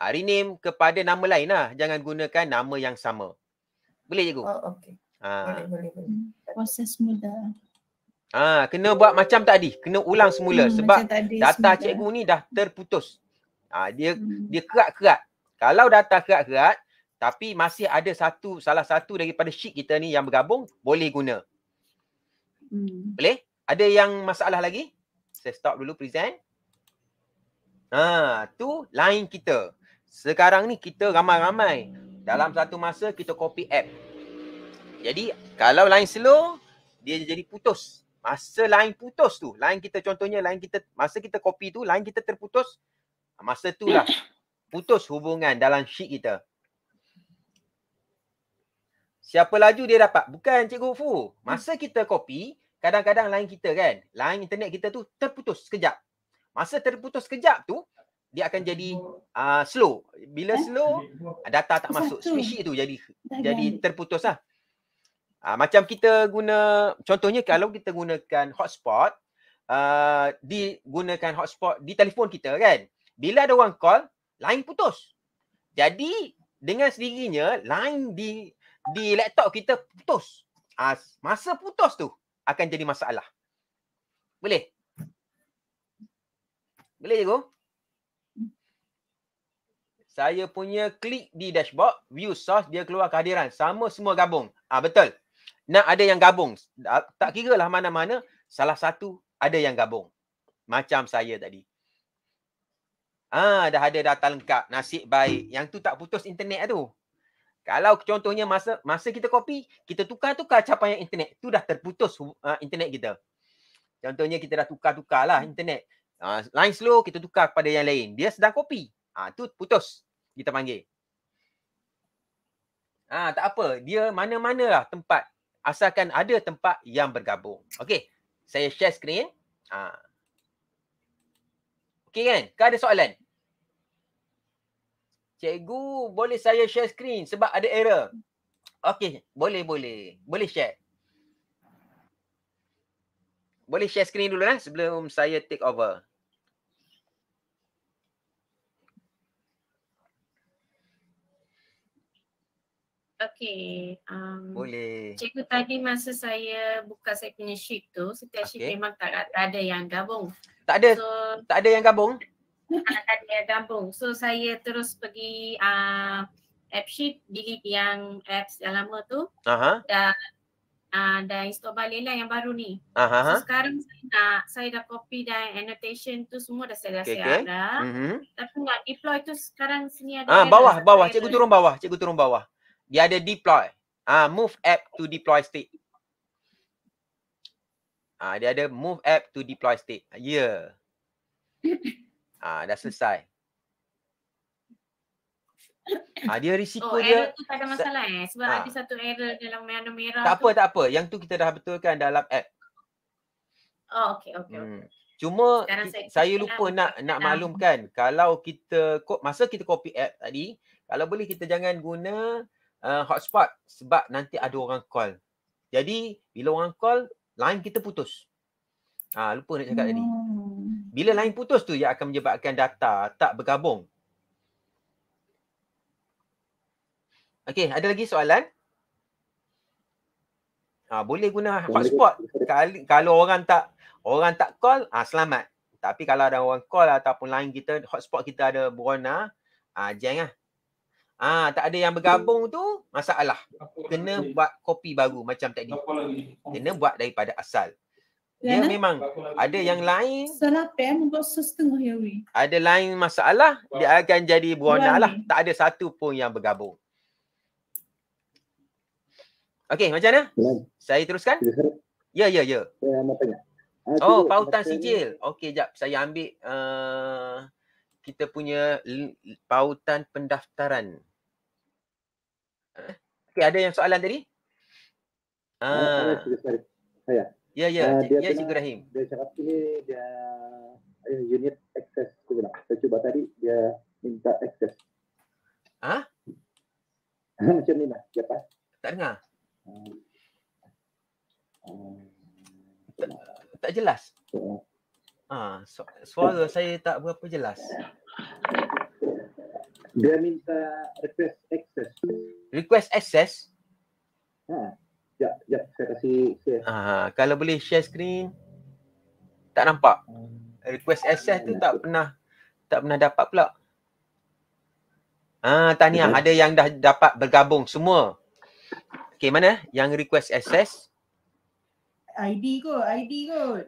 Ha, rename kepada nama lain lah. Jangan gunakan nama yang sama. Boleh je, Gu? Oh, okay. Ha. Boleh, boleh, boleh. Hmm. Proses mudah. Ha, ah, kena buat macam tadi. Kena ulang semula hmm, sebab data semula. cikgu ni dah terputus. Ah, dia hmm. dia kerat-kerat. Kalau data kerat-kerat tapi masih ada satu salah satu daripada sheet kita ni yang bergabung boleh guna. Hmm. Boleh? Ada yang masalah lagi? Saya stop dulu present. Ha, tu line kita. Sekarang ni kita ramai-ramai dalam satu masa kita copy app. Jadi kalau line slow dia jadi putus. Masa line putus tu, line kita contohnya line kita masa kita copy tu line kita terputus masa tu lah putus hubungan dalam sheet kita. Siapa laju dia dapat? Bukan Cikgu Fu. Masa kita copy, kadang-kadang line kita kan, line internet kita tu terputus sekejap. Masa terputus sekejap tu, dia akan jadi uh, slow. Bila eh, slow, ah, data tak masuk. Switch itu jadi jadi terputus lah. Uh, macam kita guna, contohnya kalau kita gunakan hotspot, uh, digunakan hotspot di telefon kita kan. Bila ada orang call, line putus. Jadi dengan sendirinya line di di laptop kita putus. Uh, masa putus tu akan jadi masalah. Boleh? Boleh cikgu? Ya, saya punya klik di dashboard, view source, dia keluar kehadiran. Sama semua gabung. Ah ha, Betul. Nak ada yang gabung. Ah, tak kira lah mana-mana, salah satu ada yang gabung. Macam saya tadi. Ah, ha, dah ada data lengkap. Nasib baik. Yang tu tak putus internet lah tu. Kalau contohnya masa masa kita copy, kita tukar-tukar capaian internet. Tu dah terputus uh, internet kita. Contohnya kita dah tukar-tukarlah internet. Uh, line slow, kita tukar kepada yang lain. Dia sedang copy. Ah ha, tu putus kita panggil. Ah ha, tak apa, dia mana-manalah tempat asalkan ada tempat yang bergabung. Okey, saya share screen. Ah. Ha. Okey kan? Kau ada soalan? Cikgu, boleh saya share screen sebab ada error. Okey, boleh boleh. Boleh share. Boleh share screen dulu lah sebelum saya take over. Okay. Um, Boleh. Cikgu tadi masa saya buka saya punya sheet tu, setiap sheet okay. memang tak, tak ada yang gabung. Tak ada? So, tak ada yang gabung? Tak ada yang gabung. So saya terus pergi uh, app sheet, delete yang apps yang lama tu. Aha. Dan Uh, dah install balik lah yang baru ni. Uh-huh. So sekarang saya nak, saya dah copy dan annotation tu semua dah saya dah okay, siap okay. dah. Mm-hmm. Tapi nak deploy tu sekarang sini ada. Ah, bawah, bawah. Cikgu turun bawah. Cikgu turun bawah dia ada deploy. Ah, move app to deploy state. Ah, dia ada move app to deploy state. Yeah. Ya. Ah, dah selesai. Ah, dia risiko oh, dia. Error tu tak ada masalah eh. Sebab ah. ada satu error dalam mana merah. Tak tu. apa, tak apa. Yang tu kita dah betulkan dalam app. Oh, okay, okay, hmm. okay. Cuma saya, saya lupa lah, nak nak ah. maklumkan kalau kita masa kita copy app tadi kalau boleh kita jangan guna uh, hotspot sebab nanti ada orang call. Jadi bila orang call, line kita putus. Ah ha, lupa nak cakap tadi. Hmm. Bila line putus tu ia akan menyebabkan data tak bergabung. Okey, ada lagi soalan? Ah ha, boleh guna hotspot. Kalau orang tak orang tak call, ah ha, selamat. Tapi kalau ada orang call ataupun line kita hotspot kita ada berona, ah ha, jenglah. Ah ha, tak ada yang bergabung tu masalah. Kena buat kopi baru macam tadi. Kena buat daripada asal. Dia Lana? memang ada yang lain salah pen buat setengah ya Ada lain masalah dia akan jadi buana lah. Tak ada satu pun yang bergabung. Okey, macam mana? Saya teruskan? Ya, ya, ya. ya. Ah, oh, pautan sijil. Okey, jap saya ambil uh, kita punya pautan pendaftaran. Okay, ada yang soalan tadi? Ah. ya. Ya, ah, ya. Ya, Cikgu Rahim. Dia cakap ini dia ada unit access tu bilang. Saya cuba tadi dia minta access. Ha? Macam ni lah. Siapa? Tak dengar. Uh, ah. tak, tak jelas. Ah, so, suara saya tak berapa jelas. Dia minta request access request access. Ha. Jap, jap. Saya kasi share. Ha, kalau boleh share screen. Tak nampak. Request access tu tak pernah tak pernah dapat pula. Ah, ha, tahniah. Hmm. Ada yang dah dapat bergabung semua. Okay, mana yang request access? ID kot, ID kot.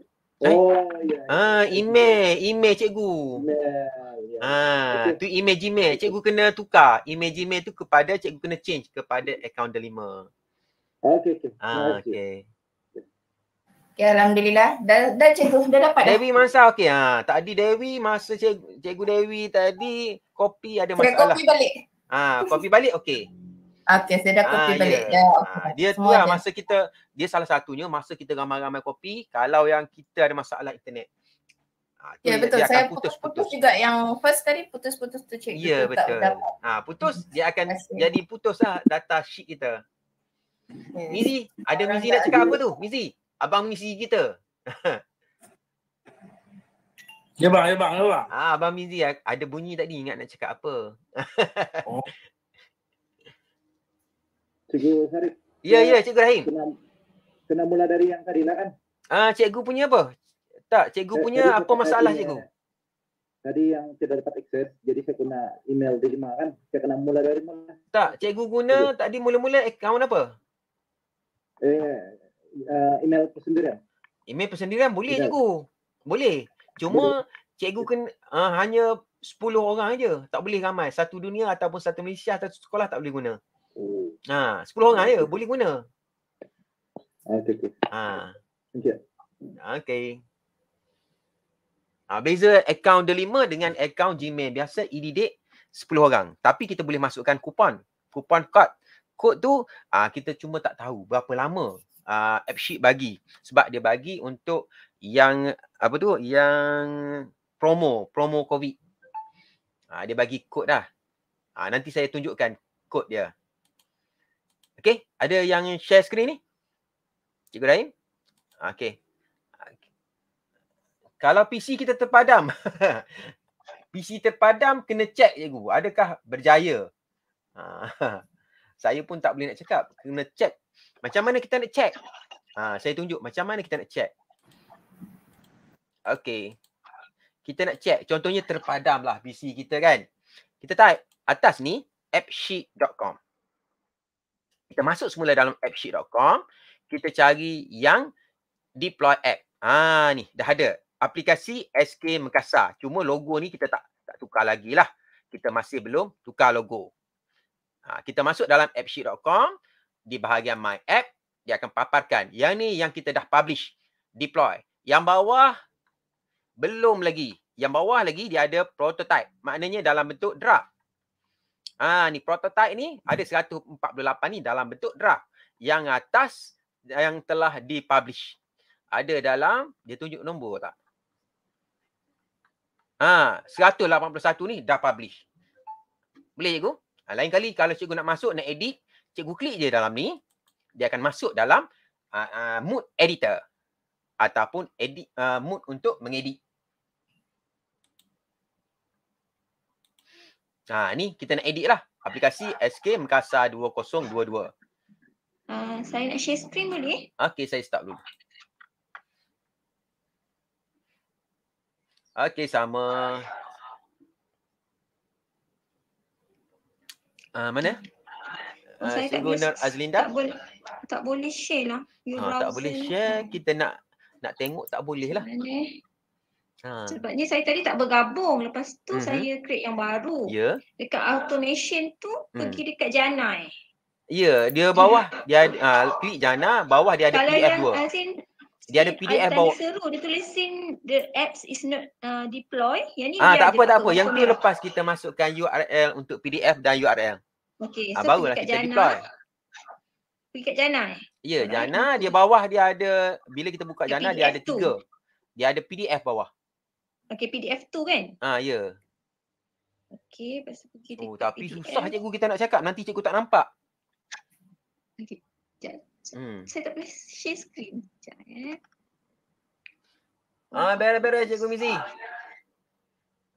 Oh, eh? ya. Yeah. Ha, ah, email, email cikgu. Email. Ya. Ah, itu image email. Cikgu kena tukar image email tu kepada cikgu kena change kepada account delima. Okey okey. Ah, Okay, alhamdulillah. Dah dah cikgu dah dapat. Dewi masa okey. Ha, tadi Dewi masa cikgu, cikgu Dewi tadi kopi ada masalah. Saya copy balik. Ha, kopi balik okey. Okey, saya dah ah, kopi ha, balik. Yeah. Yeah, okay. Dia Semua tu lah masa kita dia salah satunya masa kita ramai-ramai kopi. kalau yang kita ada masalah internet. Ha, ya betul. Saya putus-putus juga yang first kali putus-putus tu cik. Ya tu betul. Ha, putus mm-hmm. dia akan Asli. jadi putus lah data sheet kita. Yes. Mizi, ada Mizi nak cakap apa tu? Mizi, abang Mizi kita. ya bang, ya bang, ya bang. Ha, abang Mizi ada bunyi tadi ingat nak cakap apa. oh. Cikgu Harif. Ya, ya, Cikgu Rahim. Kena, kena mula dari yang tadi lah kan. Ah, cikgu punya apa? Tak, cikgu eh, punya jadi, apa masalah cikgu? Tadi yang tidak dapat akses, jadi saya kena email di lima kan? Saya kena mula dari mana? Kan? Tak, cikgu guna cikgu. tadi mula-mula akaun apa? Eh, uh, email persendirian. Email persendirian boleh email. cikgu. Boleh. Cuma boleh. cikgu kena uh, hanya 10 orang aja. Tak boleh ramai. Satu dunia ataupun satu Malaysia atau sekolah tak boleh guna. Nah, oh. Ha, 10 orang aja boleh guna. Okay, okay. Ha. Okay. Okay. Ha, beza account delima dengan account Gmail. Biasa ididik 10 orang. Tapi kita boleh masukkan kupon. Kupon kod. Kod tu ha, kita cuma tak tahu berapa lama uh, app sheet bagi. Sebab dia bagi untuk yang apa tu yang promo promo covid ha, dia bagi kod dah ha, nanti saya tunjukkan kod dia Okay, ada yang share screen ni cikgu Rahim ha, okay kalau PC kita terpadam PC terpadam kena check cikgu adakah berjaya ha, saya pun tak boleh nak cakap kena check macam mana kita nak check ha, saya tunjuk macam mana kita nak check Okay. Kita nak check. Contohnya terpadam lah PC kita kan. Kita type atas ni appsheet.com. Kita masuk semula dalam appsheet.com. Kita cari yang deploy app. Ah ha, ni dah ada aplikasi SK Mekasar. Cuma logo ni kita tak tak tukar lagi lah. Kita masih belum tukar logo. Ha, kita masuk dalam appsheet.com di bahagian My App. Dia akan paparkan yang ni yang kita dah publish, deploy. Yang bawah belum lagi. Yang bawah lagi dia ada prototype. Maknanya dalam bentuk draft. Ha, ni prototype ni ada 148 ni dalam bentuk draft. Yang atas yang telah dipublish. Ada dalam, dia tunjuk nombor tak? Ha, 181 ni dah publish. Boleh cikgu? Ha, lain kali kalau cikgu nak masuk, nak edit, cikgu klik je dalam ni. Dia akan masuk dalam uh, uh, mood editor. Ataupun edit uh, mood untuk mengedit. Ha, ni kita nak edit lah. Aplikasi SK Mekasa 2022. Uh, saya nak share screen boleh? Okay, saya start dulu. Okay. Okey sama. Ah uh, mana? Oh, ah, saya uh, tak Azlinda. Tak boleh tak boleh share lah. Ha, tak boleh share. Kita nak nak tengok tak boleh lah. Ha. Sebabnya saya tadi tak bergabung. Lepas tu uh-huh. saya create yang baru. Ya. Yeah. Dekat automation tu hmm. pergi dekat Janai. Ya, yeah, dia bawah. Ya. Dia uh, klik Jana, bawah dia ada Kalau PDF yang 2. Kalau yang Azlinda dia ada PDF I bawa. Seru. Dia tulis the apps is not uh, deploy. Yang ni ah, dia tak apa, tak apa. Yang tu lepas kita masukkan URL untuk PDF dan URL. Okay. Ah, so barulah kita Jana. deploy. Pergi kat Jana eh? Ya, Jana. Right. Dia bawah dia ada, bila kita buka Jana, dia ada tiga. Dia ada PDF bawah. Okay, PDF tu kan? Ah, ya. Yeah. Okay, lepas tu pergi Oh, tapi PDF. susah cikgu kita nak cakap. Nanti cikgu tak nampak. Okay, sekejap. Hmm. Saya tak boleh share screen. Sekejap Eh. Ah, beres beres Cikgu Mizi.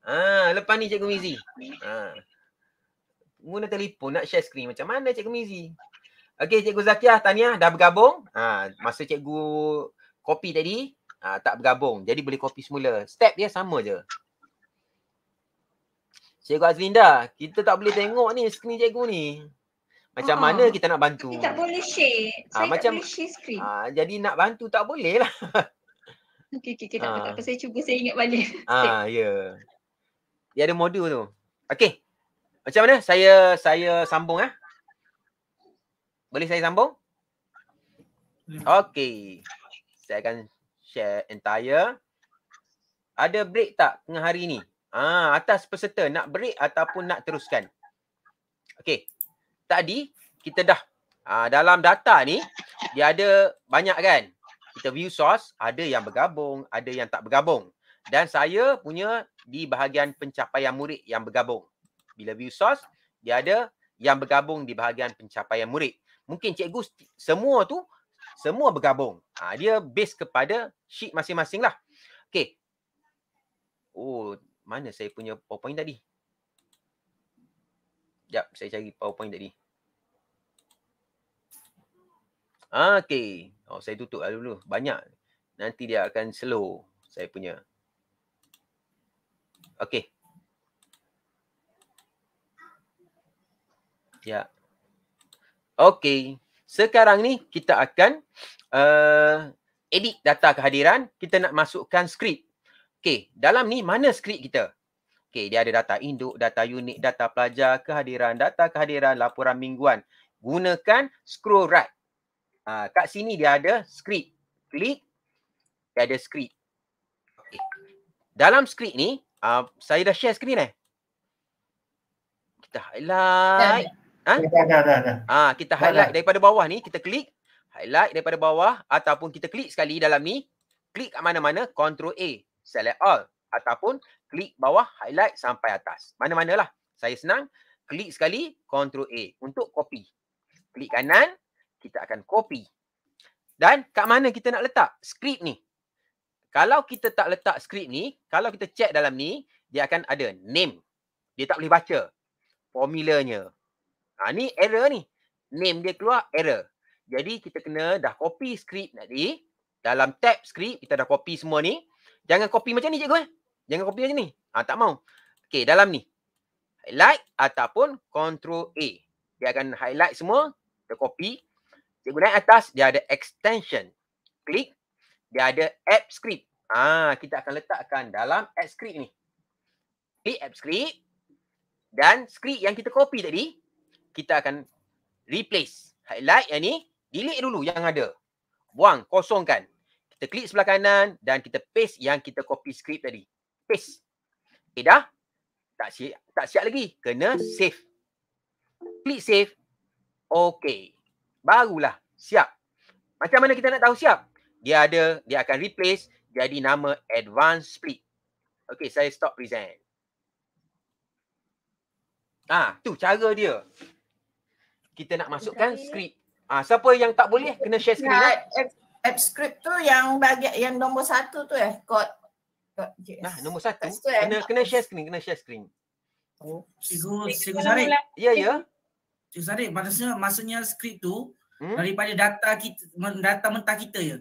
Ah, lepas ni Cikgu Mizi. Ah. Guna telefon nak share screen macam mana Cikgu Mizi? Okey Cikgu Zakiah tahniah dah bergabung. Ah, masa Cikgu copy tadi ah, tak bergabung. Jadi boleh copy semula. Step dia sama je. Cikgu Azlinda, kita tak boleh tengok ni screen cikgu ni. Macam uh-huh. mana kita nak bantu? Tapi tak boleh share. Ha, saya macam, tak boleh share screen. Ha, jadi nak bantu tak boleh lah. okay, okay, okay. Ha. Tak apa Saya cuba saya ingat balik. Ha, ya. Yeah. Dia ada modul tu. Okay. Macam mana? Saya saya sambung eh. Boleh saya sambung? Hmm. Okay. Saya akan share entire. Ada break tak tengah hari ni? Ah, ha, atas peserta nak break ataupun nak teruskan? Okay tadi kita dah uh, dalam data ni dia ada banyak kan kita view source ada yang bergabung ada yang tak bergabung dan saya punya di bahagian pencapaian murid yang bergabung bila view source dia ada yang bergabung di bahagian pencapaian murid mungkin cikgu semua tu semua bergabung uh, dia base kepada sheet masing-masing lah okay oh mana saya punya powerpoint tadi Sekejap saya cari powerpoint tadi. Ah, okay. Oh, saya tutup lah dulu. Banyak. Nanti dia akan slow saya punya. Okay. Ya. Okay. Sekarang ni kita akan uh, edit data kehadiran. Kita nak masukkan skrip. Okay. Dalam ni mana skrip kita? Okey, dia ada data induk, data unit, data pelajar, kehadiran, data kehadiran, laporan mingguan. Gunakan scroll right. Ha, kat sini dia ada skrip. Klik, dia ada skrip. Okay. Dalam skrip ni, uh, saya dah share skrin eh. Kita highlight. Ha? Dah, dah, dah. Ha, kita highlight daripada bawah ni, kita klik. Highlight daripada bawah ataupun kita klik sekali dalam ni. Klik kat mana-mana, Ctrl A. Select all. Ataupun klik bawah, highlight sampai atas. Mana-manalah. Saya senang. Klik sekali, Ctrl A untuk copy. Klik kanan, kita akan copy. Dan kat mana kita nak letak skrip ni? Kalau kita tak letak skrip ni, kalau kita check dalam ni, dia akan ada name. Dia tak boleh baca formulanya. Ha, ni error ni. Name dia keluar, error. Jadi kita kena dah copy skrip tadi. Dalam tab skrip, kita dah copy semua ni. Jangan copy macam ni cikgu eh. Jangan copy macam ni. Ah tak mau. Okay dalam ni. Highlight ataupun control A. Dia akan highlight semua, kita copy. Cikgu naik atas, dia ada extension. Klik, dia ada app script. Ah kita akan letakkan dalam app script ni. Klik app script dan script yang kita copy tadi, kita akan replace. Highlight yang ni, delete dulu yang ada. Buang, kosongkan. Kita klik sebelah kanan dan kita paste yang kita copy script tadi paste. Okay dah. Tak siap, tak siap lagi. Kena save. Klik save. Okay. Barulah siap. Macam mana kita nak tahu siap? Dia ada, dia akan replace jadi nama advanced split. Okay, saya stop present. Ah, tu cara dia. Kita nak masukkan script. Ah, siapa yang tak boleh kena share screen? Nah, ya, app, app script tu yang bagi yang nombor satu tu eh, kod. Yes. Nah, nombor satu. Kena, kena, kena, kena share screen, kena share screen. Oh, cikgu, cikgu Zarek. Ya, ya. Cikgu Zarek, maksudnya, maksudnya skrip tu hmm? daripada data kita, data mentah kita ya?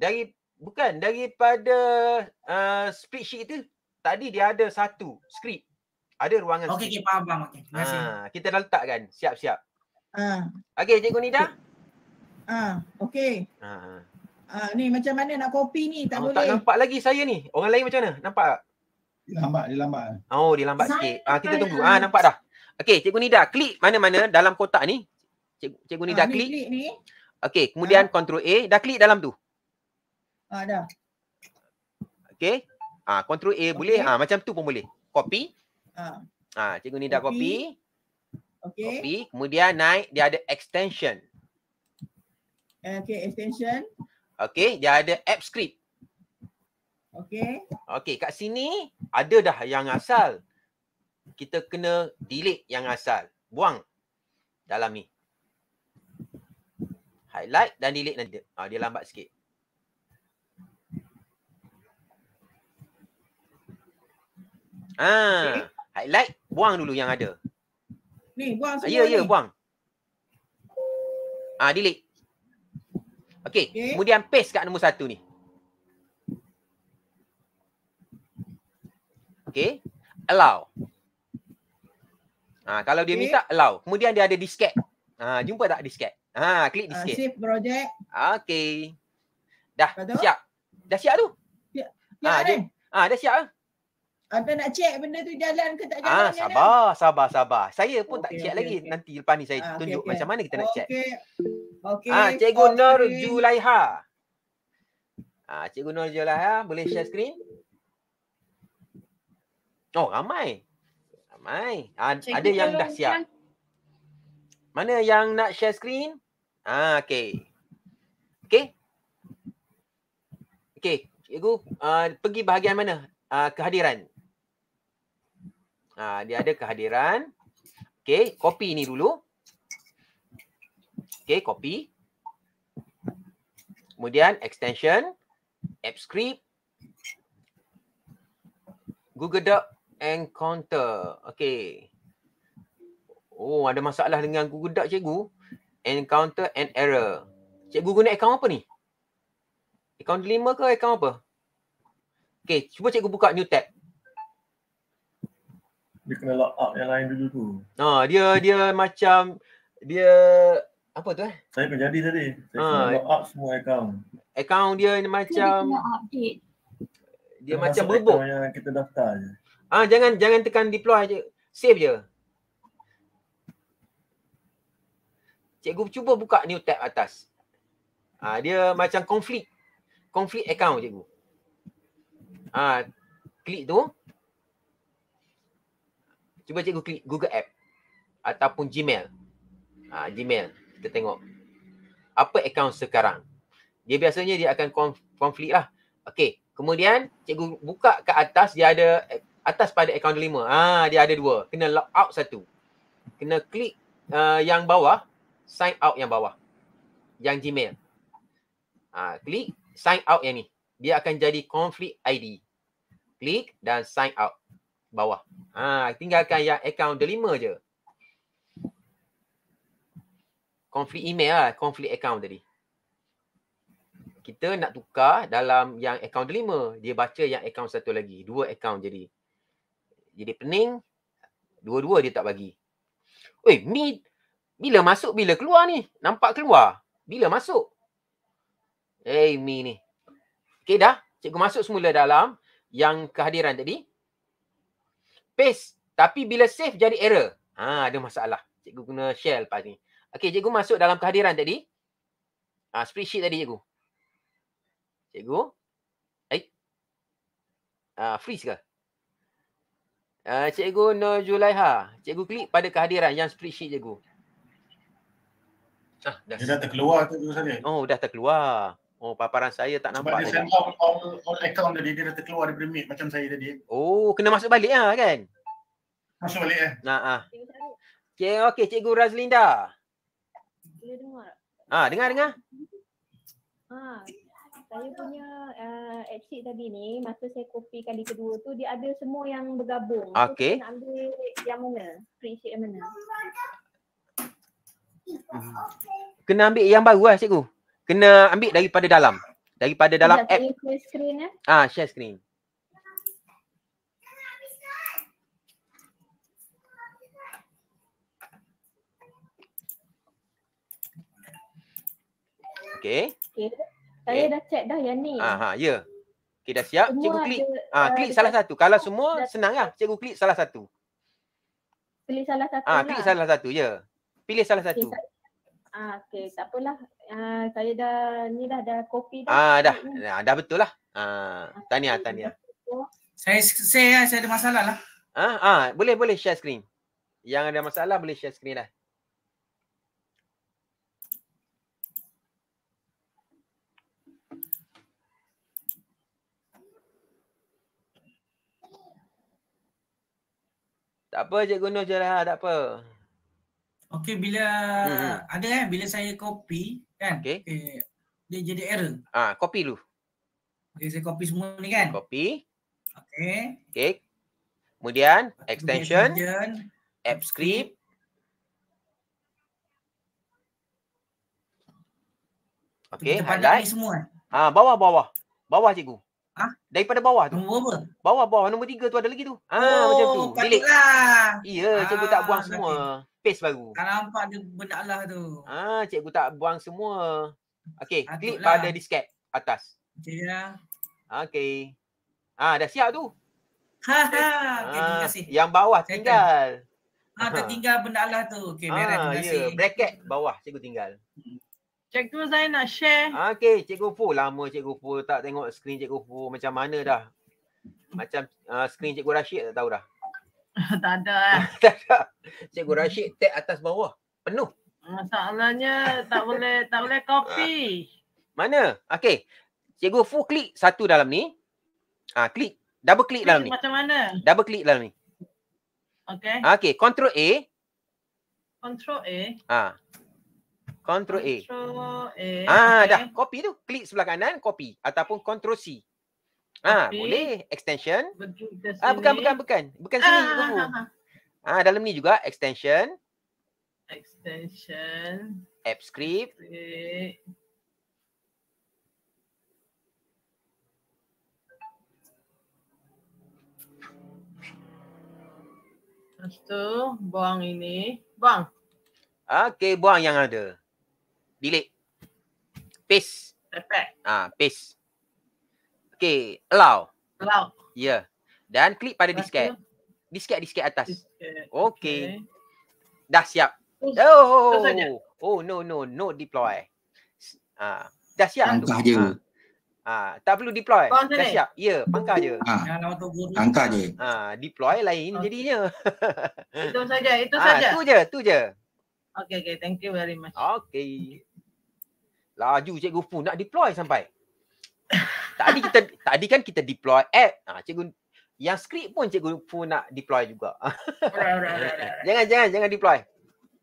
Dari, bukan, daripada uh, spreadsheet tu, tadi dia ada satu skrip. Ada ruangan okay, skrip. Okey, okay, faham, faham. Okay. Terima kasih. Ha, kita dah letak siap-siap. Uh. Ah. Okey, cikgu Nida. Ah, uh, okey. Ah. ah Ah, ni macam mana nak copy ni? Tak oh, boleh. Tak nampak lagi saya ni. Orang lain macam mana? Nampak tak? Dia lambat, dia lambat. Oh, dia lambat saya sikit. Ah, kita tunggu. Ah, nampak dah. Okey, Cikgu Nida, klik mana-mana dalam kotak ni. Cikgu, Cikgu Nida, ah, klik. klik. ni. Okey, kemudian ah. Ctrl A. Dah klik dalam tu? Ah, dah. Okey. Ah, control A okay. boleh. Ah, macam tu pun boleh. Copy. Ah. Ah, Cikgu Nida copy. copy. Okey. Copy. Kemudian naik, dia ada extension. okay extension. Okay, dia ada app script. Okay. Okay, kat sini ada dah yang asal. Kita kena delete yang asal. Buang dalam ni. Highlight dan delete nanti. Oh, dia lambat sikit. Ah, okay. highlight, buang dulu yang ada. Ni, buang semua. Ya, ya, buang. Ah, delete. Okey, okay. kemudian paste kat nombor satu ni. Okey, allow. Ha, kalau dia okay. minta allow, kemudian dia ada disket. Ha, jumpa tak disket? Ha, klik ah, disket. Uh, save project. Okey. Dah Betul? siap. Dah siap tu? Ya. Ha, ya, kan? ha, dah siap ah. Apa nak check benda tu jalan ke tak ah, jalan? Ah, sabar, jalan. sabar, sabar. Saya pun okay, tak check okay, lagi. Okay. Nanti lepas ni saya ah, tunjuk okay, okay. macam mana kita oh, nak check. Okay. Okay. Ah, ha, Cikgu Nur screen. Julaiha. Ah, ha, Cikgu Nur Julaiha, boleh share screen? Oh, ramai. Ramai. Ha, ada yang dah siap. Mana yang nak share screen? Ah, ha, okey. Okey. Okey, cikgu, uh, pergi bahagian mana? Uh, kehadiran. Ah, dia ada kehadiran. Okey, copy ni dulu. Okay, copy. Kemudian extension, app script, Google Doc Encounter. Okay. Oh, ada masalah dengan Google Doc, cikgu. Encounter and error. Cikgu guna account apa ni? Account lima ke account apa? Okay, cuba cikgu buka new tab. Dia kena log out yang lain dulu tu. Ha, ah, dia dia macam dia apa tu eh? Saya pun jadi tadi. Saya ha. Ah, log up semua account. Account dia ni macam Dia, dia macam bubuk. Yang kita daftar je. Ah jangan jangan tekan deploy aje. Save je. Cikgu cuba buka new tab atas. Ah dia macam konflik. Konflik account cikgu. Ah klik tu. Cuba cikgu klik Google App ataupun Gmail. Ah Gmail kita tengok apa account sekarang. Dia biasanya dia akan konflik lah. Okay. Kemudian cikgu buka ke atas dia ada atas pada account kelima. Ah dia ada dua. Kena log out satu. Kena klik uh, yang bawah. Sign out yang bawah. Yang Gmail. Ah, klik sign out yang ni. Dia akan jadi konflik ID. Klik dan sign out. Bawah. Ah, tinggalkan yang account kelima je konflik email lah, konflik account tadi. Kita nak tukar dalam yang account lima. Dia baca yang account satu lagi. Dua account jadi. Jadi pening. Dua-dua dia tak bagi. Oi, ni bila masuk, bila keluar ni? Nampak keluar. Bila masuk? Eh, hey, mi ni. Okay, dah. Cikgu masuk semula dalam yang kehadiran tadi. Paste. Tapi bila save, jadi error. Ha, ada masalah. Cikgu guna share lepas ni. Okey, cikgu masuk dalam kehadiran tadi. Ah, spreadsheet tadi cikgu. Cikgu. Eh. Ah, freeze ke? Ah, cikgu Nur Julaiha. Cikgu klik pada kehadiran yang spreadsheet cikgu. Ah, dah. Dia dah terkeluar tu cikgu sana. Oh, dah terkeluar. Oh, paparan saya tak Sebab nampak. Sebab dia send all, all, all account tadi. Dia dah terkeluar daripada meet macam saya tadi. Oh, kena masuk balik lah kan? Masuk balik eh. Nah, ah. Okay, okay, cikgu Razlinda. Ya. Boleh dengar Ah, dengar dengar. Ha, saya punya uh, exit tadi ni masa saya kopi kali kedua tu dia ada semua yang bergabung. Okey. So, nak ambil yang mana? Screenshot yang mana? Hmm. Kena ambil yang baru lah cikgu. Kena ambil daripada dalam. Daripada dalam Kena app. Share screen eh. Ah, share screen. Ah, Okay. Okay. Saya okay. dah check dah yang ni. Aha, ya. Yeah. Okay, dah siap. Semua cikgu klik. Ada, ha, klik salah satu. Kalau semua, senang lah. Cikgu klik salah satu. Pilih salah satu. Ah, klik lah. salah satu, ya. Yeah. Pilih salah okay, satu. Ah, okay. Tak apalah. Ha, saya dah, ni dah, dah kopi. dah. Ah, ha, dah. Dah, dah betul lah. Ha, tahniah, tahniah. Saya, saya, saya ada masalah lah. Ah, ah, boleh, boleh share screen. Yang ada masalah, boleh share screen lah. Tak apa Cikgu Nur Jalan tak apa. Okey bila hmm. ada eh bila saya copy kan. Okey. Okay, dia jadi error. Ah ha, copy dulu. Okey saya copy semua ni kan. Copy. Okey. Okey. Kemudian extension. Kemudian app script. Okey highlight. semua. Eh? Ah ha, bawah bawah. Bawah cikgu. Ha? Daripada bawah tu. Nombor apa? Bawah bawah nombor tiga tu ada lagi tu. Ha oh, macam tu. Delete. Lah. Ya, ha, cikgu tak ah, buang berarti. semua. Paste baru. Kalau nampak ada benda lah tu. Ha cikgu tak buang semua. Okey, klik lah. pada disket atas. Okey lah. Okey. Ha dah siap tu. Ha, ha. Okay, terima kasih. Yang bawah Saya tinggal. Kan. Ha, tertinggal benda lah tu. Okey, ha, merah terima ya. kasih. Ya, bracket bawah cikgu tinggal. Hmm. Cikgu Zainal share. Okey, Cikgu Fu lama Cikgu Fu tak tengok screen Cikgu Fu macam mana dah. Macam uh, skrin Cikgu Rashid tak tahu dah. tak ada lah. tak ada. Cikgu Rashid tag atas bawah. Penuh. Masalahnya tak boleh tak boleh copy. Ah. mana? Okey. Cikgu Fu klik satu dalam ni. Ah, ha, klik. Double klik dalam ni. Macam mana? Double klik dalam ni. Okey. Okey, control A. Control A. Ah. Control A. A. Ah, okay. dah copy tu. Klik sebelah kanan, copy ataupun Control C. Ah, copy. boleh extension. Ah, bukan bukan bukan. Bukan sini. Ah, ah, ah. ah dalam ni juga extension. Extension. App script. Lepas tu buang ini. Buang. Okay, buang yang ada. Delay. Pace. Perfect. Ah, pace. Okay, allow. Allow. Ya. Yeah. Dan klik pada disket. Disket disket atas. Okay. okay. Dah siap. Oh. Oh, oh no no no deploy. Ah, dah siap tangkah tu. je. Ah. ah, tak perlu deploy. Pangkah dah ni? siap. Ya, yeah, pangkah je. Ha. Ah. je. Ah, deploy lain okay. jadinya. itu saja, itu ah, saja. Ah, tu je, tu je. Okay, okay. Thank you very much. okay. Laju cikgu pun nak deploy sampai. Tadi kita tadi kan kita deploy app. Ha, cikgu yang skrip pun cikgu pun nak deploy juga. Alright, alright, Jangan jangan jangan deploy.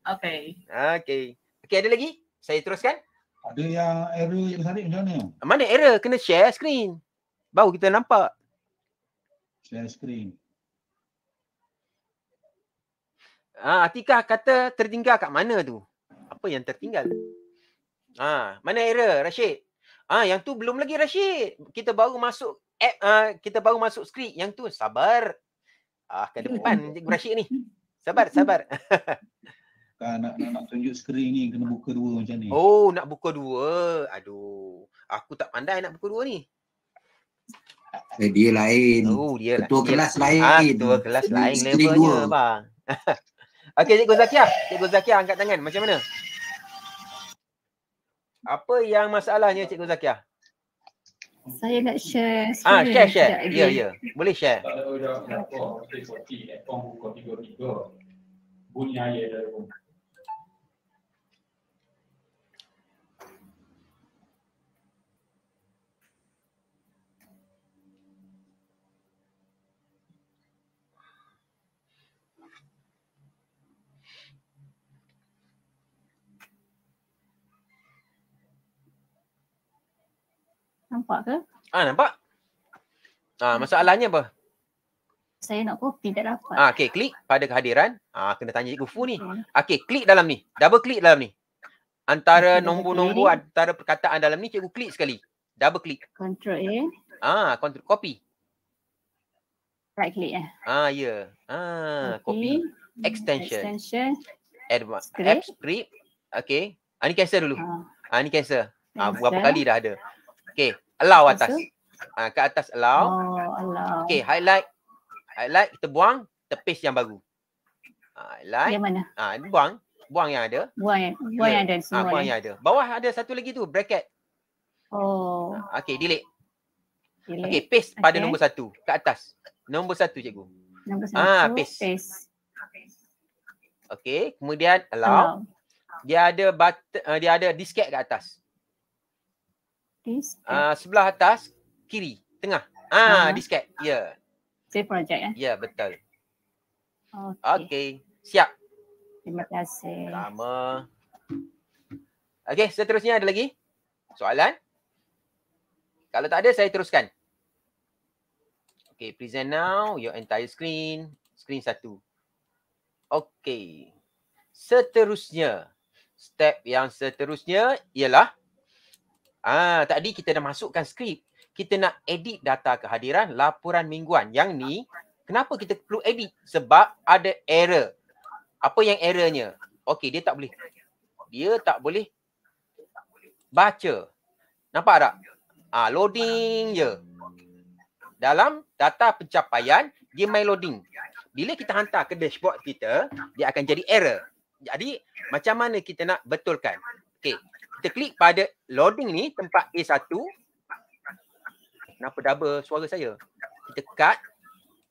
Okay. Okay. Okay ada lagi? Saya teruskan. Ada yang error yang tadi macam mana? Mana error? Kena share screen. Baru kita nampak. Share screen. Ah, ha, kata tertinggal kat mana tu? Apa yang tertinggal? Ah, mana error Rashid? Ah, yang tu belum lagi Rashid. Kita baru masuk app ah, kita baru masuk skrip. Yang tu sabar. Ah, ke depan cikgu Rashid ni. Sabar, sabar. Kan nak, nak nak tunjuk skrin ni kena buka dua macam ni. Oh, nak buka dua. Aduh, aku tak pandai nak buka dua ni. Eh, dia lain. Oh, dia lah. lah. kelas dia ah, lain. Ah, ketua kelas lain levelnya, bang. Okey, cikgu Zakia. Cikgu Zakia angkat tangan. Macam mana? Apa yang masalahnya Cikgu Zakiah? Saya nak share Ah, share, share. Ya, ya. Boleh share. Tak ada orang yang kau, kau, kau, kau, kau, kau, kau, kau, Nampak ke? Ah nampak. Ah hmm. masalahnya apa? Saya nak copy tak dapat. Ah okey klik pada kehadiran. Ah kena tanya cikgu Fu ni. Hmm. Okey klik dalam ni. Double klik dalam ni. Antara nombor-nombor antara perkataan dalam ni cikgu klik sekali. Double klik. Control A. Ah control copy. Right click eh. Ah ya. Yeah. Ah copy. copy. Extension. Extension. Advanced. App script. Okay. Ah ni cancel dulu. Ah, ah ni cancel. Ah berapa kali dah ada. Okay. Allow atas. Ha, kat atas allow. Oh, allow. Okay, highlight. Highlight kita buang. Kita paste yang baru. Ha, highlight. Yang mana? Ha, buang. Buang yang ada. Buang yang, buang yang ada. Semua ha, buang yang, ada. Bawah ada satu lagi tu. Bracket. Oh. Ha, okay, delete. delete. Okay, paste okay. pada nombor satu. Kat atas. Nombor satu cikgu. Nombor satu. Ha, paste. paste. Okay, kemudian allow. allow. Dia ada but, uh, eh, dia ada disket kat atas. Okay, uh, ah, sebelah atas, kiri, tengah. Ah, uh-huh. disket. Ya. Yeah. Save project eh. Ya, yeah, betul. Okay. okay. Siap. Terima kasih. Lama. Okay, seterusnya ada lagi soalan? Kalau tak ada, saya teruskan. Okay, present now your entire screen. Screen satu. Okay. Seterusnya. Step yang seterusnya ialah Ah, tadi kita dah masukkan skrip. Kita nak edit data kehadiran laporan mingguan. Yang ni, kenapa kita perlu edit? Sebab ada error. Apa yang errornya? Okey, dia tak boleh. Dia tak boleh baca. Nampak tak? Ah, loading je. Dalam data pencapaian, dia main loading. Bila kita hantar ke dashboard kita, dia akan jadi error. Jadi, macam mana kita nak betulkan? Okey, kita klik pada loading ni tempat A1 kenapa double suara saya kita cut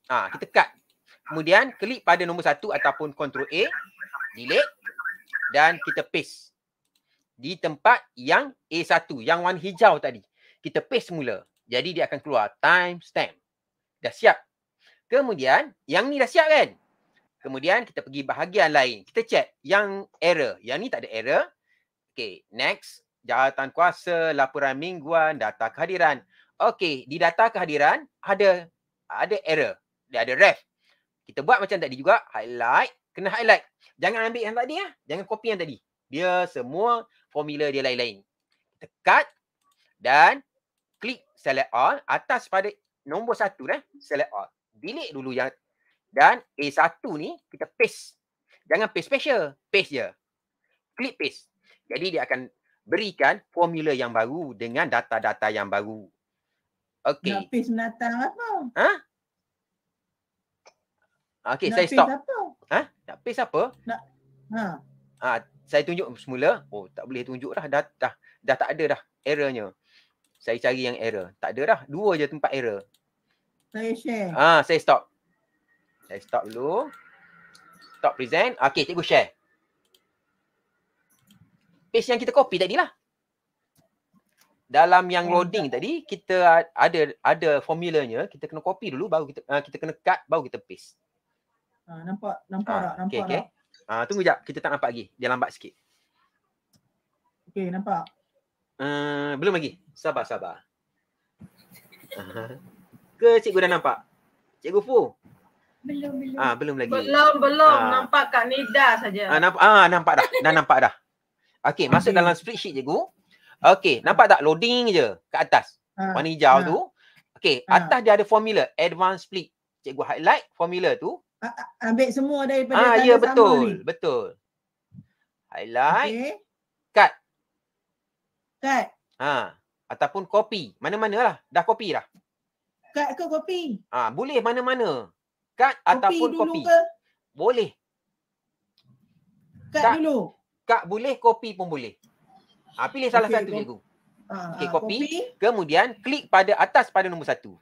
ah ha, kita cut kemudian klik pada nombor 1 ataupun control A delete dan kita paste di tempat yang A1 yang warna hijau tadi kita paste semula jadi dia akan keluar time stamp dah siap kemudian yang ni dah siap kan kemudian kita pergi bahagian lain kita check yang error yang ni tak ada error Okey, next. Jawatan kuasa, laporan mingguan, data kehadiran. Okey, di data kehadiran ada ada error. Dia ada ref. Kita buat macam tadi juga. Highlight. Kena highlight. Jangan ambil yang tadi. Ya. Jangan copy yang tadi. Dia semua formula dia lain-lain. Tekat dan klik select all atas pada nombor satu. Eh. Select all. Delete dulu yang dan A1 ni kita paste. Jangan paste special. Paste je. Klik paste. Jadi dia akan berikan formula yang baru dengan data-data yang baru. Okey. Lapis natal apa? Ha? Okey, saya stop. Lapis apa? Ha? Lapis apa? Nak. Ha. Ah, ha, saya tunjuk semula. Oh, tak boleh tunjuk dah. Dah dah, dah tak ada dah errornya. Saya cari yang error. Tak ada dah. Dua je tempat error. Saya share. Ah, ha, saya stop. Saya stop dulu. Stop present. Okey, cikgu share page yang kita copy tadi lah. Dalam yang hmm. loading tadi, kita ada ada formulanya, kita kena copy dulu, baru kita uh, kita kena cut, baru kita paste. Ha, nampak nampak ha, tak? Nampak okay, okay. tak? Ha, tunggu jap, kita tak nampak lagi. Dia lambat sikit. Okay, nampak? Uh, belum lagi. Sabar, sabar. Uh, ke cikgu dah nampak? Cikgu Fu? Belum, belum. Ah, belum lagi. Belum, belum. Ha. Nampak Kak Nida saja. Ah, nampak, ah, nampak dah. Dah nampak dah. Okay, okay. masuk dalam spreadsheet gu. Okay, nampak tak loading je ke atas. Ha. Warna hijau ha. tu. Okay, ha. atas dia ada formula. Advanced split. Cikgu highlight formula tu. A- ambil semua daripada ah, tanda ya, betul, sama ni. Betul. Highlight. Okay. Cut. Cut. Ha. Ataupun copy. Mana-mana lah. Dah copy dah. Cut ke copy? Ha, boleh mana-mana. Cut copy ataupun copy. Ke? Boleh. Cut, cut dulu kak boleh kopi pun boleh. Ha, pilih salah okay, satu okay. je ah, okay, ah, kopi. Kemudian klik pada atas pada nombor satu.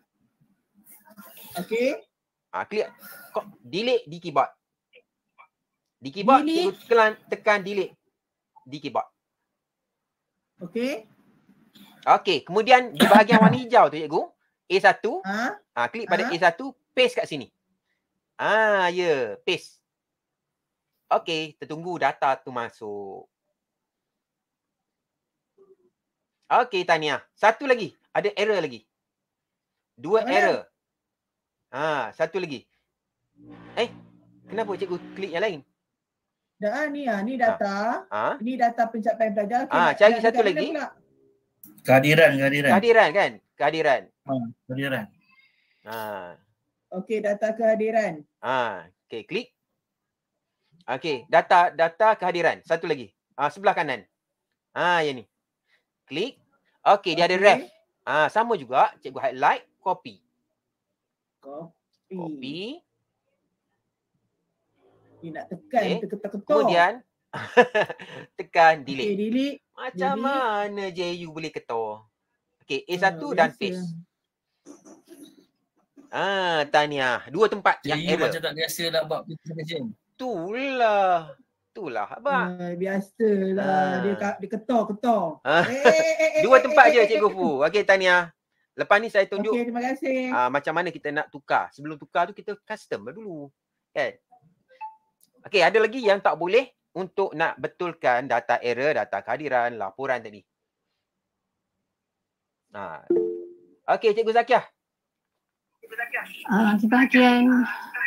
Okay. Ha, klik. Ko, delete di keyboard. Di keyboard, delete. Tekan, tekan, tekan delete di keyboard. Okay. Okay, kemudian di bahagian warna hijau tu, cikgu. A1. Ha? ha klik pada ha? A1, paste kat sini. Ah ha, ya. Yeah, paste. Okay, tunggu data tu masuk. Okey, Tania. Satu lagi. Ada error lagi. Dua Mana? error. Ha, satu lagi. Eh, kenapa cikgu klik yang lain? Dah ah, ni ah, ni data. Ha? ha? Ni data pencapaian pelajar. Ah, ha, cari satu lagi. Kehadiran, kehadiran. Kehadiran kan? Kehadiran. Ha, kehadiran. Ha. Okey, data kehadiran. Ha, okey, klik. Okey, data data kehadiran. Satu lagi. Ah sebelah kanan. Ah uh, yang ni. Klik. Okey, okay. dia ada ref. Ah sama juga, cikgu highlight, copy. Copy. Copy. Ni nak tekan okay. ketuk-ketuk. Kemudian tekan delete. Okay, delete. Macam delete. mana JU boleh ketuk? Okey, A1 hmm, ah, dan paste. Ah, tahniah. Dua tempat Jadi yang error. Macam tak biasa nak buat kerja. Itulah. Itulah apa? Ya, uh, biasalah. Uh. Dia dia ketar-ketar. Uh. Dua tempat je Cikgu Fu. Okey tanya. Lepas ni saya tunjuk. Okey terima kasih. Uh, macam mana kita nak tukar. Sebelum tukar tu kita custom dulu. Kan? Okey ada lagi yang tak boleh untuk nak betulkan data error, data kehadiran, laporan tadi. Ha. Okey Cikgu Zakiah. Cikgu Zakiah. Ah uh, Cikgu Zakiah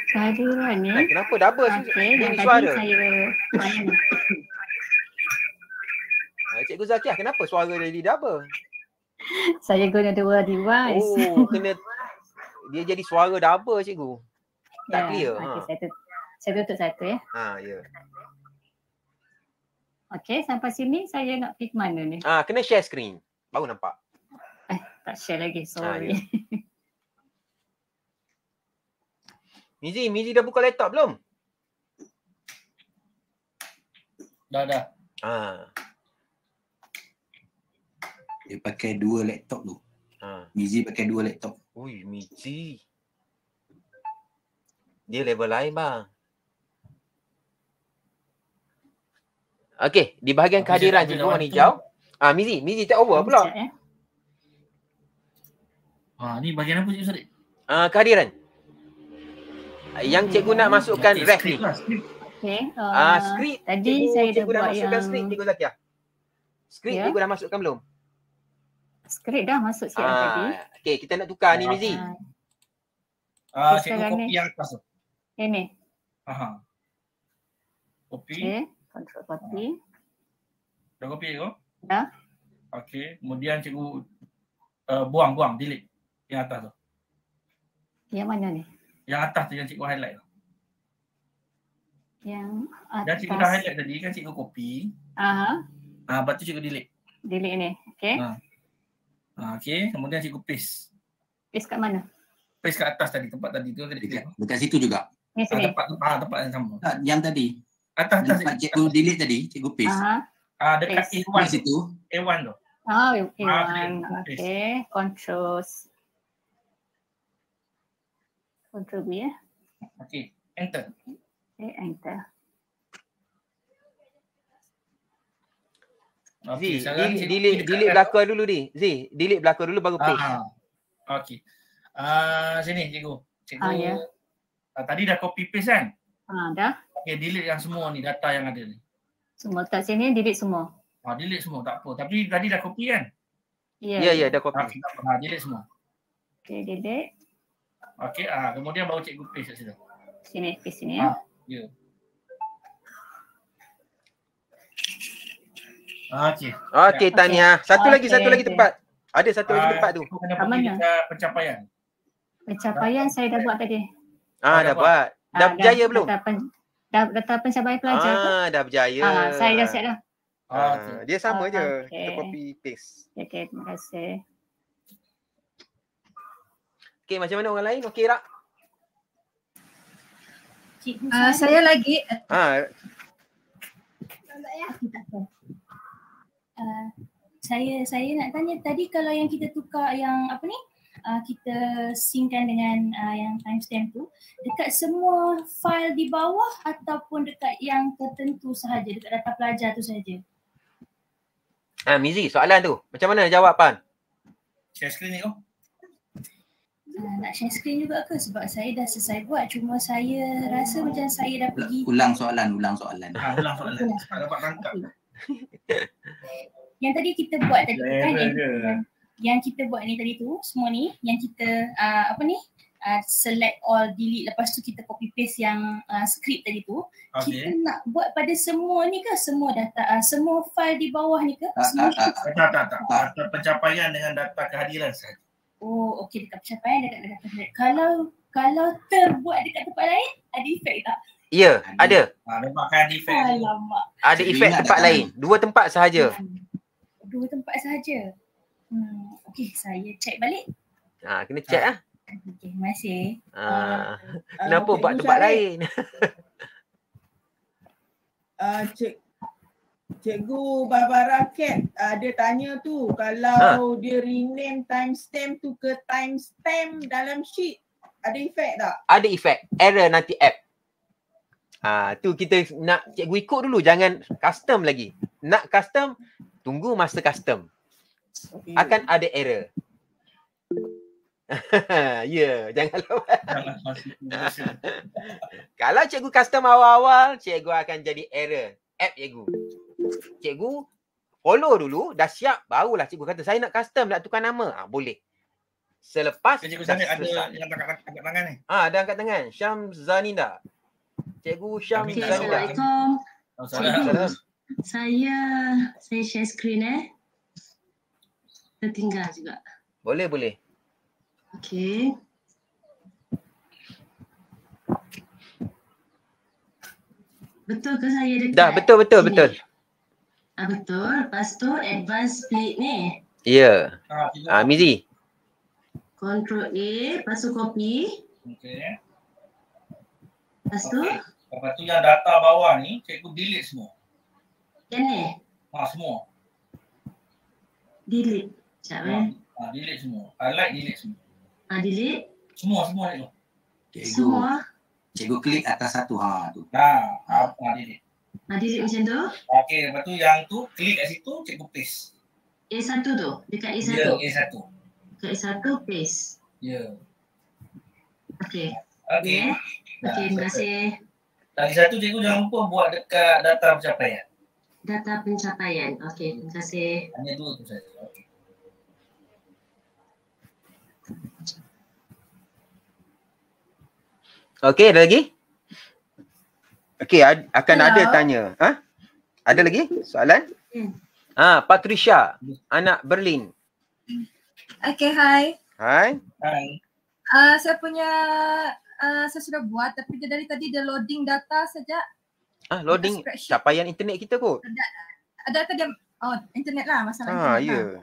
saya Wan eh. Kenapa double okay, sejuk? Ini suara. Saya... Cikgu Zakiah, kenapa suara jadi double? Saya guna dua device. Oh, kena dia jadi suara double cikgu. Tak ya, clear. Okay, ha. Saya, tutup satu ya. Ha, ya. Yeah. Okay, sampai sini saya nak pick mana ni? Ah, kena share screen. Baru nampak. Eh, tak share lagi. Ah, sorry. Ha, ya. yeah. Mizi, Mizi dah buka laptop belum? Dah, dah. Ha. Dia pakai dua laptop tu. Ha. Mizi pakai dua laptop. Ui, Mizi. Dia level lain, bang. Okey, di bahagian Mizi kehadiran je warna hijau. Ah, Mizi, Mizi tak over pula. Ha, ni bahagian apa Cik Ustaz? Ah, kehadiran. Ah, yang cikgu nak masukkan okay, rest. Script. Lah, okay. uh, ah, uh, script. Tadi cikgu, saya cikgu dah, dah masukkan yang... script cikgu Zakia. Script yeah. cikgu dah masukkan belum? Script dah masuk sikit lah ah, tadi. Okay, kita nak tukar ni Mizi. Ah, uh, cikgu kopi ni. yang atas tu. Ini. Aha. Kopi. Okay, control copy. Uh, dah kopi tu? Dah. Okay, kemudian cikgu uh, buang, buang, delete yang atas tu. Yang mana ni? Yang atas tu yang cikgu highlight tu. Yang atas. Yang cikgu dah highlight tadi kan cikgu copy. Aha. uh Ah, batu cikgu delete. Delete ni. okay? Ha. Uh. Uh, ah, kemudian cikgu paste. Paste kat mana? Paste kat atas tadi tempat tadi tu tadi. Dekat, dekat situ juga. Ni ah, tempat tempat, ah, tempat yang sama. Uh, yang tadi. Atas atas cikgu, cikgu atas. delete tadi, cikgu paste. Aha. Ah, uh, dekat paste. A1 situ. A1 tu. Ah, oh, A1. Uh, okay. Control C. Control V eh. Okay, enter. Okay, enter. Okay, Zee, sekarang delete, saya delete, delete kan. belakang dulu ni. Zee, delete belakang dulu baru ah, ah, Okay. Uh, sini cikgu. Cikgu, ah, yeah. Ya. uh, tadi dah copy paste kan? Ah, dah. Okay, delete yang semua ni, data yang ada ni. Semua tak sini, delete semua. Ah, delete semua, tak apa. Tapi tadi dah copy kan? Ya, yeah. ya, yeah, yeah, dah copy. Okay, ah, ha, delete semua. Okay, delete. Okey, ah ha, kemudian baru cikgu paste kat situ. Sini, paste sini ya. Ha, ya. Okey. Okey, okay, Tania. Satu okay. lagi, satu okay. lagi tempat. Ada satu lagi uh, tempat tu. Mana? Pencapaian. Pencapaian saya dah buat tadi. Ah, ah dah, dah buat. buat. Dah berjaya belum? Dah kata pencapaian pelajar ah, tu. Ah, dah berjaya. Ah, saya dah siap dah. Ah, okay. dia sama oh, je. Okay. Kita copy paste. Okey, terima kasih. Okay, macam mana orang lain? Okey tak? Uh, saya lagi. Ha. saya saya nak tanya tadi kalau yang kita tukar yang apa ni uh, kita singkan dengan uh, yang timestamp tu dekat semua file di bawah ataupun dekat yang tertentu sahaja dekat data pelajar tu sahaja? Ah, uh, Mizi, soalan tu macam mana jawab Pan? Share screen ni oh. Ah, nak share screen juga ke sebab saya dah selesai buat cuma saya rasa oh. macam saya dah pergi ulang soalan ulang soalan ha, ulang soalan ulang. sebab dapat tangkap yang tadi kita buat tadi ya, ya, kan ya, yang, yang kita buat ni tadi tu semua ni yang kita uh, apa ni Uh, select all delete lepas tu kita copy paste yang uh, script tadi tu okay. kita nak buat pada semua ni ke semua data uh, semua file di bawah ni ke tak, tak, tak, tak, tak, tak, tak, tak, tak, oh okey dekat pencapaian dekat dekat tempat. Kalau kalau terbuat dekat tempat lain ada efek tak? Ya, yeah, ada. ada. Ha, ah, kan ada efek. Alamak. Ada efek tempat lain. Dua tempat sahaja. Hmm. Dua tempat sahaja. Hmm, okey, saya check balik. Ha, kena check ah. Ha. Okey, terima kasih. Ha. Ah, kenapa buat tempat lain? Ah, uh, check Cikgu Barbara Cat ada ah, tanya tu kalau ha. dia rename timestamp tu ke timestamp dalam sheet ada efek tak? Ada efek. Error nanti app. Ha, tu kita nak cikgu ikut dulu jangan custom lagi. Nak custom tunggu masa custom. Okay. Akan ada error. ya, yeah, jangan lupa. Kalau cikgu custom awal-awal, cikgu akan jadi error app cikgu. Cikgu follow dulu, dah siap, barulah cikgu kata saya nak custom, nak tukar nama. Ha, boleh. Selepas cikgu dah selesai. Ada yang angkat tangan ni. Ah, ha, ada angkat tangan. Syam Zaninda. Cikgu Syam okay, Zaninda. Assalamualaikum. Assalamualaikum. Saya saya share screen eh. Tertinggal juga. Boleh, boleh. Okay. Betul ke saya dekat? Dah betul betul betul. Ah betul. Lepas tu advance split ni. Ya. Yeah. Ah, ah Mizi. Control A, lepas tu copy. Okey. Lepas tu? Okay. Lepas tu yang data bawah ni, cikgu delete semua. Yang ni? Ha, semua. Delete. Sekejap eh. Ha, delete semua. I like delete semua. Ha, delete? Semua, semua cikgu. Semua? cikgu klik atas satu ha tu. Ha, ha ha dia. Ha macam tu. Okey, lepas tu yang tu klik kat situ cikgu paste. A1 tu dekat A1. Ya, yeah, A1. Dekat A1 paste. Ya. Yeah. Okey. Okey. Ya. Okey, terima ya, kasih. Lagi satu cikgu jangan lupa buat dekat data pencapaian. Data pencapaian. Okey, terima kasih. Hanya dua tu saja. Okey. Okey, ada lagi? Okey, akan Hello. ada tanya. Ha? Ada lagi soalan? Hmm. Ah, ha, Patricia, anak Berlin. Okey, hi. Hi. Hi. Ah, uh, saya punya uh, saya sudah buat tapi dari tadi dia loading data saja. Ah, loading capaian internet kita kot. Ada ada dia oh, internet lah masalah. Ah, ha, ya.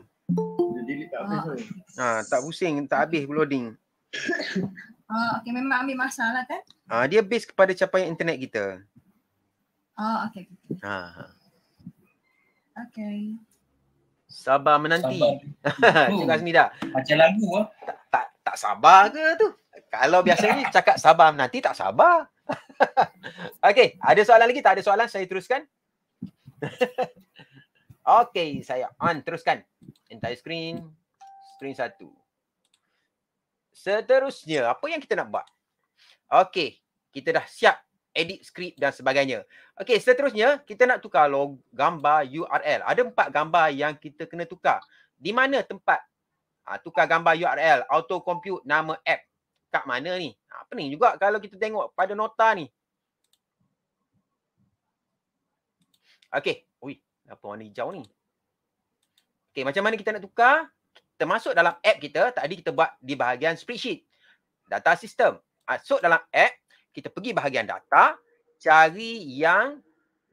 Jadi ah, tak habis. ha, tak pusing, tak habis loading. Oh, ah, okay. Memang ambil masa lah kan? Ah, dia base kepada capaian internet kita. Oh, ah, okay. Ah, ha. Uh. Okay. Sabar menanti. Cik Azmi dah. Macam lagu lah. Tak, tak, tak sabar ke tu? Kalau biasanya cakap sabar menanti, tak sabar. okay, ada soalan lagi? Tak ada soalan? Saya teruskan. okay, saya on. Teruskan. Entire screen. Screen satu seterusnya apa yang kita nak buat okey kita dah siap edit skrip dan sebagainya okey seterusnya kita nak tukar logo gambar URL ada empat gambar yang kita kena tukar di mana tempat ha, tukar gambar URL auto compute nama app kat mana ni ha, pening juga kalau kita tengok pada nota ni okey ui apa warna hijau ni Okay, macam mana kita nak tukar? termasuk dalam app kita tadi kita buat di bahagian spreadsheet data sistem. masuk ah, dalam app kita pergi bahagian data cari yang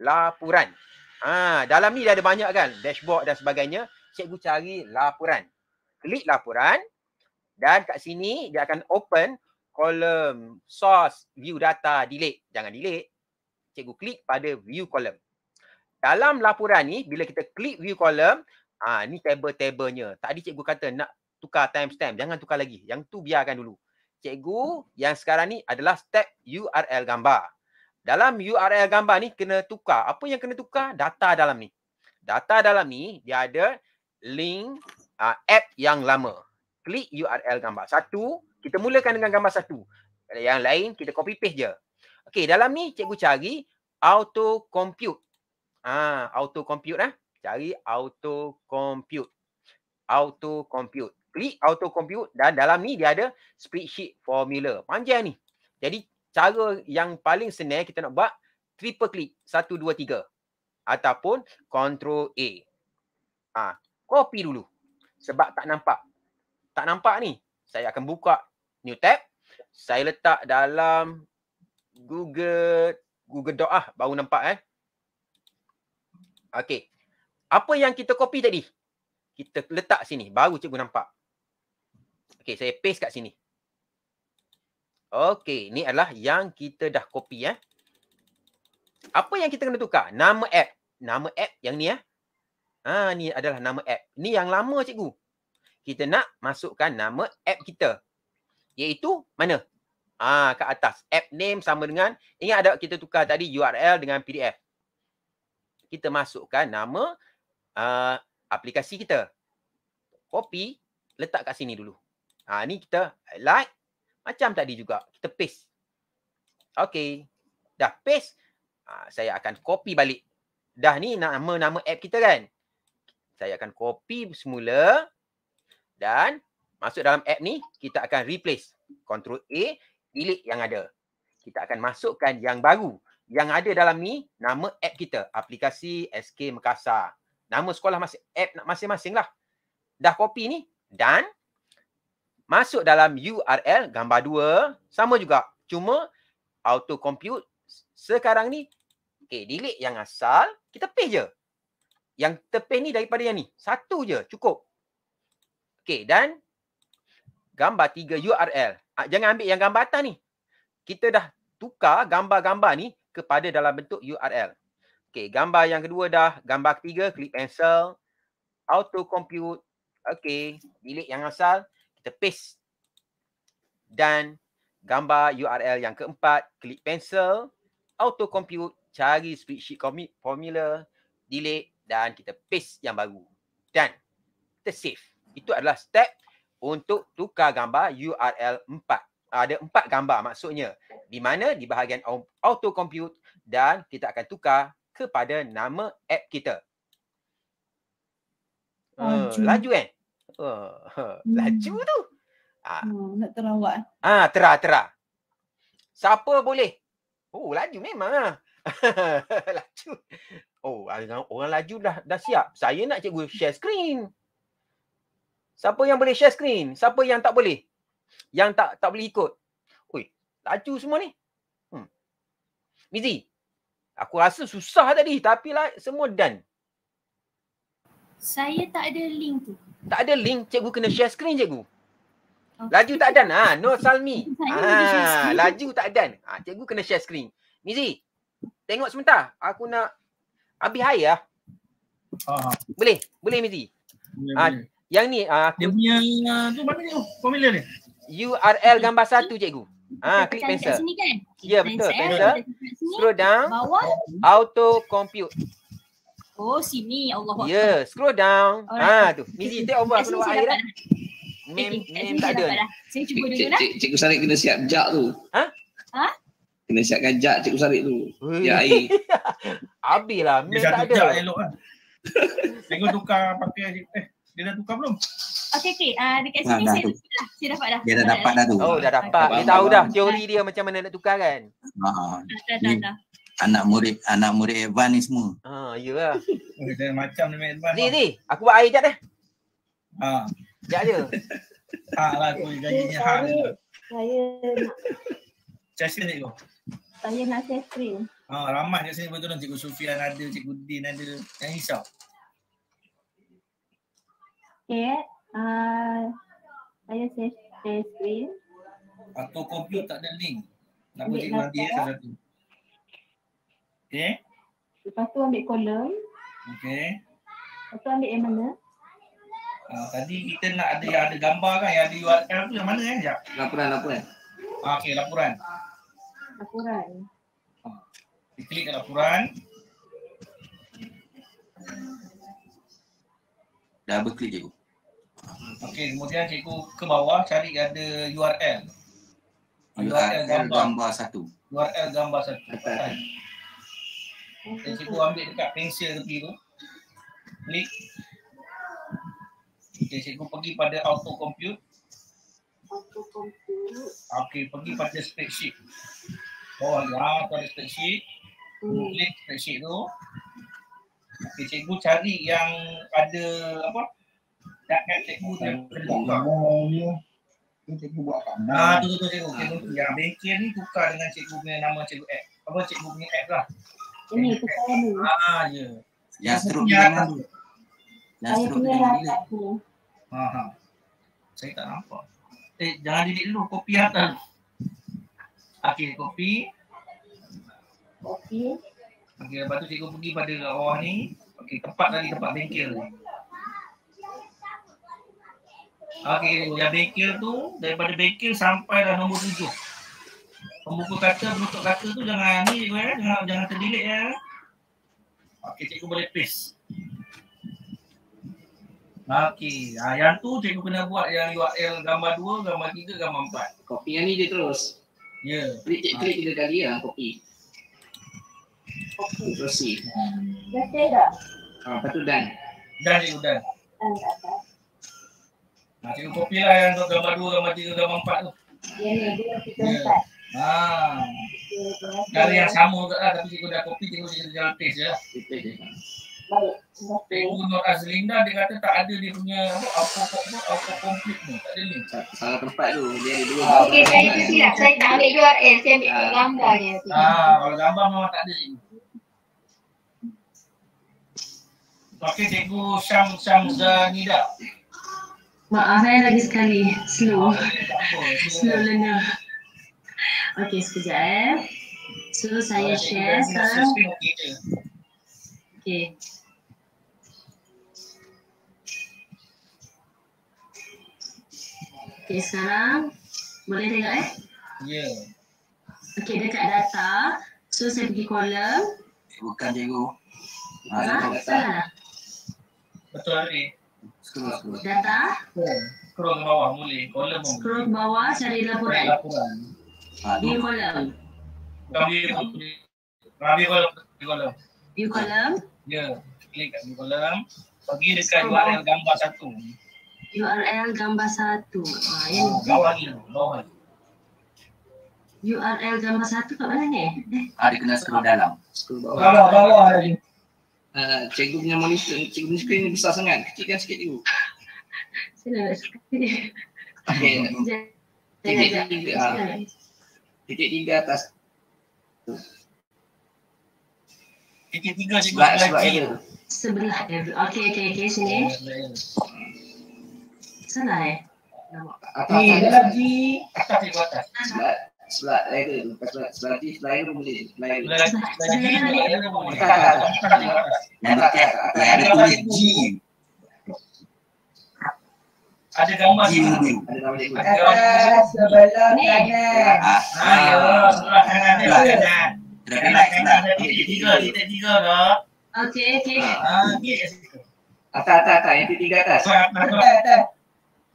laporan ha, dalam ni dah ada banyak kan dashboard dan sebagainya cikgu cari laporan klik laporan dan kat sini dia akan open kolom source view data delete jangan delete cikgu klik pada view column dalam laporan ni bila kita klik view column Ha, ni table-tablenya. Tadi cikgu kata nak tukar timestamp. Jangan tukar lagi. Yang tu biarkan dulu. Cikgu yang sekarang ni adalah step URL gambar. Dalam URL gambar ni kena tukar. Apa yang kena tukar? Data dalam ni. Data dalam ni dia ada link uh, app yang lama. Klik URL gambar. Satu, kita mulakan dengan gambar satu. Yang lain kita copy paste je. Okay, dalam ni cikgu cari auto compute. Ah, auto compute eh cari auto compute auto compute klik auto compute dan dalam ni dia ada spreadsheet formula panjang ni jadi cara yang paling senang kita nak buat triple click satu dua tiga ataupun control A ah ha, copy dulu sebab tak nampak tak nampak ni saya akan buka new tab saya letak dalam Google Google Doc ah baru nampak eh okay. Apa yang kita copy tadi? Kita letak sini. Baru cikgu nampak. Okay saya paste kat sini. Okay ni adalah yang kita dah copy. Eh. Apa yang kita kena tukar? Nama app. Nama app yang ni. Eh. Ha, ni adalah nama app. Ni yang lama cikgu. Kita nak masukkan nama app kita. Iaitu mana? Ah, ha, kat atas. App name sama dengan. Ingat ada kita tukar tadi URL dengan PDF. Kita masukkan nama uh, aplikasi kita. Copy, letak kat sini dulu. Ha, ni kita like. Macam tadi juga. Kita paste. Okay. Dah paste. Ha, saya akan copy balik. Dah ni nama-nama app kita kan. Saya akan copy semula. Dan masuk dalam app ni. Kita akan replace. Ctrl A. pilih yang ada. Kita akan masukkan yang baru. Yang ada dalam ni. Nama app kita. Aplikasi SK Mekasar nama sekolah masih app masing-masing lah. Dah copy ni dan masuk dalam URL gambar dua sama juga cuma auto compute sekarang ni okey delete yang asal kita paste je. Yang tepi ni daripada yang ni. Satu je cukup. okay dan gambar tiga URL. Ah, jangan ambil yang gambar atas ni. Kita dah tukar gambar-gambar ni kepada dalam bentuk URL. Okay, gambar yang kedua dah. Gambar ketiga, clip pencil. Auto compute. Okay, delete yang asal. Kita paste. Dan gambar URL yang keempat, clip pencil. Auto compute. Cari spreadsheet commit formula. Delete dan kita paste yang baru. Dan kita save. Itu adalah step untuk tukar gambar URL 4. Ada empat gambar maksudnya. Di mana? Di bahagian auto compute dan kita akan tukar kepada nama app kita. Ah, ah, laju, uh, laju kan? Uh, hmm. Laju tu. Uh, oh, nak terawak? Ah, uh, terah, terah. Siapa boleh? Oh, laju memang lah. laju. Oh, orang orang laju dah dah siap. Saya nak cikgu share screen. Siapa yang boleh share screen? Siapa yang tak boleh? Yang tak tak boleh ikut? Oi, laju semua ni. Hmm. Mizi, Aku rasa susah tadi tapi lah semua done. Saya tak ada link tu. Tak ada link, cikgu kena share screen cikgu. Okay. Laju tak dan. Ha, no Salmi. Ha, laju tak dan. Ah, ha, cikgu kena share screen. Mizi. Tengok sebentar. Aku nak habis air lah. Ha. Boleh. Boleh Mizi. Ha, yang ni aku... Dia punya tu mana tu? Formula ni? URL gambar satu cikgu. Ah, ha, klik pencil. kan? Ya, yeah, betul. Pencil. pencil. scroll down. Bawah. Auto compute. Oh, sini. Allah Ya, yeah, scroll down. Ah, tu. Mizi, tengok apa aku nak air lah. Mem, mem tak ada. Saya cuba dulu lah. Cikgu Sarik kena siap jak tu. Ha? Ha? Kena siapkan jak Cikgu Sarik tu. Ya, air. Habislah. Mem tak ada. Dia satu jak elok lah. Tengok tukar pakai. Eh, dia dah tukar belum? Okey okey. Ah uh, dekat sini nah, dah saya, dah, saya dapat dah. Dia dah dapat dah tu. Oh dah dapat. Okay. Dia tahu dah teori dia macam mana nak tukar kan. Ha. Uh, dah dah dah. dah. Anak murid anak murid Evan ni semua. Ha ah, iyalah. macam ni Evan. Ni ni, aku buat air jap dah. Ha. Jap je. Ha lah aku janjinya ha. Saya Jasmine ni Saya nak share screen. Ha ramai kat sini betul tolong cikgu Sufian ada, cikgu Din ada. Jangan risau saya eh, uh, saya share screen. Atau komputer tak ada link. Nak pergi mandi ya salah tu. Okay. Lepas tu ambil kolom. Okay. Lepas tu ambil yang mana? Uh, tadi kita nak ada yang ada gambar kan yang ada tu yang mana eh? Ya. Laporan, laporan. Uh, ah, okay, laporan. Laporan. Ah, kita klik ke laporan. Double klik je. Ya. Hmm, okey, kemudian cikgu ke bawah cari ada URL. URL, URL gambar. gambar satu. URL gambar satu. Dan cikgu ambil dekat pensel tepi tu. Klik. Okey, cikgu pergi pada auto compute. Auto compute. Okey, pergi pada spreadsheet. Oh, ya, pada spreadsheet. Klik hmm. spreadsheet tu. Okey, cikgu cari yang ada apa? cikgu cikgu buat apa? Ah, tu tu tu cikgu. Cikgu ah, yang bengkel ni tukar dengan cikgu punya nama cikgu app. Apa cikgu punya app lah. Ini tukar ni. Ah, ya. Yang seterusnya tu. Yang seterusnya tu. Ha ha. Saya tak nampak. Eh, jangan didik dulu kopi atas. Okey, kopi. Kopi. Okey, lepas tu cikgu pergi pada bawah ni. Okey, tempat tadi tempat bengkel. Okey, yang bengkel tu daripada bengkel sampai dah nombor tujuh. Pembuku kaca, penutup kaca tu jangan ni cikgu ya. Jangan, jangan terdilik ya. Eh. Okey, cikgu boleh paste. Okey, ha, yang tu cikgu kena buat yang URL gambar dua, gambar tiga, gambar empat. Kopi yang ni dia terus. Ya. Yeah. Klik-klik tiga kali lah, kopi. Copy. Terusik. Dah saya dah. Ha, lepas tu done. Done cikgu, done. Done, done. Nah, tiga kopi lah yang untuk gambar dua, gambar tiga, gambar empat tu. Ya, ni ya, dia kita yeah. empat. Ah. Ha. Dari yang sama juga lah tapi cikgu dah kopi tengok cikgu jangan taste je. Lah. Tengok Nur Azlinda dia kata tak ada dia punya apa apa apa apa tak ada ni. Salah tempat tu dia oh, Okey saya tu sila saya tak ambil URL saya ambil ah. gambarnya. Ah kalau gambar memang tak ada cikgu. Okey cikgu Syam Syam Zanida. Maaf, saya lagi sekali. Slow. Oh, Slow learner. Okay sekejap eh. So, saya oh, share sekarang. Okay. Okay sekarang. Boleh tengok eh? Yeah. Okay dekat data. So, saya pergi kolam. Bukan, cikgu. Ha, ah, ah salah. Betul, Arif data scroll ke bawah boleh kolom scroll ke bawah cari laporan, di kolom kami kami kolom di kolom di kolom ya klik kat view kolom bagi dekat so, URL gambar satu URL gambar satu ha ah, oh, yang bawah ni bawah URL gambar satu kat mana ni? Ada ah, kena scroll dalam. Scroll bawah. Bawah, bawah. bawah uh, cikgu punya monitor, cikgu punya screen ni besar sangat. Kecilkan sikit dulu. Saya nak Okay. Okey. Titik tiga. Ah. Titik tiga atas. Titik tiga cikgu lagi. Sebelah. Okey, okey, Okay okay okay eh? Atas, atas, atas. Ini lagi. Atas, atas. atas. atas. atas. atas. atas. atas selat lera bukan selat selat selain boleh selain selain ada tulis G ada gambar G ada gambar ah. Ah, ya sebelah kanan ha kita tiga kita tiga ke okey okey ha atas atas atas yang tiga atas atas atas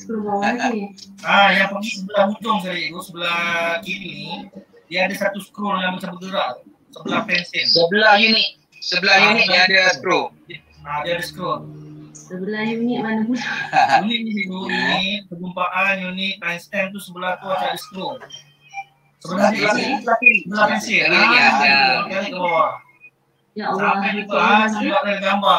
scroll bawah Ah, yang pergi sebelah hujung saya itu oh, sebelah kiri ni, dia ada satu scroll yang macam bergerak. Sebelah pensil. Sebelah unit. Sebelah ah, unit dia ada scroll. scroll. Ah, dia ada scroll. Sebelah unit mana pun. unit ni ni, perjumpaan unit timestamp tu sebelah tu ada scroll. Sebelah kiri. Sebelah kiri. Sebelah pensil. Ah, ya, ya. Ya Allah. Sampai jumpa. Sampai jumpa. Sampai jumpa. Sampai jumpa.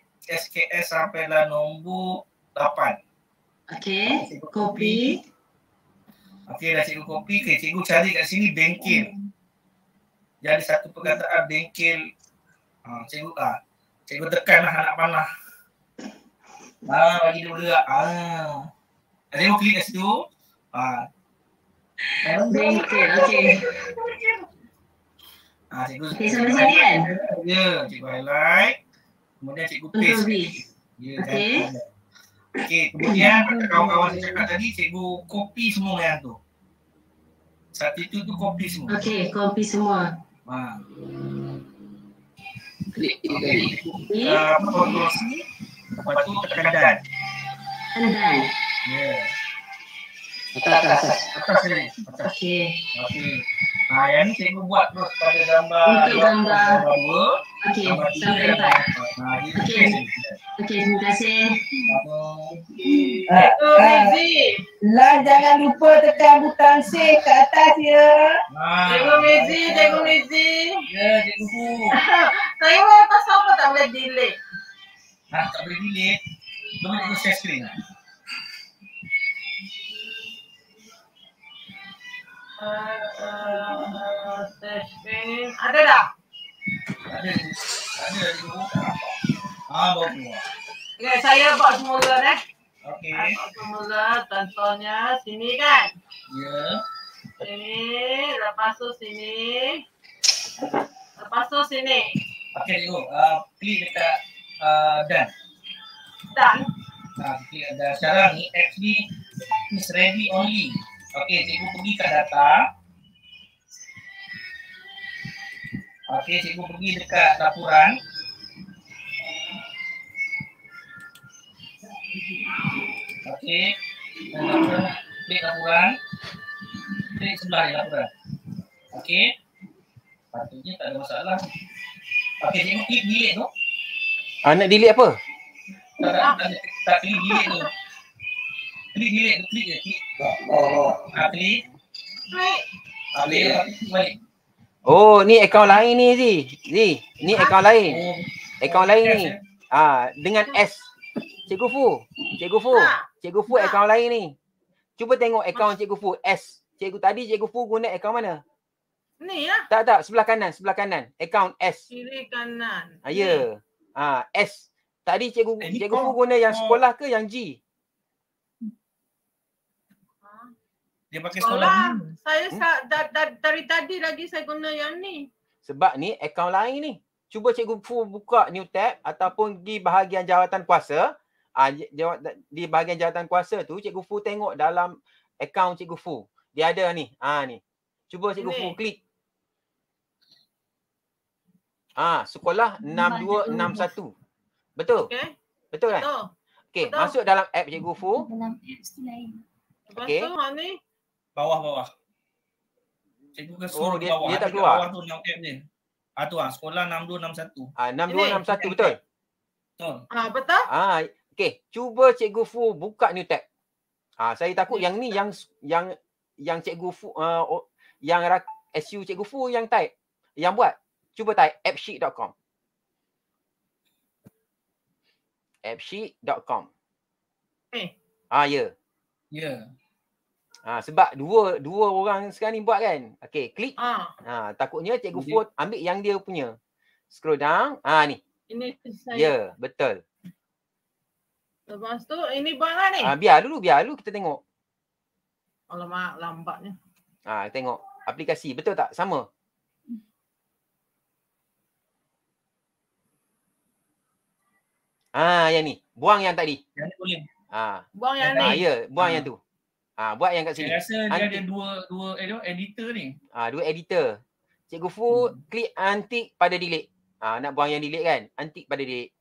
SKS sampailah nombor 8. Okey, ah, kopi. Okey, dah cikgu kopi. Okay, cikgu cari kat sini bengkel. Hmm. Jadi satu perkataan bengkel. Ha, cikgu ah. Cikgu tekanlah anak panah. Ha, bagi dia bergerak. Ha. Ah. Cikgu klik kat situ. Ha. Bengkel. Okey. Ah, cikgu. Okey, sampai sini kan? Ya, cikgu highlight. Kemudian cikgu paste. okay. Okey, kemudian kawan-kawan saya cakap tadi cikgu copy semua yang tu. Satu itu tu copy semua. Okey, copy semua. Ha. Klik okay. Uh, ah, Lepas tu tekan dan. Tekan dan. Ya. Atas, atas. Atas ni. Atas. Okey. Okey. Ha, yang ni buat terus pada gambar Untuk gambar dua. Okey, sampai empat. Ha, Okey. Okey, terima kasih. Ah, Eko uh, ah. Mezi. Lah jangan lupa tekan butang save ke atas ya. Ha. Eko Mezi, Eko Mezi. Ya, cikgu. Saya mau lepas apa tak boleh delete? Ha, tak boleh delete. Tunggu cikgu share screen Ada tak? Ada. Ada. Ah, bawa semua. Okay, saya bawa semula eh. Okey. Bawa semula contohnya sini kan? Ya. Yeah. Sini, lepas tu sini. Lepas tu sini. Okey, cikgu. Ah, uh, klik dekat uh, dan. Dan. Ah, uh, klik ada sekarang ni X ni is ready only. Okey, cikgu pergi ke data. Okey, cikgu pergi dekat laporan. Okey, klik laporan. Klik sebelah ni laporan. Okey. Patutnya tak ada masalah. Okey, cikgu klik bilik tu. Ah, nak delete apa? Tak, tak, tak, tak pilih bilik tu oh ah klik Oh, ni akaun lain ni, Zee. Zee, ni akaun lain. Akaun lain ni. Ah, dengan S. Cikgu Fu. Cikgu Fu. Cikgu Fu akaun lain ni. Cuba tengok akaun Cikgu Fu S. Cikgu tadi Cikgu Fu guna akaun mana? Ni lah. Tak, tak. Sebelah kanan. Sebelah kanan. Akaun S. Kiri kanan. Ah, ya. Ah, S. Tadi Cikgu, eh, Cikgu Fu guna yang sekolah ke yang G? Yang G. Dia pakai sekolah. sekolah. Saya hmm? sa- da- da- dari tadi lagi saya guna yang ni. Sebab ni account lain ni. Cuba cikgu Fu buka new tab ataupun di bahagian jawatan kuasa. Ah, di bahagian jawatan kuasa tu cikgu Fu tengok dalam account cikgu Fu. Dia ada ni. Ah ni. Cuba cikgu ni. Fu klik. Ah, sekolah 6261. Betul. Okay. Betul kan? Betul. Okey, masuk dalam app cikgu Fu. Dalam apps tu lain. Masuk mana ah, ni? bawah-bawah. Cikgu kan suruh oh, dia, bawah. Dia tak keluar. Bawah tu yang app ni. Ah ah sekolah 6261. Ah 6261 betul. Betul. Ah betul. Ah okey, cuba cikgu Fu buka new tab. Ah saya takut okay. yang ni yang yang yang cikgu Fu uh, yang rak, SU cikgu Fu yang type yang buat. Cuba type appsheet.com. appsheet.com. Eh. Ah ya. Yeah. Ya. Yeah. Ha, sebab dua dua orang sekarang ni buat kan. Okey, klik. Ha. ha. takutnya cikgu okay. Ford ambil yang dia punya. Scroll down. Ha ni. Ini saya. Ya, betul. Lepas tu ini buat lah ni. Ha, biar dulu, biar dulu kita tengok. Alamak, lambatnya. Ha, tengok aplikasi. Betul tak? Sama. Ah, ha, yang ni. Buang yang tadi. Yang ni boleh. Ha. Buang yang ha, ni. Ya, buang ha. yang tu. Ah ha, buat yang kat sini. Saya rasa dia antik. ada dua dua eh, editor ni. Ah ha, dua editor. Cikgu Fu hmm. klik antik pada delete. Ah ha, nak buang yang delete kan? Antik pada delete.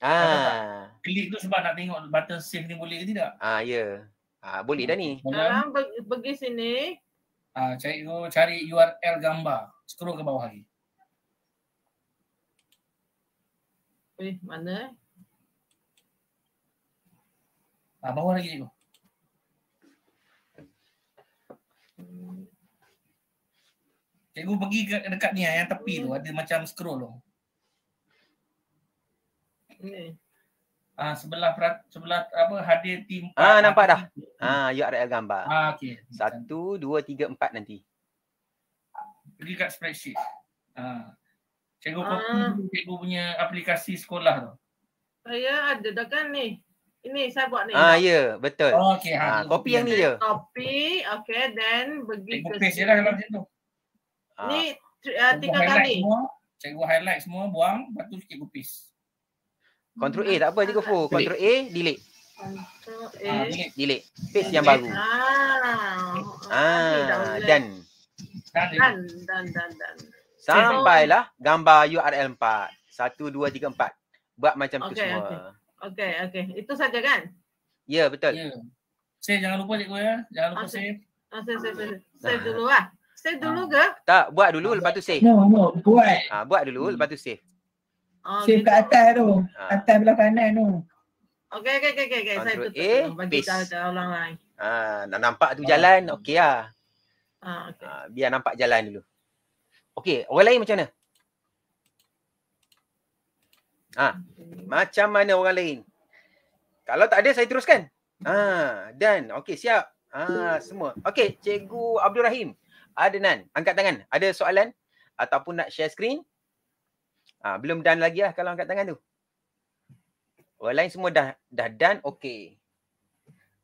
Ah. Ha. Klik tu sebab nak tengok button save ni boleh ke tidak? Ah ha, ya. Yeah. Ha, ah boleh dah ni. Hmm. Sekarang pergi sini. Ah ha, cari cari URL gambar. Scroll ke bawah lagi. Eh, mana? Eh? Ah ha, bawah lagi cikgu. Cikgu pergi dekat, dekat ni yang tepi tu ada macam scroll tu. Ni. Ah sebelah sebelah apa hadir tim. Ah nampak dah. Ah URL gambar. Ah okey. Satu, dua, tiga, empat nanti. Pergi kat spreadsheet. Ah. Cikgu ah. cikgu punya aplikasi sekolah tu. Saya ada dah kan ni. Ini saya buat ni. Ah ya, yeah, betul. Oh, okey. Ha, ah, copy yang ni je. Copy, okey, then pergi ke. Cikgu page lah dalam situ. Ah, Ni uh, tiga kali. Cikgu highlight semua buang, batu, tu sikit kupis. Ctrl A tak apa cikgu Fu. Ctrl A delete. Ah, delete. delete. Ah, Paste yang baru. Ah. Ah, dan. Dan dan dan dan. Sampailah gambar URL 4. 1 2 3 4. Buat macam okay, tu semua. Okey, okey. Okay. Itu saja kan? Ya, betul. Ya. Yeah. jangan lupa cikgu ya. Jangan lupa ah, save. Ah, save save save. Save dulu ah. Save dulu ah. ke? Tak, buat dulu lepas tu save. No, no, buat. Ha, buat dulu hmm. lepas tu save. Ah, save gitu. kat atas tu. Ha. Atas belah kanan tu. Okay, okay, okay, okay. Saya tutup. A, paste. Ha, nak nampak tu jalan, oh. okay lah. Ha, okay. Ha, biar nampak jalan dulu. Okay, orang lain macam mana? Ha, macam mana orang lain? Kalau tak ada, saya teruskan. Ha, dan, okay, siap. Ah, semua. Okay, Cikgu Abdul Rahim. Ada nan, angkat tangan. Ada soalan ataupun nak share screen? Ha, belum done lagi lah kalau angkat tangan tu. Orang oh, lain semua dah dah done, okay.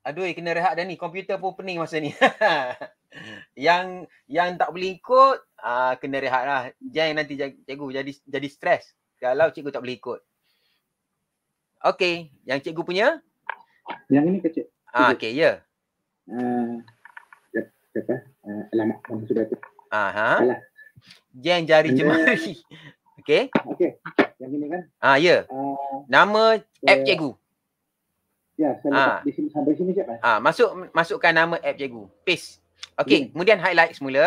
Aduh, eh, kena rehat dah ni. Komputer pun pening masa ni. yang yang tak boleh ikut, uh, kena rehat lah. Jangan nanti cikgu jadi jadi stres kalau cikgu tak boleh ikut. Okay, yang cikgu punya? Yang ini kecil. Ah, okay, ya. Yeah. Hmm kata uh, ah, nama sudah tu. Aha. Alah. Jeng jari jemari. Kan? Okey. Okey. Yang ini kan? Ah ya. Yeah. Uh, nama app uh, cikgu. Ya, saya ah. di sini sampai sini je Ah, masuk masukkan nama app cikgu. Paste. Okey, yeah. Hmm. kemudian highlight semula.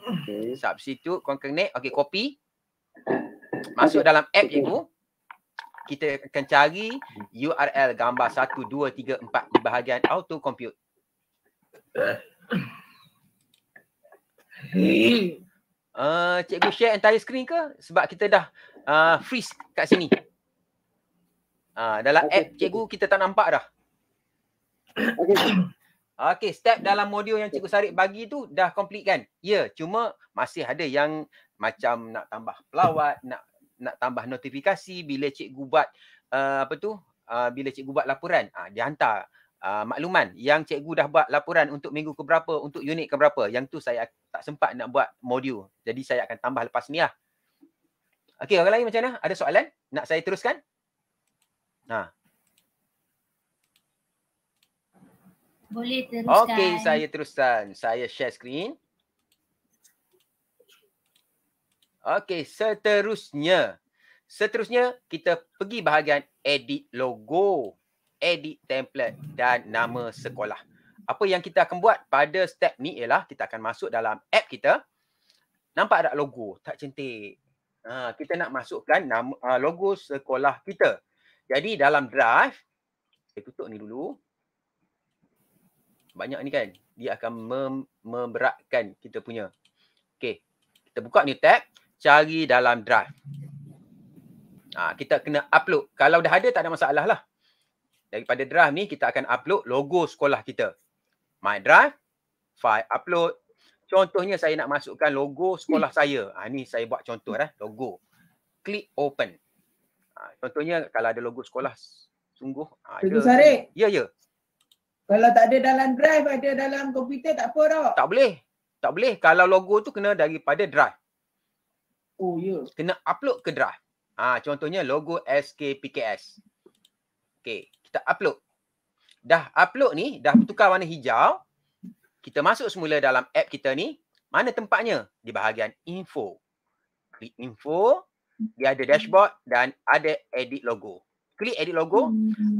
Okey. Substitute, connect, okey, copy. Masuk okay. dalam app cikgu. Kita akan cari URL gambar 1 2 3 4 di bahagian auto compute. Eh. Uh, cikgu share entire screen ke? Sebab kita dah uh, freeze kat sini. Uh, dalam okay. app cikgu kita tak nampak dah. Okay. okay, step dalam modul yang cikgu Sarik bagi tu dah complete kan? Ya, yeah, cuma masih ada yang macam nak tambah pelawat, nak nak tambah notifikasi bila cikgu buat uh, apa tu? Uh, bila cikgu buat laporan, uh, dia hantar uh, makluman yang cikgu dah buat laporan untuk minggu keberapa, untuk unit keberapa. Yang tu saya tak sempat nak buat modul. Jadi saya akan tambah lepas ni lah. Okey, orang lain macam mana? Ada soalan? Nak saya teruskan? Ha. Boleh teruskan. Okey, saya teruskan. Saya share screen. Okey, seterusnya. Seterusnya, kita pergi bahagian edit logo edit template dan nama sekolah. Apa yang kita akan buat pada step ni ialah kita akan masuk dalam app kita. Nampak tak logo? Tak cantik. Ha, kita nak masukkan nama, uh, logo sekolah kita. Jadi dalam drive, saya tutup ni dulu. Banyak ni kan? Dia akan mem- memberatkan kita punya. Okay. Kita buka new tab. Cari dalam drive. Ha, kita kena upload. Kalau dah ada tak ada masalah lah daripada draft ni kita akan upload logo sekolah kita. My drive, file upload. Contohnya saya nak masukkan logo sekolah hmm. saya. Ha, ni saya buat contoh eh, logo. Klik open. Ha, contohnya kalau ada logo sekolah sungguh. Ha, Cikgu Sarik. Ya, ya. Kalau tak ada dalam drive, ada dalam komputer tak apa tak? Tak boleh. Tak boleh. Kalau logo tu kena daripada drive. Oh, ya. Yeah. Kena upload ke drive. Ha, contohnya logo SKPKS. Okay kita upload. Dah upload ni, dah tukar warna hijau. Kita masuk semula dalam app kita ni. Mana tempatnya? Di bahagian info. Klik info. Dia ada dashboard dan ada edit logo. Klik edit logo.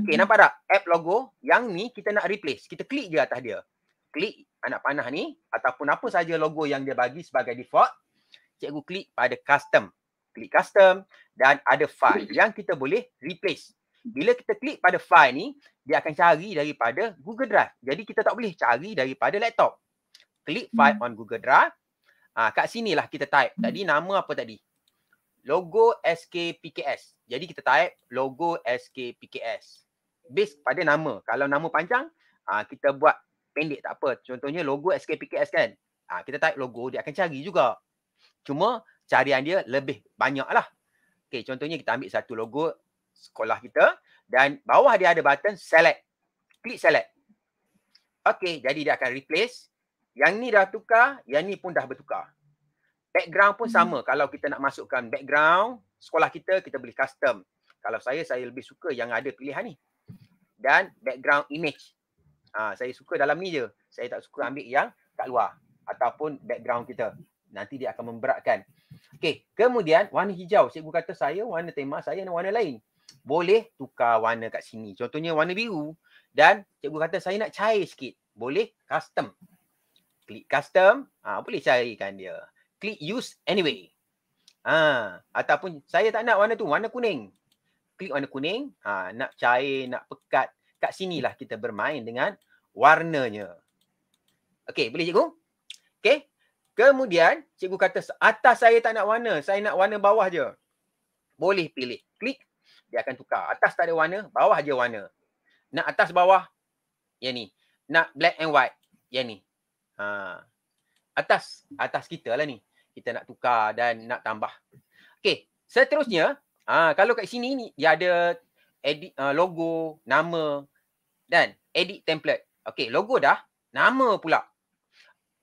Okay, hmm. nampak tak? App logo. Yang ni kita nak replace. Kita klik je atas dia. Klik anak panah ni. Ataupun apa saja logo yang dia bagi sebagai default. Cikgu klik pada custom. Klik custom. Dan ada file yang kita boleh replace bila kita klik pada file ni dia akan cari daripada Google Drive jadi kita tak boleh cari daripada laptop klik file hmm. on Google Drive ah kat lah kita type hmm. tadi nama apa tadi logo SKPKS jadi kita type logo SKPKS based pada nama kalau nama panjang ah kita buat pendek tak apa contohnya logo SKPKS kan ah kita type logo dia akan cari juga cuma carian dia lebih banyak lah. Okay, contohnya kita ambil satu logo sekolah kita dan bawah dia ada button select. Klik select. Okay, jadi dia akan replace. Yang ni dah tukar, yang ni pun dah bertukar. Background pun hmm. sama. Kalau kita nak masukkan background sekolah kita, kita boleh custom. Kalau saya, saya lebih suka yang ada pilihan ni. Dan background image. Ha, saya suka dalam ni je. Saya tak suka ambil yang kat luar. Ataupun background kita. Nanti dia akan memberatkan. Okay, kemudian warna hijau. Cikgu kata saya warna tema, saya warna lain boleh tukar warna kat sini. Contohnya warna biru dan cikgu kata saya nak cair sikit. Boleh custom. Klik custom, ha, boleh cairkan dia. Klik use anyway. Ha, ataupun saya tak nak warna tu, warna kuning. Klik warna kuning, ha, nak cair, nak pekat. Kat lah kita bermain dengan warnanya. okay boleh cikgu? okay Kemudian, cikgu kata atas saya tak nak warna, saya nak warna bawah je. Boleh pilih. Klik dia akan tukar. Atas tak ada warna, bawah je warna. Nak atas bawah, yang ni. Nak black and white, yang ni. Ha. Atas, atas kita lah ni. Kita nak tukar dan nak tambah. Okay, seterusnya, ha, kalau kat sini ni, dia ada edit uh, logo, nama dan edit template. Okay, logo dah, nama pula.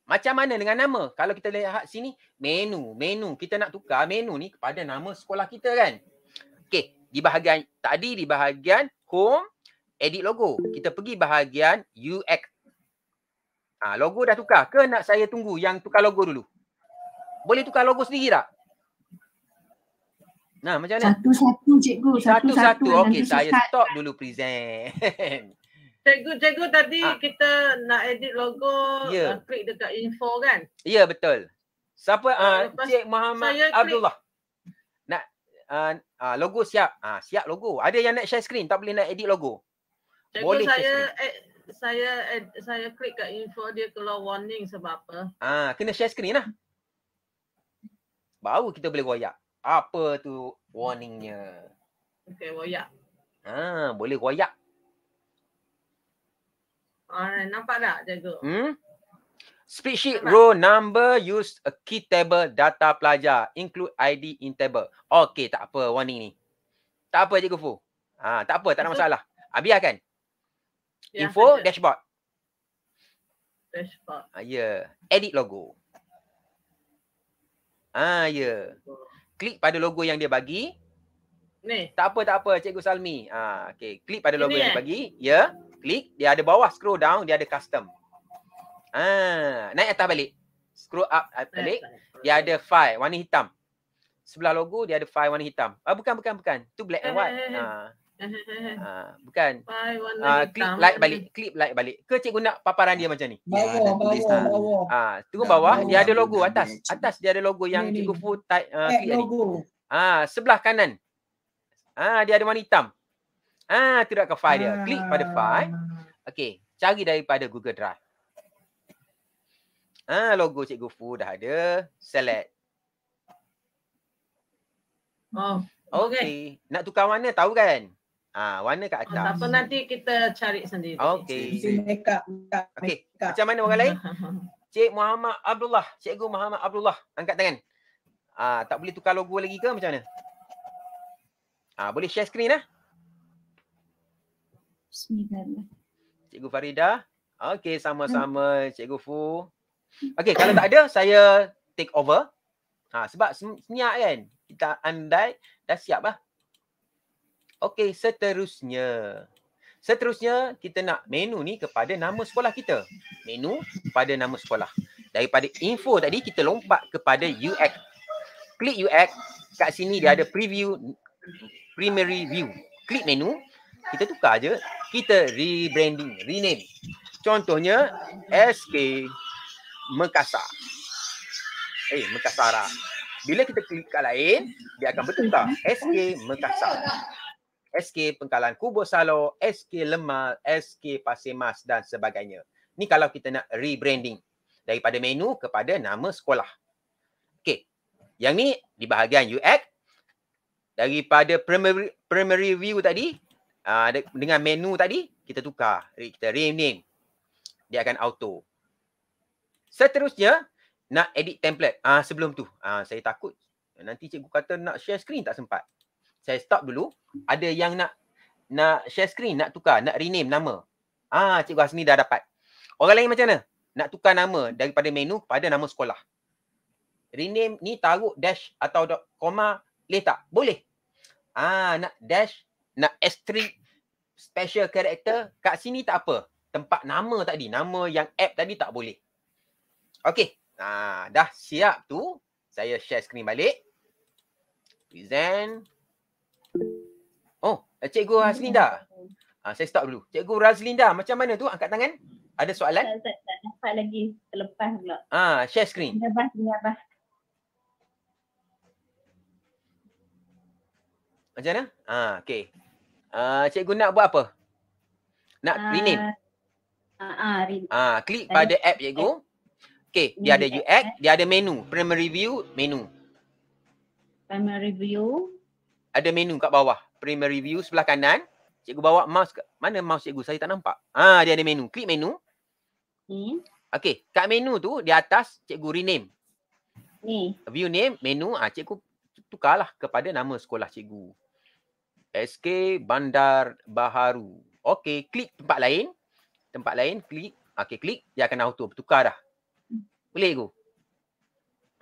Macam mana dengan nama? Kalau kita lihat sini, menu, menu. Kita nak tukar menu ni kepada nama sekolah kita kan? di bahagian tadi di bahagian home edit logo. Kita pergi bahagian UX. Ha, logo dah tukar ke nak saya tunggu yang tukar logo dulu? Boleh tukar logo sendiri tak? Nah, macam mana? Satu-satu cikgu. Satu-satu. Okey, saya susah. stop dulu present. Cikgu-cikgu tadi ha. kita nak edit logo yeah. klik dekat info kan? Ya, yeah, betul. Siapa? Uh, Cik Muhammad saya Abdullah uh, uh, logo siap. Ah uh, siap logo. Ada yang nak share screen tak boleh nak edit logo. Cikgu boleh saya eh, saya saya klik kat info dia keluar warning sebab apa? Ah, kena share screen lah. Baru kita boleh royak. Apa tu warningnya? Okay, royak. Ah, boleh royak. Ah, nampak tak cikgu? Hmm? Spreadsheet row number use a key table data pelajar include ID in table. Okay tak apa warning ni. Tak apa cikgu kufu. Ha, tak apa, tak ada masalah. Ha, biarkan. Ya, Info, ada. dashboard. Dashboard. Ha, ya. Yeah. Edit logo. Ah ya. Yeah. Klik pada logo yang dia bagi. Ni. Tak apa, tak apa, Cikgu Salmi. Ah, okay Klik pada logo Ini yang dia eh? bagi. Ya. Yeah. Klik. Dia ada bawah scroll down. Dia ada custom. Ah, naik atas balik. Scroll up ah, balik. Dia ada file warna hitam. Sebelah logo dia ada file warna hitam. Ah bukan bukan bukan. Tu black and white. Ha. ha ah. Ah, bukan. Uh, ah, klik like balik, klik like balik. Ke cikgu nak paparan dia macam ni. Bawah, tulis ah. Ah, tunggu bawah dia ada logo atas. Atas dia ada logo yang cikgu pun type uh, klik tadi. Ah, sebelah kanan. Ah, dia ada warna hitam. Ah, tu ke file dia. Klik pada file. Okey, cari daripada Google Drive. Ha, logo Cikgu Fu dah ada. Select. Oh, okay. okay. Nak tukar warna tahu kan? Ah, ha, warna kat atas. Oh, tak apa nanti kita cari sendiri. Okay. Okay. Macam mana orang lain? Cik Muhammad Abdullah. Cikgu Muhammad Abdullah. Angkat tangan. Ah, ha, tak boleh tukar logo lagi ke macam mana? Ah, ha, boleh share screen lah. Bismillahirrahmanirrahim. Cikgu Farida. Okay, sama-sama hmm. Cikgu Fu. Okay, kalau tak ada, saya take over. Ha, sebab senyap kan? Kita andai dah siap lah. Okay, seterusnya. Seterusnya, kita nak menu ni kepada nama sekolah kita. Menu kepada nama sekolah. Daripada info tadi, kita lompat kepada UX. Klik UX. Kat sini dia ada preview, primary view. Klik menu. Kita tukar je. Kita rebranding, rename. Contohnya, SK mekasar. Eh, mekasara. Lah. Bila kita klik kat lain, dia akan bertukar. SK Mekasar. SK Pengkalan Kubur Salo, SK Lemal, SK Pasir Mas dan sebagainya. Ni kalau kita nak rebranding daripada menu kepada nama sekolah. Okay, Yang ni di bahagian UX daripada primary, primary view tadi uh, dengan menu tadi kita tukar kita rename dia akan auto Seterusnya, nak edit template. Ah uh, sebelum tu, ah uh, saya takut nanti cikgu kata nak share screen tak sempat. Saya stop dulu. Ada yang nak nak share screen, nak tukar, nak rename nama. Ah uh, cikgu Hasni dah dapat. Orang lain macam mana? Nak tukar nama daripada menu pada nama sekolah. Rename ni taruh dash atau dot koma boleh tak? Boleh. Ah nak dash, nak s3 special character kat sini tak apa. Tempat nama tadi, nama yang app tadi tak boleh. Okay, nah dah siap tu. Saya share screen balik. Present. Oh, eh, Cikgu Haslinda. Ha, ah, saya stop dulu. Cikgu Razlinda, macam mana tu? Angkat tangan. Ada soalan? Tak, tak, tak dapat lagi. Terlepas pula. Ah share screen. Terlepas, terlepas. Macam mana? Ha, ah, okay. Uh, ah, cikgu nak buat apa? Nak uh, rename? Ah, uh, uh, rename. Ah, klik pada app cikgu. App. Okay, dia UX. ada UX, eh? dia ada menu. Primary review, menu. Primary review. Ada menu kat bawah. Primary review sebelah kanan. Cikgu bawa mouse. Kat. Mana mouse cikgu? Saya tak nampak. Ah, dia ada menu. Klik menu. Ni. Okay, kat menu tu di atas cikgu rename. Ni. View name, menu. Ah, ha, cikgu tukarlah kepada nama sekolah cikgu. SK Bandar Baharu. Okay, klik tempat lain. Tempat lain, klik. Okay, klik. Dia akan auto bertukar dah. Boleh cikgu?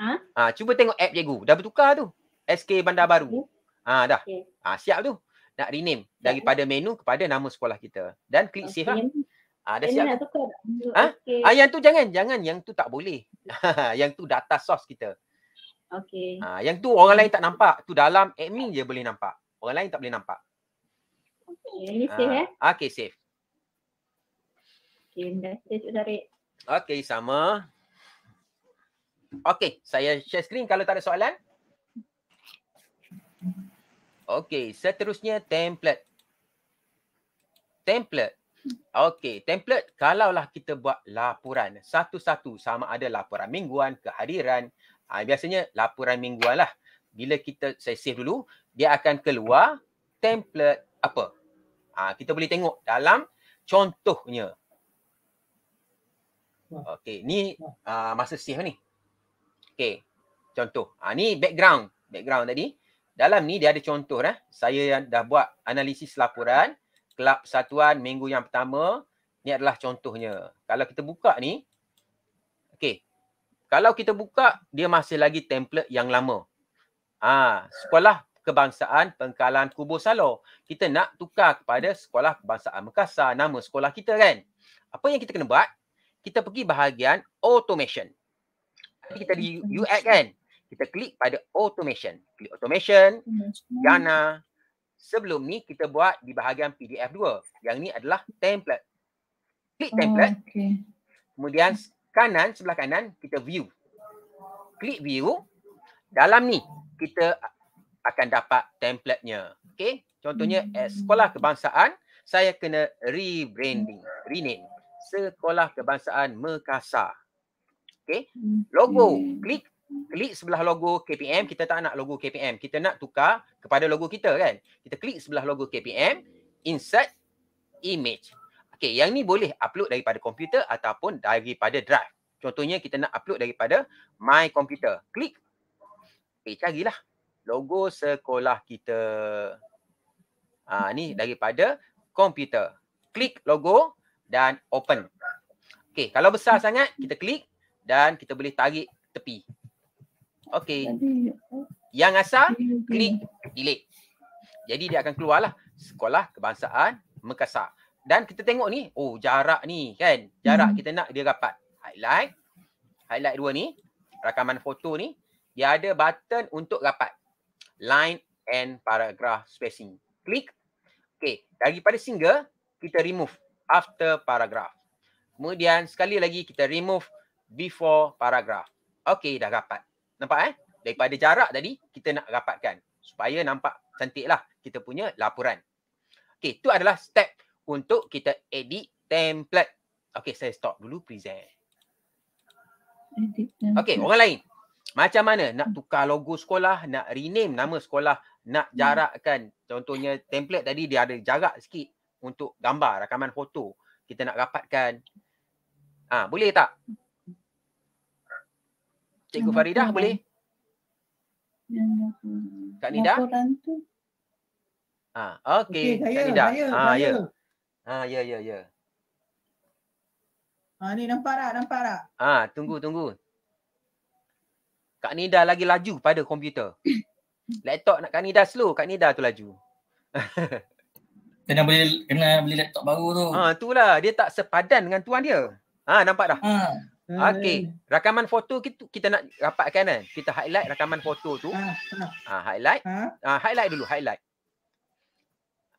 Ha? Ha, cuba tengok app cikgu. Dah bertukar tu. SK Bandar Baru. Okay. Hmm. Ha, dah. Okay. Ha, siap tu. Nak rename okay. daripada menu kepada nama sekolah kita. Dan klik okay. save lah. Ha, dah siap. Ha? Ha, yang tu jangan. Jangan. Yang tu tak boleh. yang tu data source kita. Okay. Ha, yang tu orang lain tak nampak. Tu dalam admin je boleh nampak. Orang lain tak boleh nampak. Okay. Ini ha. save eh. Okay save. Okay, dah save Okay, sama. Okey, saya share screen kalau tak ada soalan. Okey, seterusnya template. Template. Okey, template kalaulah kita buat laporan satu-satu sama ada laporan mingguan, kehadiran. Ha, biasanya laporan mingguan lah. Bila kita, saya save dulu, dia akan keluar template apa. Ha, kita boleh tengok dalam contohnya. Okey, ni uh, masa save ni. Okay. Contoh. Ha, ni background. Background tadi. Dalam ni dia ada contoh. Eh. Saya dah buat analisis laporan. Kelab Satuan minggu yang pertama. Ni adalah contohnya. Kalau kita buka ni. Okay. Kalau kita buka, dia masih lagi template yang lama. Ah, ha, Sekolah Kebangsaan Pengkalan Kubur Salo. Kita nak tukar kepada Sekolah Kebangsaan Mekasa. Nama sekolah kita kan. Apa yang kita kena buat? Kita pergi bahagian automation tadi kita di UX kan kita klik pada automation klik automation Yana sebelum ni kita buat di bahagian PDF 2 yang ni adalah template klik template oh, okay. kemudian kanan sebelah kanan kita view klik view dalam ni kita akan dapat templatenya okey contohnya hmm. Eh, sekolah kebangsaan saya kena rebranding rename sekolah kebangsaan Mekasar Okay. Hmm. Logo. Hmm. Klik. Klik sebelah logo KPM. Kita tak nak logo KPM. Kita nak tukar kepada logo kita kan. Kita klik sebelah logo KPM. Insert. Image. Okay. Yang ni boleh upload daripada komputer ataupun daripada drive. Contohnya kita nak upload daripada my computer. Klik. Okay. Eh, carilah. Logo sekolah kita. Ha, ni hmm. daripada komputer. Klik logo dan open. Okay, kalau besar sangat, kita klik dan kita boleh tarik tepi. Okey. Yang asal klik pilih. Jadi dia akan keluarlah Sekolah Kebangsaan Mekasar. Dan kita tengok ni, oh jarak ni kan. Jarak hmm. kita nak dia rapat. Highlight. Highlight dua ni, rakaman foto ni, dia ada button untuk rapat. Line and paragraph spacing. Klik. Okey, daripada single kita remove after paragraph. Kemudian sekali lagi kita remove before paragraph. okay dah rapat. Nampak eh? Daripada jarak tadi, kita nak rapatkan. Supaya nampak cantiklah kita punya laporan. Okay, itu adalah step untuk kita edit template. Okay, saya stop dulu present. Okay, orang lain. Macam mana nak tukar logo sekolah, nak rename nama sekolah, nak hmm. jarakkan. Contohnya template tadi dia ada jarak sikit untuk gambar, rakaman foto. Kita nak rapatkan. Ah, boleh tak? Cikgu Faridah yang boleh? Yang Kak Nida? Ah, okey. Okay, Kak Nida. Ha, ah, ya. Ha, ya, ya, ya. Ha, ni nampak tak? Nampak tak? Ha, ah, tunggu, tunggu. Kak Nida lagi laju pada komputer. laptop nak Kak Nida slow, Kak Nida tu laju. Kena boleh kena beli laptop baru tu. Ha, ah, itulah. Dia tak sepadan dengan tuan dia. Ha, nampak dah. Ha. Ah, ah, okey, ya. rakaman foto kita kita nak rapatkan kan. Kita highlight rakaman foto tu. Ah, ha, highlight. ha? ha, highlight dulu, highlight.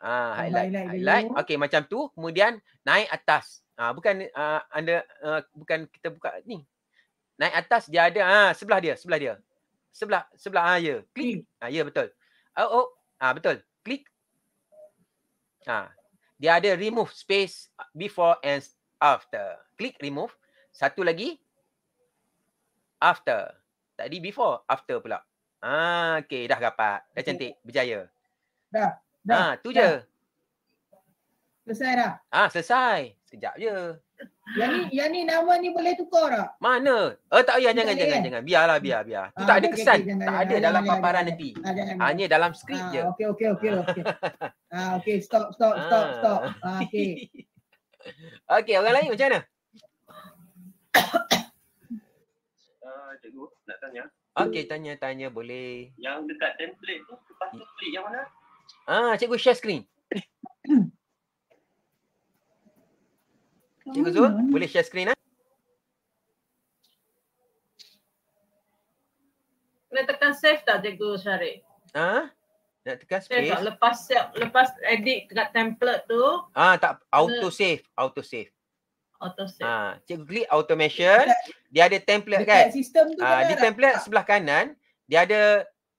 Ah, ha, highlight. Highlight. Okey, macam tu. Kemudian naik atas. ha, bukan uh, anda uh, bukan kita buka ni. Naik atas dia ada ha, sebelah dia, sebelah dia. Sebelah sebelah ah ha, ya. Klik. Ah, ha, ya betul. Oh, oh. Ah, ha, betul. Klik. Ha. Dia ada remove space before and after. Klik remove. Satu lagi after. Tadi before, after pula. Ah, okay dah dapat. Dah cantik, berjaya. Dah. Dah. Ah, tu dah. je. Selesai dah. Ah, selesai. Sekejap je. Yang ni, yang ni nama ni boleh tukar tak? Mana? Eh tak payah jangan jangan jangan. Biarlah biar biar. Tu ah, tak ada kesan. Okay, tak ada jangan, dalam jangan, paparan jangan, nanti. Jangan, Hanya jangan. Ah, dalam skrip ah, je. Okay, okay, okey okey. ah okey stop stop stop stop. Ah, Okay, okey. okey, orang lain macam mana? Eh, cikgu nak tanya. Okey, tanya-tanya boleh. Yang dekat template tu, lepas tu klik yang mana? Ah, cikgu share screen. cikgu Zul, boleh share screen ah? Nak tekan save tak cikgu Syarif? Ha? Ah? Nak tekan save? Tak, lepas, lepas edit dekat template tu. Ah, tak. Auto save. Auto save auto ah, cikgu klik automation, dia ada template dekat kan? Sistem tu uh, di template tak? Ah. sebelah kanan, dia ada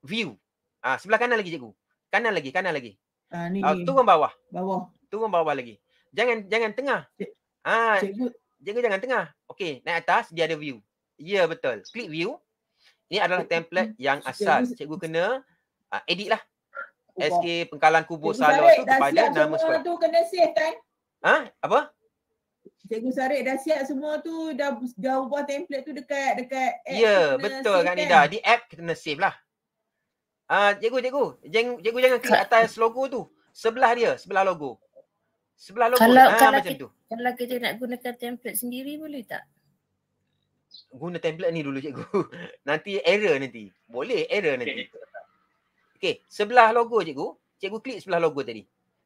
view. Ah, sebelah kanan lagi cikgu. Kanan lagi, kanan lagi. Ah, uh, ni. Uh, turun bawah. Bawah. Turun bawah lagi. Jangan jangan tengah. Ah, uh, cikgu. Jangan jangan tengah. Okey, naik atas dia ada view. Ya yeah, betul. Klik view. Ini adalah template yang asal. Cikgu kena uh, edit lah. SK pengkalan kubur salah tu kepada nama sekolah. Tu kena save kan? Ha? Apa? Cikgu Sarik dah siap semua tu dah dah ubah template tu dekat dekat app. Ya, yeah, betul kan Nida. Di app kena save lah. Ah, uh, cikgu, cikgu, cikgu, cikgu jangan klik atas logo tu. Sebelah dia, sebelah logo. Sebelah logo kalau, ha, kalau macam kita, tu. Kalau kita nak gunakan template sendiri boleh tak? Guna template ni dulu cikgu. Nanti error nanti. Boleh error nanti. Okay, okay sebelah logo cikgu. Cikgu klik sebelah logo tadi.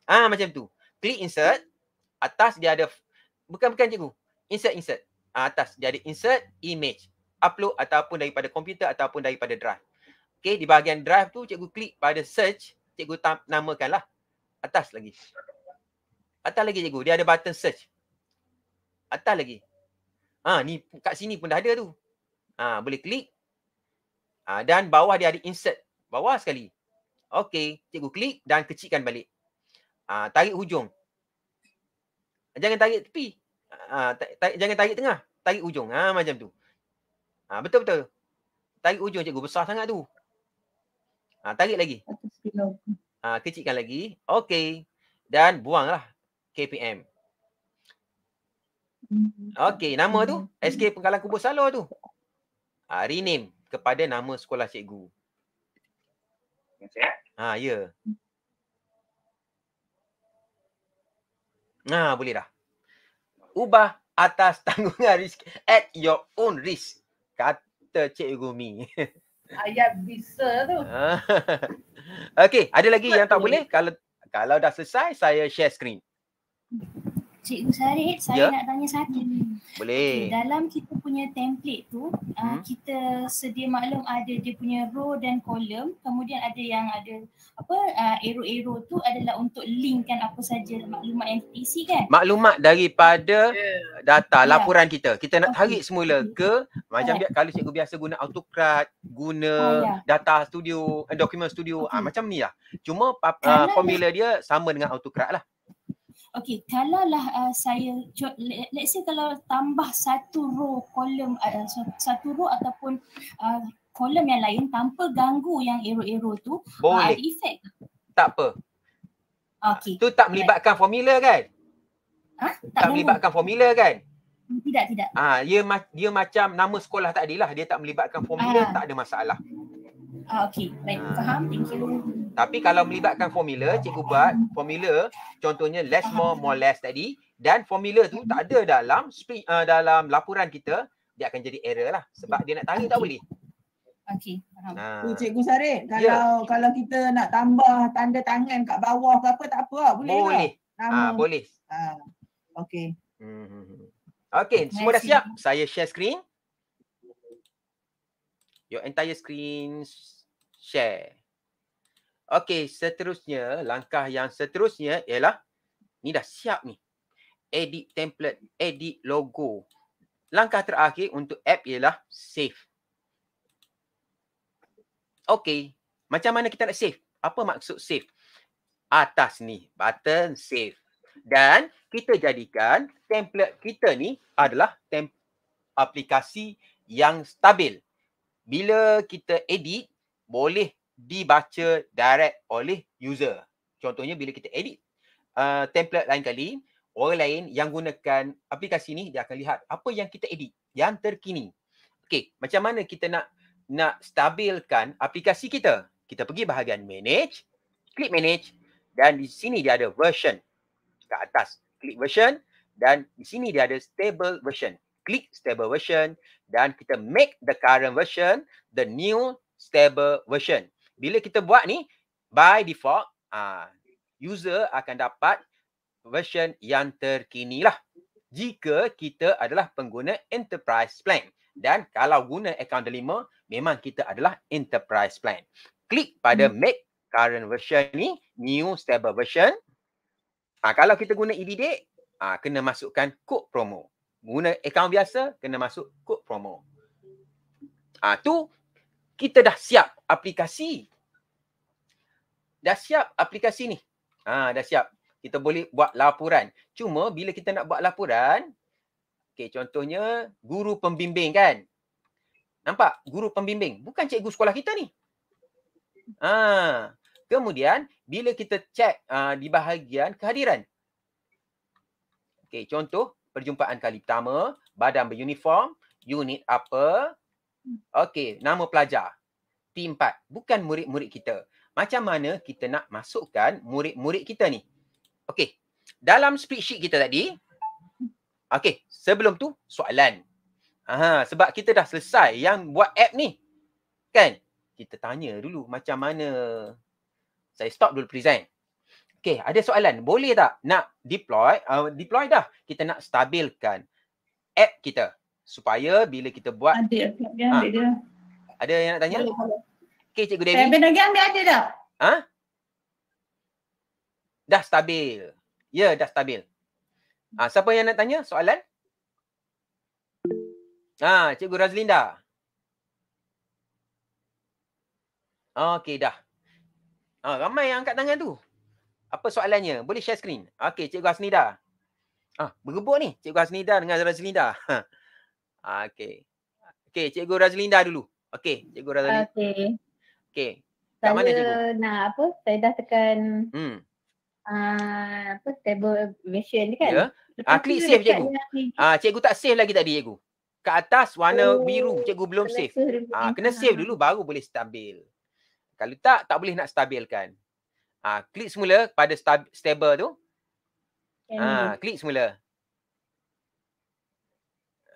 Ah ha, macam tu. Klik insert. Atas dia ada bukan-bukan cikgu. Insert insert. Ha, atas jadi insert image. Upload ataupun daripada komputer ataupun daripada drive. Okay, di bahagian drive tu cikgu klik pada search, cikgu tam- namakanlah atas lagi. Atas lagi cikgu, dia ada button search. Atas lagi. Ha, ni kat sini pun dah ada tu. Ha, boleh klik. Ha, dan bawah dia ada insert. Bawah sekali. okay, cikgu klik dan kecilkan balik. Ha, tarik hujung jangan tarik tepi. Ha, tarik, jangan tarik tengah, tarik ujung. Ha, macam tu. Ha, betul betul. Tarik ujung cikgu besar sangat tu. Ha, tarik lagi. Ha, kecilkan lagi. Okey. Dan buanglah KPM. Hmm. Okey, nama tu SK Pengkalan Kubus Salo tu. Ha, rename kepada nama sekolah cikgu. Ha, ya. Yeah. Ya. Nah, boleh dah. Ubah atas tanggungan risk at your own risk. Kata Cik Gumi. Ayat bisa tu. okay, ada lagi yang tak boleh? Kalau kalau dah selesai, saya share screen. Cikgu Syarid, saya yeah. nak tanya satu. Boleh. Okay, dalam kita punya template tu, ah, hmm. uh, kita sedia maklum ada dia punya row dan column, kemudian ada yang ada apa uh, arrow-arrow tu adalah untuk linkkan apa saja maklumat yang diisi kan? Maklumat daripada yeah. data yeah. laporan kita. Kita nak okay. tarik semula ke okay. macam yeah. kalau cikgu biasa guna autocrat, guna oh, yeah. data studio, uh, document studio, ah, okay. uh, macam ni lah. Cuma uh, formula dia sama dengan autocrat lah. Okay, kalaulah uh, saya let's say kalau tambah satu row kolom uh, satu row ataupun uh, kolom yang lain tanpa ganggu yang error-error tu uh, Boleh. Uh, ada efek. Tak apa. Okay. Tu tak melibatkan right. formula kan? Ha? Tak, tak melibatkan formula kan? kan? Hmm, tidak, tidak. Ah, ha, dia dia macam nama sekolah tadi lah. Dia tak melibatkan formula, ha. tak ada masalah. Ah, okay. Baik, ha. faham. Thank you. Tapi kalau melibatkan formula, cikgu buat formula contohnya less more more less tadi dan formula tu tak ada dalam uh, dalam laporan kita, dia akan jadi error lah sebab dia nak tanya tak boleh. Okey, faham. Ha. Cikgu Sarik, ya. kalau yeah. kalau kita nak tambah tanda tangan kat bawah ke apa tak apa lah. boleh, boleh. tak? Ha, ah, boleh. Ha, Okey. Hmm. Okey, semua dah siap. Saya share screen. Your entire screen share. Okey, seterusnya, langkah yang seterusnya ialah ni dah siap ni. Edit template, edit logo. Langkah terakhir untuk app ialah save. Okey, macam mana kita nak save? Apa maksud save? Atas ni, button save. Dan kita jadikan template kita ni adalah tem- aplikasi yang stabil. Bila kita edit, boleh dibaca direct oleh user. Contohnya bila kita edit uh, template lain kali, orang lain yang gunakan aplikasi ni dia akan lihat apa yang kita edit yang terkini. Okey, macam mana kita nak nak stabilkan aplikasi kita? Kita pergi bahagian manage, klik manage dan di sini dia ada version. ke atas, klik version dan di sini dia ada stable version. Klik stable version dan kita make the current version the new stable version bila kita buat ni by default uh, user akan dapat version yang terkini lah jika kita adalah pengguna enterprise plan dan kalau guna account delima memang kita adalah enterprise plan klik pada hmm. make current version ni new stable version uh, kalau kita guna EDD uh, ah, kena masukkan kod promo guna account biasa kena masuk kod promo Ah tu kita dah siap aplikasi. Dah siap aplikasi ni. Ha, dah siap. Kita boleh buat laporan. Cuma bila kita nak buat laporan, okay, contohnya guru pembimbing kan. Nampak? Guru pembimbing. Bukan cikgu sekolah kita ni. Ha. Kemudian, bila kita cek uh, ha, di bahagian kehadiran. Okay, contoh, perjumpaan kali pertama, badan beruniform, unit apa, Okey, nama pelajar. T4, bukan murid-murid kita. Macam mana kita nak masukkan murid-murid kita ni? Okey, dalam spreadsheet kita tadi, okey, sebelum tu soalan. Aha, sebab kita dah selesai yang buat app ni. Kan? Kita tanya dulu macam mana. Saya stop dulu present. Okey, ada soalan. Boleh tak nak deploy? Uh, deploy dah. Kita nak stabilkan app kita supaya bila kita buat ada ha. dia. Ada yang nak tanya? Okey cikgu Dewi. Saya benda ambil ada dah. Ha? Dah stabil. Ya, dah stabil. Ha, siapa yang nak tanya soalan? Ha, cikgu Razlinda. Okey dah. Ha, ramai yang angkat tangan tu. Apa soalannya? Boleh share screen. Okey, cikgu Hasnida. Ah, ha, berebut ni cikgu Hasnida dengan Razlinda. Ha. Okey. Okey, Cikgu Razlinda dulu. Okey, Cikgu Razlinda. Okey. Okey. saya mana Cikgu? Nah, apa? Saya dah tekan hmm. Uh, apa table version kan? Ya. Yeah. Ah, klik save Cikgu. Ah, Cikgu tak save lagi tadi Cikgu. Kat atas warna oh, biru, Cikgu belum save. Ah, uh, kena ah. save dulu baru boleh stabil. Kalau tak, tak boleh nak stabilkan. Ah, klik semula pada stab- stable tu. Ah, klik semula.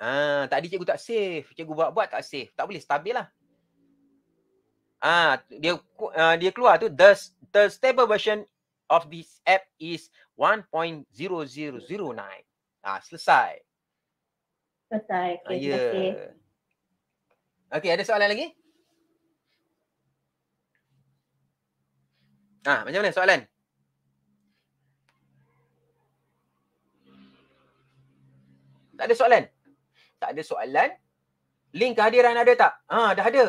Ha, tak tadi cikgu tak safe. Cikgu buat-buat tak safe. Tak boleh stabil lah. Ah, dia uh, dia keluar tu the the stable version of this app is 1.0009. Ah, selesai. Selesai. Okay, ah, yeah. okay. okay ada soalan lagi? Ah, macam mana soalan? Tak ada soalan? tak ada soalan. Link kehadiran ada tak? Ha, dah ada.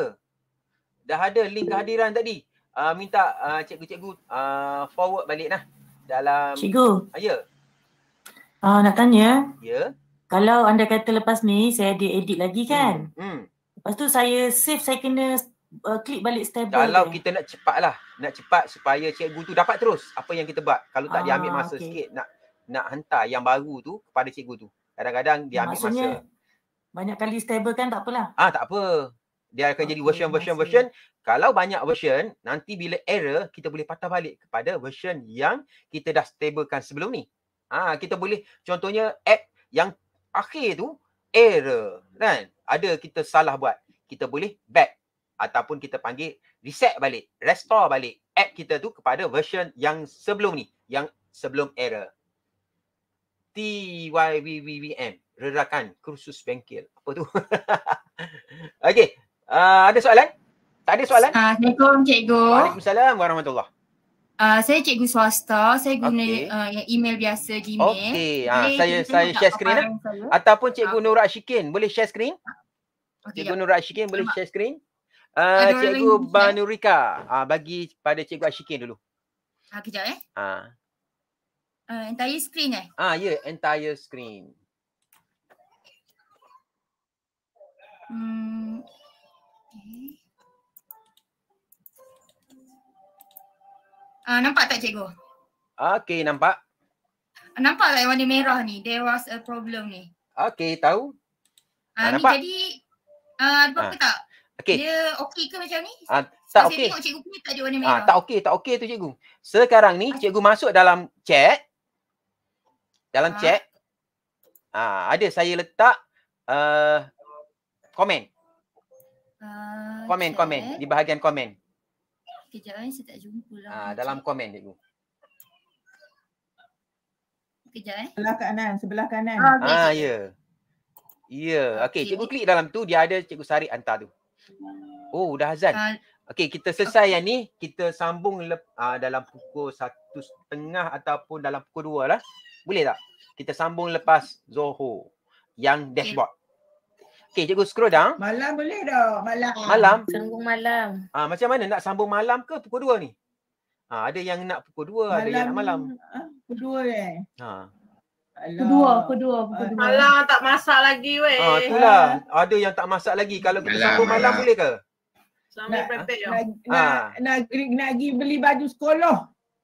Dah ada link kehadiran tadi. Uh, minta uh, cikgu-cikgu uh, forward balik lah. Dalam... Cikgu. Uh, ya. Yeah. Uh, nak tanya. Ya. Yeah. Kalau anda kata lepas ni saya ada edit lagi hmm, kan? Hmm. hmm. Lepas tu saya save saya kena uh, klik balik stable. Kalau kita nak cepat lah. Nak cepat supaya cikgu tu dapat terus apa yang kita buat. Kalau tak uh, dia ambil masa okay. sikit nak nak hantar yang baru tu kepada cikgu tu. Kadang-kadang dia ambil Maksudnya, masa. Banyak kali stable kan tak apalah. Ah tak apa. Dia akan okay, jadi version version version. Kalau banyak version, nanti bila error kita boleh patah balik kepada version yang kita dah stablekan sebelum ni. Ah kita boleh contohnya app yang akhir tu error kan. Ada kita salah buat, kita boleh back ataupun kita panggil reset balik, restore balik app kita tu kepada version yang sebelum ni, yang sebelum error. TYVVVM rerakan kursus bengkel. Apa tu? Okey. Uh, ada soalan? Tak ada soalan? Assalamualaikum ah, cikgu. Waalaikumsalam warahmatullahi Uh, saya cikgu swasta, saya guna okay. uh, ah, email biasa Gmail. Okey, ha, saya saya share screen lah. Saya. Ataupun cikgu Nur Ashikin boleh share screen? Okay, cikgu ya. Nur Ashikin boleh share screen? Uh, cikgu Banurika, ya. uh, bagi pada cikgu Ashikin dulu. Ha, kejap eh. Ha. Uh, entire screen eh? Ah, ya, yeah, entire screen. Hmm. Eh. Ah, nampak tak cikgu? Okey, nampak. Nampak tak yang warna merah ni? There was a problem ni. Okey, tahu. Ah, ah ni jadi ah ada apa ah. tak? okay Dia okey ke macam ni? Ah, tak okey. Tengok cikgu punya tak ada warna ah, merah. Ah, tak okey, tak okey tu cikgu. Sekarang ni cikgu masuk dalam chat. Dalam ah. chat. Ah, ada saya letak uh, komen. Ah, komen, komen. Di bahagian komen. Kejap eh, saya tak jumpa lah. Ah, dalam komen, cikgu. Kejap eh. Sebelah kanan, sebelah kanan. Ah, okay. ah ya. Ya, okey. Okay. Cikgu klik dalam tu, dia ada cikgu Sari hantar tu. Oh, dah azan. Ah, okey, kita selesai yang ni. Kita sambung le- dalam pukul satu setengah ataupun dalam pukul dua lah. Boleh tak? Kita sambung lepas zoho yang dashboard. Okay. Okay, cikgu scroll down. Malam boleh dah. Malam. Malam. Sambung malam. Ah, macam mana nak sambung malam ke pukul 2 ni? Ah, ada yang nak pukul 2, ada yang nak malam. Ah, pukul 2 eh. Ah. pukul Kedua, pukul kedua. Malam tak masak lagi weh. Ah, itulah. Ha. Ada yang tak masak lagi. Kalau kita malam, sambung malam, boleh ke? Sambil prepare ha. Nak, nak, nak, pergi beli baju sekolah.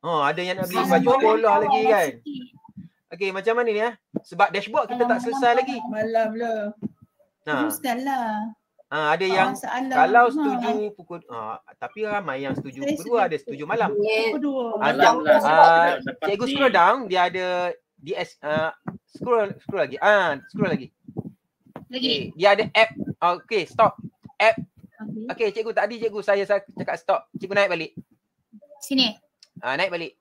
Oh, ada yang nak beli baju sekolah lagi kan? Okay, macam mana ni ya? Sebab dashboard kita malam, tak selesai malam, lagi. Malam lah ha. teruskanlah. Ah ha, ada ah, yang oh, kalau ha, setuju ha. pukul ha, tapi ramai yang setuju pukul 2 ada setuju malam. Pukul 2. Malam. Lah. Ah, cikgu scroll down dia ada di uh, scroll scroll lagi. Ah uh, scroll lagi. Lagi. Okay. Eh, dia ada app. okay stop. App. Okey, okay, cikgu tadi cikgu saya saya cakap stop. Cikgu naik balik. Sini. Ah uh, naik balik.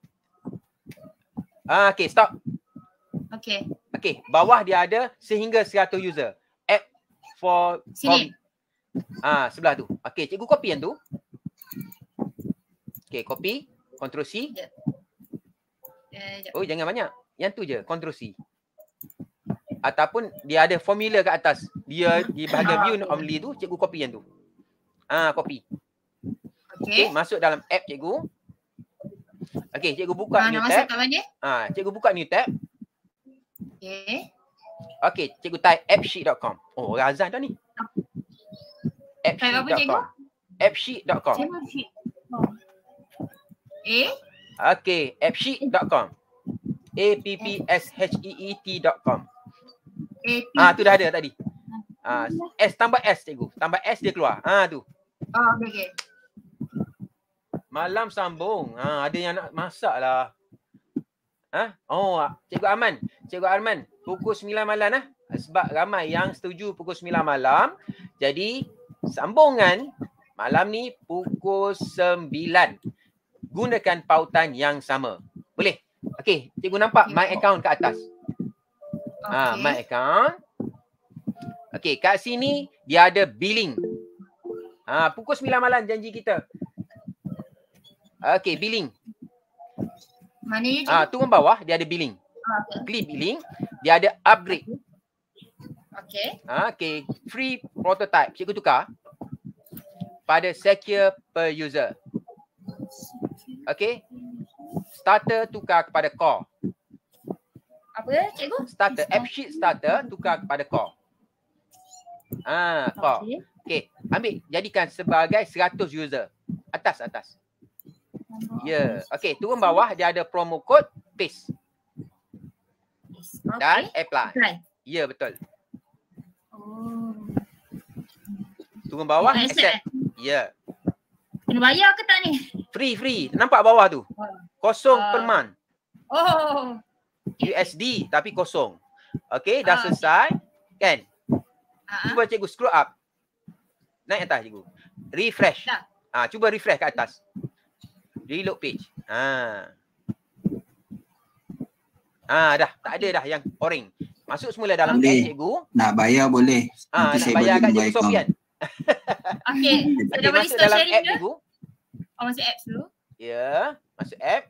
Ah uh, okey, stop. okay okay bawah dia ada sehingga 100 user for Sini. From, ha, sebelah tu. Okey, cikgu copy yang tu. Okey, copy. Ctrl C. Ya. Eh, oh, jangan banyak. Yang tu je, Ctrl C. Ataupun dia ada formula kat atas. Dia di bahagian view okay. Ah. only tu, cikgu copy yang tu. Ah, ha, copy. Okey. Okay, masuk dalam app cikgu. Okey, cikgu buka ha, new tab. Ah, ha, cikgu buka new tab. Okey. Okay, cikgu type appsheet.com. Oh, orang azan dah ni. Appsheet.com. Appsheet.com. Eh? Okay, appsheet.com. A-P-P-S-H-E-E-T.com. E ah, tu dah ada tadi. Ah, S tambah S cikgu. Tambah S dia keluar. Ah, tu. Oh, ah, okay, okay. Malam sambung. Ah, ada yang nak masak lah. Ha? Oh, cikgu ah, Aman. Cikgu Arman pukul 9 malam lah. Sebab ramai yang setuju pukul 9 malam. Jadi sambungan malam ni pukul 9. Gunakan pautan yang sama. Boleh? Okey, cikgu nampak my account kat atas. Ah, okay. Ha, my account. Okey, kat sini dia ada billing. Ha, pukul 9 malam janji kita. Okey, billing. Mana dia? Ah, ha, turun bawah dia ada billing. Ah, Klik billing dia ada upgrade. Okay. Ah, okay. Free prototype. Cikgu tukar. Pada secure per user. Okay. Starter tukar kepada core. Apa cikgu? Starter. App sheet starter tukar kepada core. Ah, core. Okay. okay. Ambil. Jadikan sebagai 100 user. Atas, atas. Ya. Yeah. Okay. Turun bawah dia ada promo code. Paste plants. Okay. Dan air plant. Ya yeah, betul. Oh. Turun bawah Bukan accept. Eh? Ya. Yeah. Kena bayar ke tak ni? Free free. Nampak bawah tu? Oh. Kosong uh. per month. Oh. USD tapi kosong. Okay dah uh. selesai. Kan? Uh-huh. Cuba cikgu scroll up. Naik atas cikgu. Refresh. Ah, ha, cuba refresh kat atas. Reload page. Ah. Ha. Ah dah, tak ada dah yang orang. Masuk semula dalam boleh. cash cikgu. Nak bayar boleh. Ah, Nanti nak saya bayar kat cikgu Sofian. Okey, okay, sudah masuk dalam app cikgu. Oh, masuk app dulu. Ya, yeah, masuk app.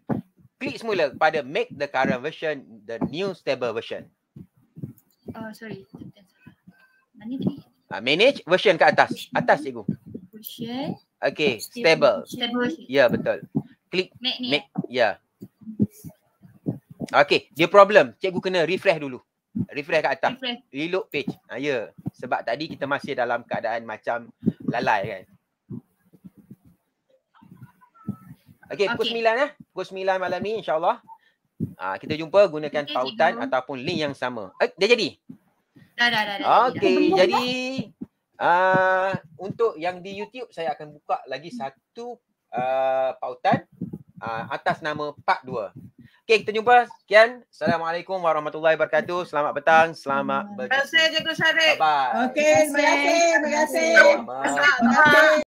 Klik semula pada make the current version the new stable version. Oh, sorry. Mana tadi? Ah, manage version kat atas. Atas cikgu. Version. Okey, stable. Stable. Ya, yeah, betul. Klik make. make. Eh? Ya. Yeah. Okay, dia problem. Cikgu kena refresh dulu. Refresh kat atas. Refresh. Reload page. Ha, ya. Sebab tadi kita masih dalam keadaan macam lalai kan. Okay, okay. pukul 9 eh. Pukul 9 malam ni insyaAllah. Ha, kita jumpa gunakan okay, pautan cikgu. ataupun link yang sama. Eh, dah jadi? Dah, dah, dah. dah okay, dah. jadi uh, untuk yang di YouTube saya akan buka lagi satu uh, pautan uh, atas nama part 2. Okay, kita jumpa. Sekian. Assalamualaikum warahmatullahi wabarakatuh. Selamat petang. Selamat berjumpa. Terima kasih, Cikgu Syarif. Bye-bye. Okay, terima kasih. Terima kasih. Terima kasih.